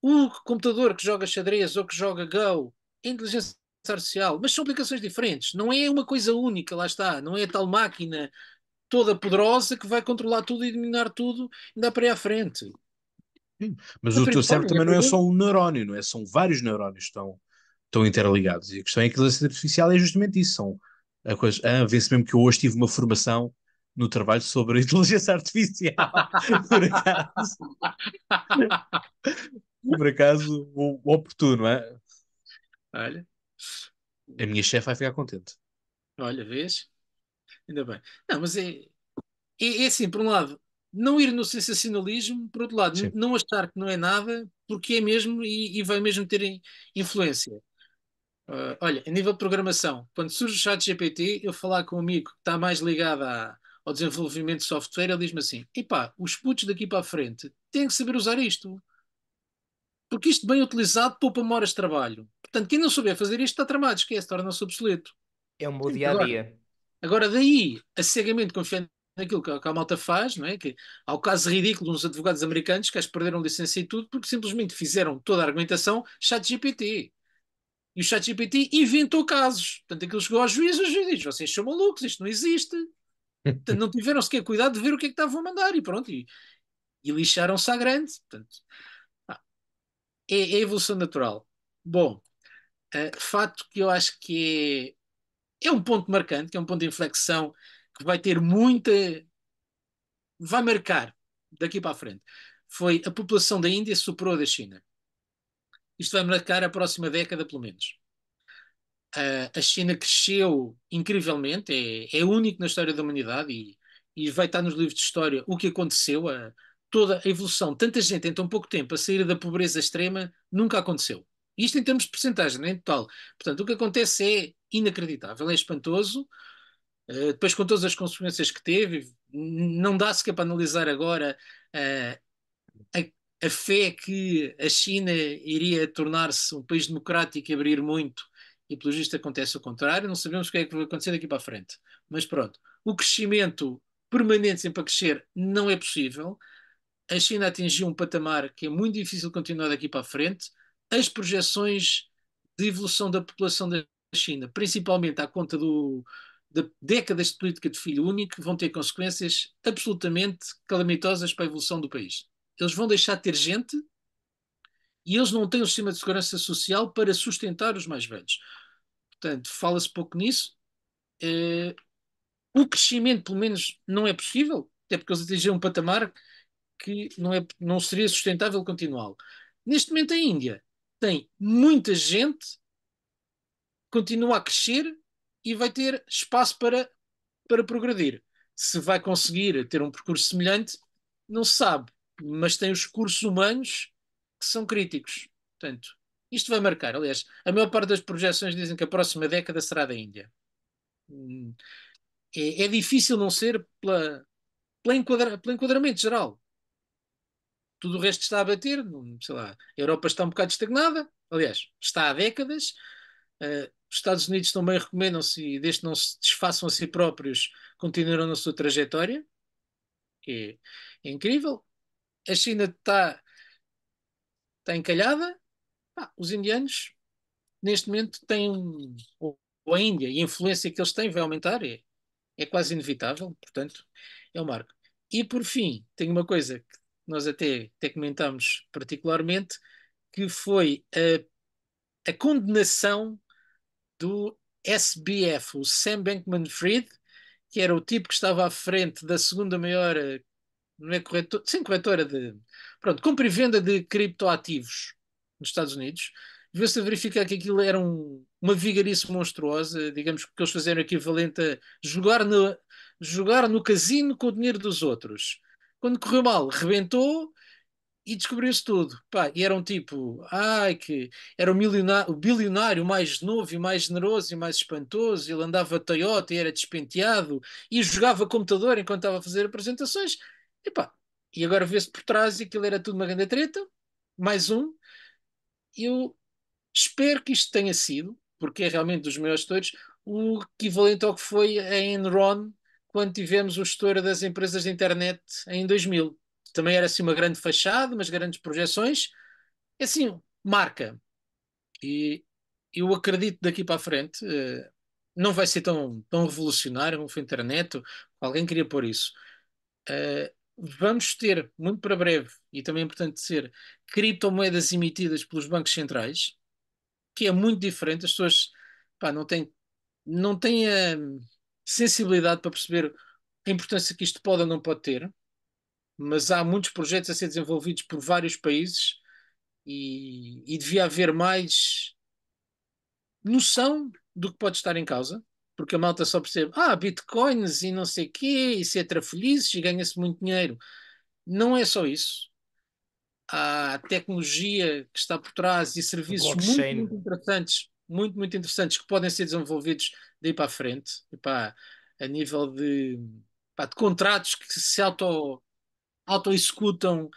O computador que joga xadrez ou que joga Go é inteligência artificial. Mas são aplicações diferentes. Não é uma coisa única, lá está. Não é a tal máquina toda poderosa que vai controlar tudo e dominar tudo e dá para ir à frente. Sim, mas o teu cérebro também não é só um neurónio, não é? São vários neurónios que estão, estão interligados. E a questão é que a inteligência artificial é justamente isso. São a coisa, ah, vê-se mesmo que eu hoje tive uma formação no trabalho sobre a inteligência artificial. por acaso. por acaso, o, o oportuno, é? Olha. A minha chefe vai ficar contente. Olha, vês? Ainda bem. Não, mas é, é, é assim, por um lado, não ir no sensacionalismo, por outro lado, não achar que não é nada, porque é mesmo e, e vai mesmo ter influência. Uh, olha, a nível de programação, quando surge o chat GPT, eu falar com um amigo que está mais ligado à, ao desenvolvimento de software, ele diz-me assim: epá, os putos daqui para a frente têm que saber usar isto. Porque isto bem utilizado poupa-me horas de trabalho. Portanto, quem não souber fazer isto está tramado, esquece, torna-se obsoleto. É um bom dia a dia. Agora, daí a cegamente confiando naquilo que a, que a malta faz, não é? Que, ao caso ridículo de uns advogados americanos que as perderam licença e tudo porque simplesmente fizeram toda a argumentação ChatGPT. E o ChatGPT inventou casos. Portanto, aquilo chegou aos juízes, os juízes dizem: vocês são malucos, isto não existe. Portanto, não tiveram sequer cuidado de ver o que é que estavam a mandar e pronto. E, e lixaram-se à grande. Portanto, é, é evolução natural. Bom, uh, fato que eu acho que é é um ponto marcante, que é um ponto de inflexão que vai ter muita. vai marcar daqui para a frente. Foi a população da Índia superou a da China. Isto vai marcar a próxima década, pelo menos. Uh, a China cresceu incrivelmente, é, é único na história da humanidade e, e vai estar nos livros de história o que aconteceu, a, ah, toda a evolução, tanta gente em tão pouco tempo a sair da pobreza extrema, nunca aconteceu. Isto em termos de porcentagem, nem total. Portanto, o que acontece é inacreditável, é espantoso. Uh, depois, com todas as consequências que teve, não dá sequer para analisar agora uh, a, a, fé que a China iria tornar-se um país democrático e abrir muito, e pelo visto acontece o contrário. Não sabemos o que é que vai acontecer daqui para a frente. Mas pronto, o crescimento permanente sempre a crescer não é possível. A China atingiu um patamar que é muito difícil continuar daqui para a frente. As projeções de evolução da população da China, principalmente à conta do, de décadas de política de filho único, vão ter consequências absolutamente calamitosas para a evolução do país. Eles vão deixar de ter gente e eles não têm o sistema de segurança social para sustentar os mais velhos. Portanto, fala-se pouco nisso. Eh, o crescimento, pelo menos, não é possível, até porque eles atingiram um patamar que não, é, não seria sustentável continuá-lo. Neste momento, a Índia tem muita gente continua a crescer e vai ter espaço para, para progredir. Se vai conseguir ter um percurso semelhante, não se sabe, mas tem os recursos humanos que são críticos. Portanto, isto vai marcar. Aliás, a maior parte das projeções dizem que a próxima década será da Índia. Hum, é, é difícil não ser pela, pela enquadra, pelo enquadramento geral. Tudo o resto está a bater, sei lá, a Europa está um bocado estagnada, aliás, está há décadas, eh, os Estados Unidos também recomendam-se, e desde que não se desfaçam a si próprios, continuarão na sua trajetória, que é, incrível. A China está está encalhada. Ah, os indianos, neste momento, têm. ou a Índia, e a influência que eles têm vai aumentar, é, é quase inevitável, portanto, é o marco. E por fim, tem uma coisa que nós até, até comentámos particularmente, que foi a, a condenação do SBF, o Sam Bankman-Fried, que era o tipo que estava à frente da segunda maior não é corretor, sim, corretora de pronto, compra e venda de criptoativos nos Estados Unidos, viu-se a verificar que aquilo era um, uma vigarice monstruosa, digamos que eles fizeram equivalente a jogar no, jogar no casino com o dinheiro dos outros. Quando correu mal, rebentou, e descobriu-se tudo. Pá, e era um tipo, ai que era o, milionário, o bilionário mais novo e mais generoso e mais espantoso. Ele andava Toyota e era despenteado e jogava computador enquanto estava a fazer apresentações. E pá, e agora vê-se por trás e aquilo era tudo uma grande treta. Mais um. Eu espero que isto tenha sido, porque é realmente dos melhores todos, o equivalente ao que foi a Enron quando tivemos o estouro das empresas de internet em 2000 também era assim uma grande fachada, umas grandes projeções. É assim, marca. E eu acredito daqui para a frente, eh, não vai ser tão, tão revolucionário, não foi internet, alguém queria pôr isso. Eh, vamos ter, muito para breve, e também é importante dizer, criptomoedas emitidas pelos bancos centrais, que é muito diferente, as pessoas pá, não têm, não têm a eh, sensibilidade para perceber a importância que isto pode ou não pode ter mas há muitos projetos a ser desenvolvidos por vários países e, e devia haver mais noção do que pode estar em causa, porque a malta só percebe, ah, bitcoins e não sei o quê, e se é trafolhices e ganha-se muito dinheiro. Não é só isso. Há tecnologia que está por trás e serviços muito, muito, interessantes, muito, muito interessantes que podem ser desenvolvidos daí para a frente, epá, a nível de, epá, de contratos que se auto auto-executam.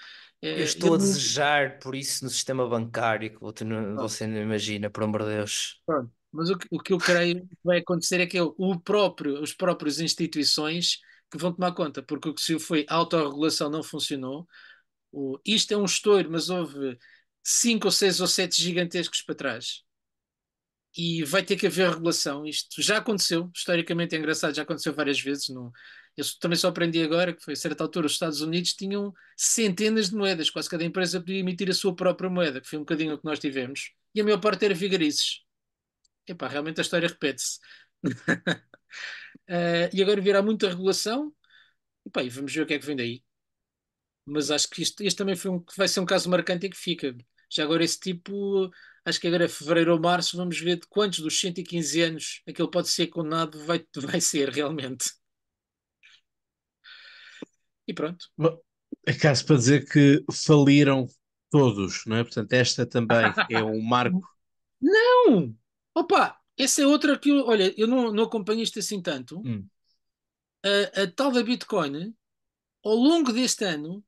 Eu eh, estou a desejar por isso no sistema bancário que você não, você não imagina, por amor de Deus. Pronto. Mas o que, o que eu creio que vai acontecer é que eu, o próprio, os próprios instituições que vão tomar conta, porque o que se foi autorregulação não funcionou, o, isto é um estouro, mas houve cinco ou seis ou sete gigantescos para trás e vai ter que haver regulação. Isto já aconteceu, historicamente é engraçado, já aconteceu várias vezes. No... Eu também só aprendi agora que foi a certa altura os Estados Unidos tinham centenas de moedas, quase cada empresa podia emitir a sua própria moeda, que foi um bocadinho o que nós tivemos, e a maior parte era vigarices. Epá, realmente a história repete-se. uh, e agora virá muita regulação, epá, e vamos ver o que é que vem daí. Mas acho que isto, este também foi um, vai ser um caso marcante e que fica. Já agora esse tipo acho que agora é fevereiro ou março vamos ver de quantos dos 115 anos aquele pode ser condenado vai, vai ser realmente. E pronto. É caso para dizer que faliram todos, não é? Portanto, esta também é um marco. Não! Opa, essa é outra que eu, olha, eu não, não acompanho isto assim tanto. Hum. A, a tal da Bitcoin, ao longo deste ano,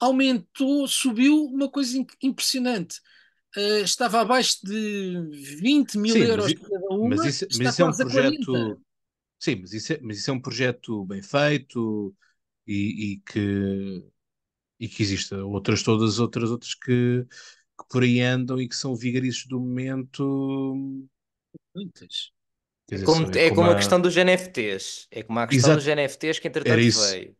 aumentou, subiu uma coisa impressionante uh, estava abaixo de 20 mil Sim, euros mas, cada uma. Mas isso, mas isso é um projeto. Sim, mas isso, é, mas isso é um projeto bem feito e, e que e que outras todas outras outras que, que por aí andam e que são vigaristas do momento muitas como, é, é como, a... a questão dos NFTs é como a questão Exato. dos NFTs que entretanto Era isso. veio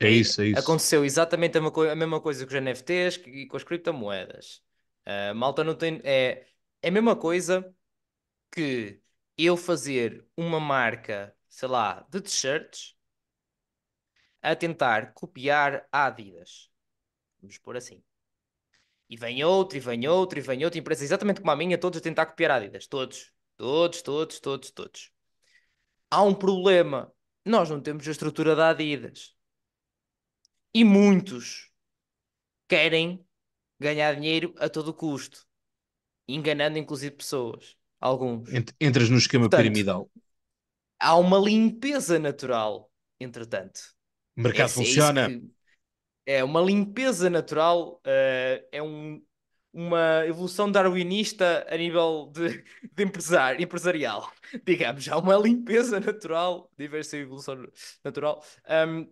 é, é isso, é isso. Aconteceu exatamente a, a mesma coisa com os NFTs e com as criptomoedas. Uh, malta não tem. É, é a mesma coisa que eu fazer uma marca, sei lá, de t-shirts a tentar copiar a Adidas. Vamos pôr assim. E vem outro, e vem outro, e vem outra empresa exatamente como a minha, todos a tentar copiar a Adidas. Todos. Todos, todos, todos, todos. Há um problema. Nós não temos a estrutura da Adidas. E muitos querem ganhar dinheiro a todo custo, enganando inclusive pessoas, alguns. Entras no esquema Portanto, piramidal. Há uma limpeza natural, entretanto. O mercado Esse, é é funciona. É, é, uma limpeza natural, uh, é um, uma evolução darwinista a nível de, de empresário, empresarial, digamos, há uma limpeza natural, diversa evolução natural, um,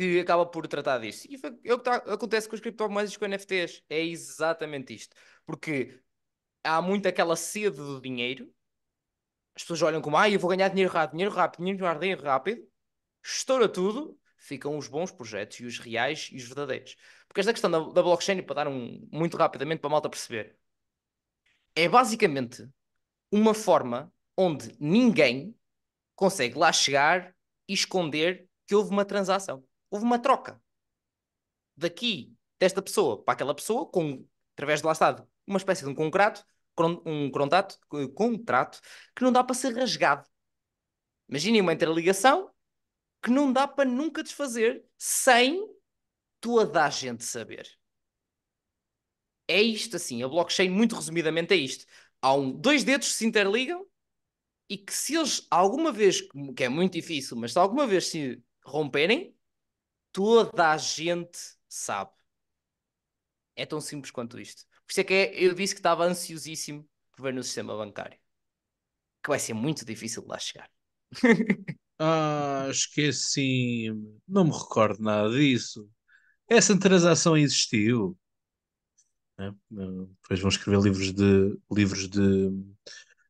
que acaba por tratar disso. E é o que tá, acontece com as criptomoedas e com NFTs. É exatamente isto. Porque há muito aquela sede do dinheiro. As pessoas olham como, ah, eu vou ganhar dinheiro rápido, dinheiro rápido, dinheiro rápido, dinheiro rápido. Estoura tudo, ficam os bons projetos e os reais e os verdadeiros. Porque esta questão da, da blockchain, para dar um, muito rapidamente para a malta perceber, é basicamente uma forma onde ninguém consegue lá chegar e esconder que houve uma transação houve uma troca daqui, desta pessoa, para aquela pessoa, com, através de lá está, uma espécie de um concreto, um contrato, contrato que não dá para ser rasgado. Imaginem uma interligação que não dá para nunca desfazer sem toda a gente saber. É isto assim, a blockchain, muito resumidamente, é isto. Há um, dois dedos que se interligam e que se eles alguma vez, que é muito difícil, mas se alguma vez se romperem, toda a gente sabe. É tão simples quanto isto. Por isso é que é, eu disse que estava ansiosíssimo por ver no sistema bancário. Que vai ser muito difícil de lá chegar. ah, esqueci. Não me recordo nada disso. Essa transação existiu. Né? Ah, depois vão escrever livros de livros de,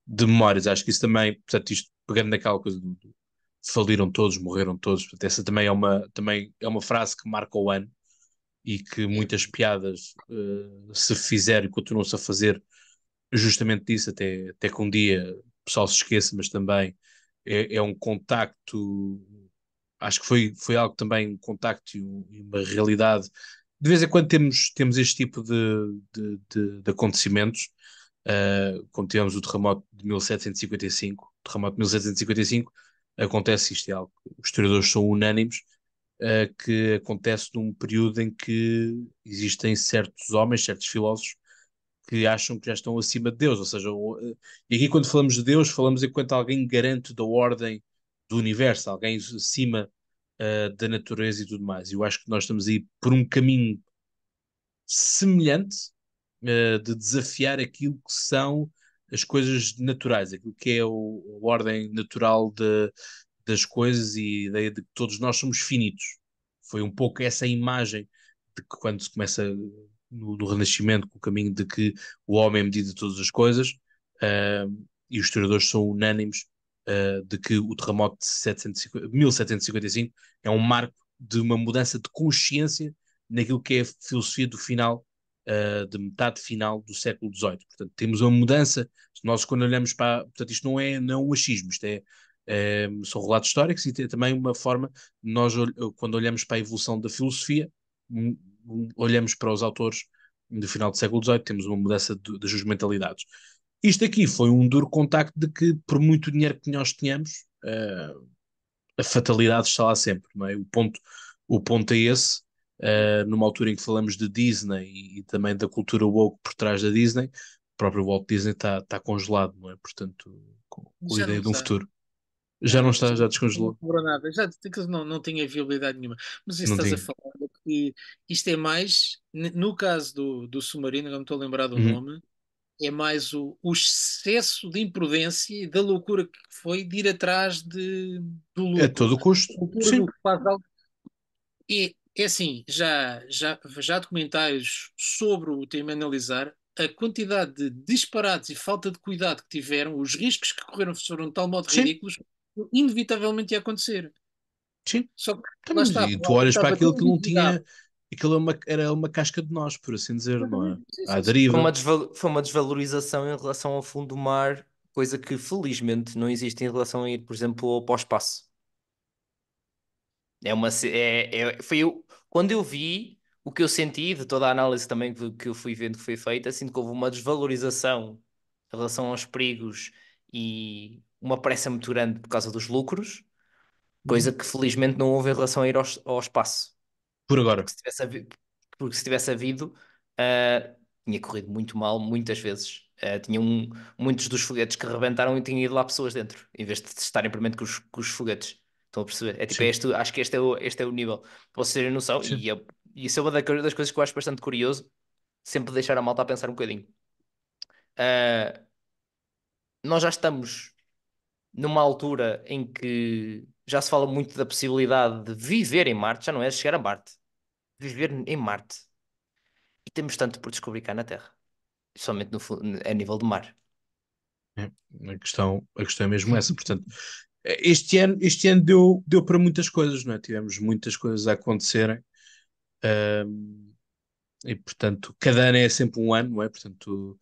de memórias. Acho que isso também, portanto, isto pegando naquela coisa do, faliram todos, morreram todos. Essa também é uma, também é uma frase que marca o ano e que muitas piadas uh, se fizeram e continuam-se a fazer justamente disso, até, até que um dia o pessoal se esqueça, mas também é, é um contacto, acho que foi, foi algo também, um contacto e, uma realidade. De vez em quando temos, temos este tipo de, de, de, de acontecimentos, uh, eh, como tivemos o terremoto de 1755, terremoto de 1755, acontece isto, é algo que os historiadores são unânimes, uh, que acontece num período em que existem certos homens, certos filósofos, que acham que já estão acima de Deus, ou seja, eh, e aqui quando falamos de Deus, falamos enquanto alguém garante da ordem do universo, alguém acima uh, da natureza e tudo mais. Eu acho que nós estamos aí por um caminho semelhante de desafiar aquilo que são as coisas naturais, aquilo que é o, a ordem natural de, das coisas e a ideia de que todos nós somos finitos. Foi um pouco essa imagem de que quando se começa no, no Renascimento com o caminho de que o homem é medida de todas as coisas, uh, e os historiadores são unânimes uh, de que o terremoto de 750, 1755 é um marco de uma mudança de consciência naquilo que é a filosofia do final uh, de metade final do século XVIII. Portanto, temos uma mudança. Nós, quando olhamos para. Portanto, isto não é não é um achismo, isto é, é. são relatos históricos e também uma forma, nós eh, quando olhamos para a evolução da filosofia, hum, hum, olhamos para os autores do final do século XVIII, temos uma mudança das mentalidades. Isto aqui foi um duro contacto de que, por muito dinheiro que nós tínhamos, uh, a fatalidade está lá sempre, não é? O ponto, o ponto é esse, uh, numa altura em que falamos de Disney e, e, também da cultura woke por trás da Disney, o próprio Walt Disney está tá congelado, não é? Portanto, com, com a ideia de um futuro. Já não está, já descongelou. Não nada, já não, não tinha viabilidade nenhuma. Mas isso estás tinha. a falar que isto é mais, no caso do, do submarino, não estou a lembrar do uhum. nome, é mais o, o, excesso de imprudência e da loucura que foi de ir atrás de, do lucro. É todo o custo. Sim. Faz algo. E é assim, já, já, já há documentários sobre o tema analisar, a quantidade de disparados e falta de cuidado que tiveram, os riscos que correram foram de tal modo Sim. ridículos, inevitavelmente ia acontecer. Sim. Só que então, está, e tu olhas para aquilo que não tinha. Aquilo era é uma, era uma casca de nós, por assim dizer, não é? À deriva. Foi uma, desval, foi uma desvalorização em relação ao fundo do mar, coisa que felizmente não existe em relação, a ir, por exemplo, ao pós-espaço. É uma, é, é, foi eu, quando eu vi o que eu senti de toda a análise também que, que eu fui vendo que foi feita, assim que houve uma desvalorização em relação aos perigos e uma pressa muito grande por causa dos lucros, coisa uhum. que felizmente não houve em relação a ir ao, ao espaço. Por agora. Porque se tivesse havido, porque se tivesse havido uh, tinha corrido muito mal muitas vezes. Uh, ah, tinham um, muitos dos foguetes que rebentaram e tinham ido lá pessoas dentro, em vez de estarem permanente com com os foguetes. Estão a perceber? É tipo, é este, acho que este é o, este é o nível. Para vocês terem noção, Sim. É, e, isso é uma das coisas que eu acho bastante curioso, sempre deixar a malta a pensar um bocadinho. Uh, nós já estamos numa altura em que já se fala muito da possibilidade de viver em Marte, já não é chegar a Marte, viver em Marte. E temos tanto por descobrir cá na Terra, somente no, a nível do mar. É, a, questão, a questão é mesmo essa, portanto, este ano, este ano deu, deu para muitas coisas, não é? Tivemos muitas coisas a acontecerem. e portanto, cada ano é sempre um ano, não é? Portanto,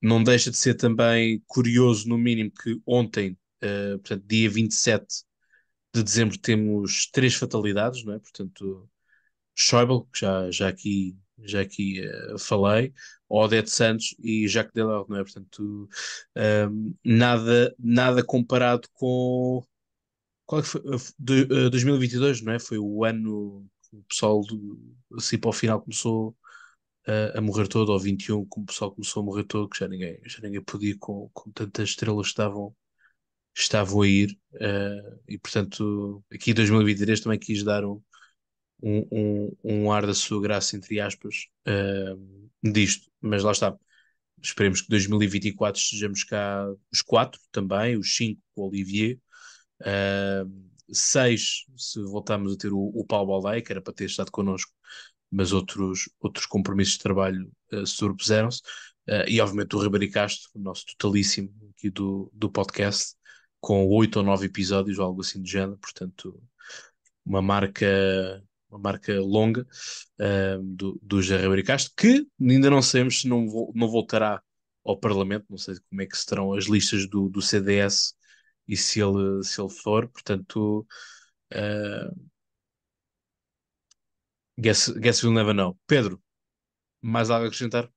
não deixa de ser também curioso, no mínimo, que ontem, uh, portanto, dia 27 de dezembro, temos três fatalidades, não é? Portanto, Schäuble, que já, já aqui já aqui uh, falei, Odete Santos e Jacques Delors, não é? Portanto, um, ehm, nada, nada comparado com. Qual é que foi? De, uh, 2022, não é? Foi o ano que o pessoal do, assim para o final começou uh, a morrer todo, ou 21, que o pessoal começou a morrer todo, que já ninguém, já ninguém podia com, com tantas estrelas estavam estavam a ir uh, e portanto aqui em 2023 também quis dar um, um, um, ar da sua graça, entre aspas, uh, disto. Mas lá está. Esperemos que 2024 sejamos cá os quatro também, os cinco com o Olivier, uh, seis se voltarmos a ter o, o Paulo Baldei, que era para ter estado connosco, mas outros, outros compromissos de trabalho uh, sobrepuseram-se. Uh, e obviamente o Ribeiro Castro, o nosso totalíssimo aqui do, do podcast, com oito ou nove episódios, ou algo assim do género, portanto, uma marca uma marca longa uh, do, do Jair Castro, que ainda não sabemos se não, não voltará ao Parlamento, não sei como é que serão as listas do, do CDS e se ele, se ele for, portanto uh, guess, guess we'll never know. Pedro, mais algo a acrescentar?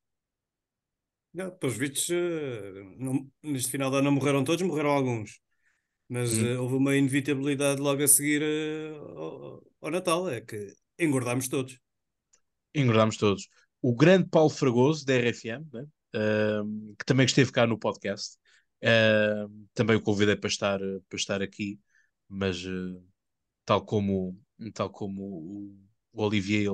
Não, pelos vistos, eh, não, neste final de ano não morreram todos, morreram alguns. Mas hum. uh, houve uma inevitabilidade logo a seguir uh, ao, ao, Natal, é que engordámos todos. Engordámos todos. O grande Paulo Fragoso, da RFM, né? uh, que também esteve cá no podcast, ehm, também o convidei para estar, para estar aqui, mas eh, tal como, tal como o, o Olivier,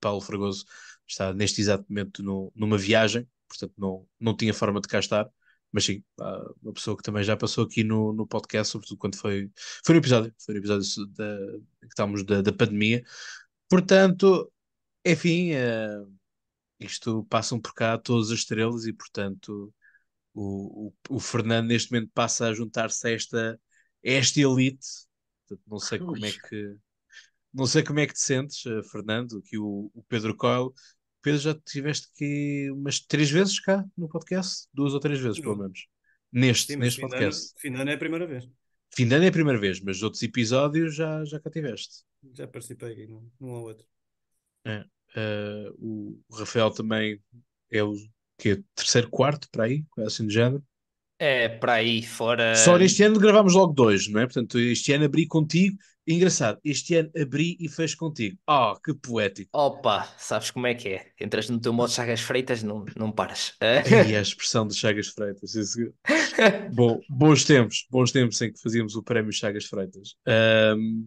Paulo Fragoso, está neste exato momento no, numa viagem, portanto não, não tinha forma de cá estar mas sim, uma pessoa que também já passou aqui no, no podcast, sobretudo quando foi, foi no episódio, foi no episódio da, que estávamos da, da pandemia. Portanto, enfim, uh, isto passam por cá todas as estrelas e, portanto, o, o, o Fernando neste momento passa a juntar-se a esta, a esta elite. Portanto, não sei como é que. Não sei como é que te sentes, eh, Fernando, que o, o Pedro Coelho Pedro, já tiveste aqui umas três vezes cá no podcast? Duas ou três vezes, pelo menos. Neste, Sim, neste podcast. Finano é a primeira vez. Finano é a primeira vez, mas outros episódios já, já cá tiveste. Já participei num, num ou outro. É, uh, o Rafael também é o que é terceiro, quarto, para aí, quase assim do género. É, para aí fora. Só neste ano gravámos logo dois, não é? Portanto, este ano abri contigo. Engraçado, este ano abri e fez contigo. Oh, que poético. Opa, sabes como é que é? Entras no teu modo Chagas Freitas, não, não paras. e é a expressão de Chagas Freitas. Isso... Bom, bons tempos, bons tempos em que fazíamos o prémio Chagas Freitas. Um,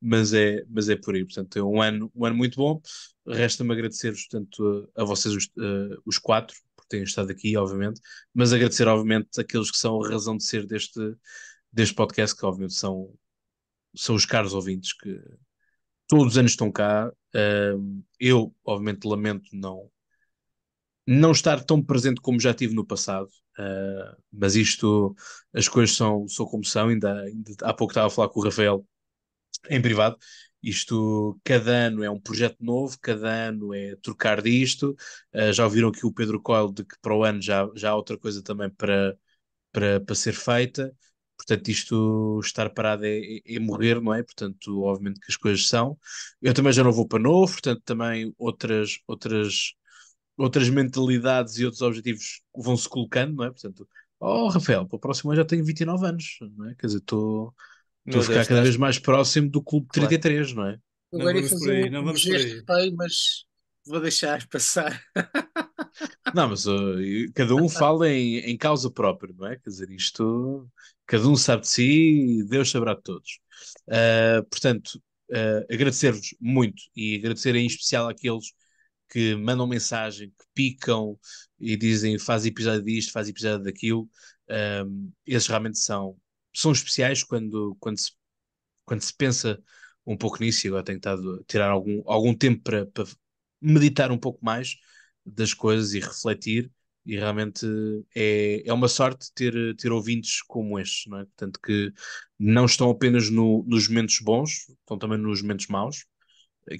mas, é, mas é por aí, portanto, é um ano, um ano muito bom. Resta-me agradecer-vos, portanto, a, a vocês, os, uh, os quatro, têm estado aqui, obviamente, mas agradecer, obviamente, aqueles que são a razão de ser deste, deste podcast, que obviamente são, são os caros ouvintes que todos os anos estão cá. Uh, eu, obviamente, lamento não, não estar tão presente como já tive no passado, uh, mas isto, as coisas são, são como são. Ainda, ainda há pouco estava a falar com o Rafael em privado isto, cada ano é um projeto novo, cada ano é trocar disto. Uh, já ouviram aqui o Pedro Coelho de que para o ano já, já há outra coisa também para, para, para ser feita. Portanto, isto estar parado é, é, é morrer, não é? Portanto, obviamente que as coisas são. Eu também já não vou para novo, portanto, também outras, outras, outras mentalidades e outros objetivos vão se colocando, não é? Portanto, oh Rafael, para o próximo ano já tenho 29 anos, não é? Quer dizer, estou. Tô Estou a ficar cada vez mais próximo do Clube 33, claro. não é? não agora ia fazer aí, não vamos um gesto pai, mas vou deixar passar. Não, mas uh, cada um fala em, em, causa própria, não é? Quer dizer, isto cada um sabe de si e Deus saberá de todos. Uh, portanto, uh, agradecer-vos muito e agradecer em especial àqueles que mandam mensagem, que picam e dizem faz episódio disto, faz episódio daquilo. Ah, esses realmente são são especiais quando, quando, se, quando se pensa um pouco nisso, e agora tenho tentado tirar algum, algum tempo para, para meditar um pouco mais das coisas e refletir, e realmente é, é uma sorte ter, ter ouvintes como estes, não é? Portanto, que não estão apenas no, nos momentos bons, estão também nos momentos maus,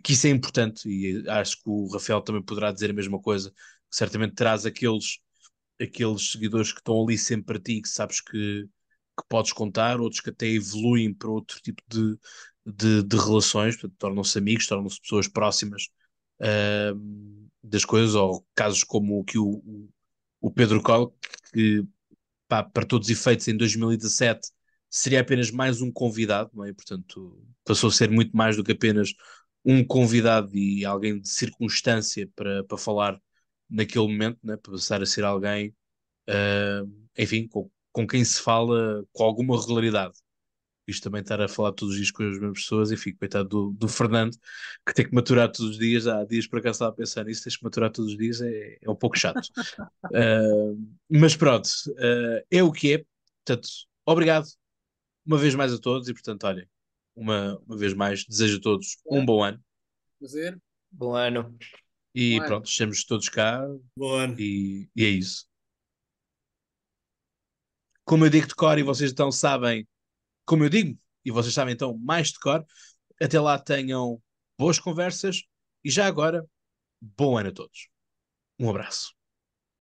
que isso é importante, e acho que o Rafael também poderá dizer a mesma coisa, que certamente traz aqueles, aqueles seguidores que estão ali sempre para ti, que sabes que que podes contar, outros que até evoluem para outro tipo de, de, de relações, tornam-se amigos, tornam-se pessoas próximas uh, das coisas, ou casos como o que o, o Pedro Coll, que pá, para todos os efeitos em 2017 seria apenas mais um convidado, não é? portanto passou a ser muito mais do que apenas um convidado e alguém de circunstância para, para falar naquele momento, né? para passar a ser alguém, uh, enfim, com, com quem se fala com alguma regularidade. Isto também estar a falar todos os dias com as mesmas pessoas, enfim, coitado do, do Fernando, que tem que maturar todos os dias. Há dias para cá estava a pensar nisso, tens que maturar todos os dias, é, é um pouco chato. uh, mas pronto, uh, é o que é. Portanto, obrigado uma vez mais a todos e, portanto, olha, uma, uma vez mais, desejo a todos um bom ano. Prazer. Bom ano. E bom pronto, estamos todos cá. Bom ano. E, e é isso como eu digo de cor e vocês então sabem, como eu digo, e vocês sabem então mais de cor, até lá tenham boas conversas e já agora, bom ano a todos. Um abraço.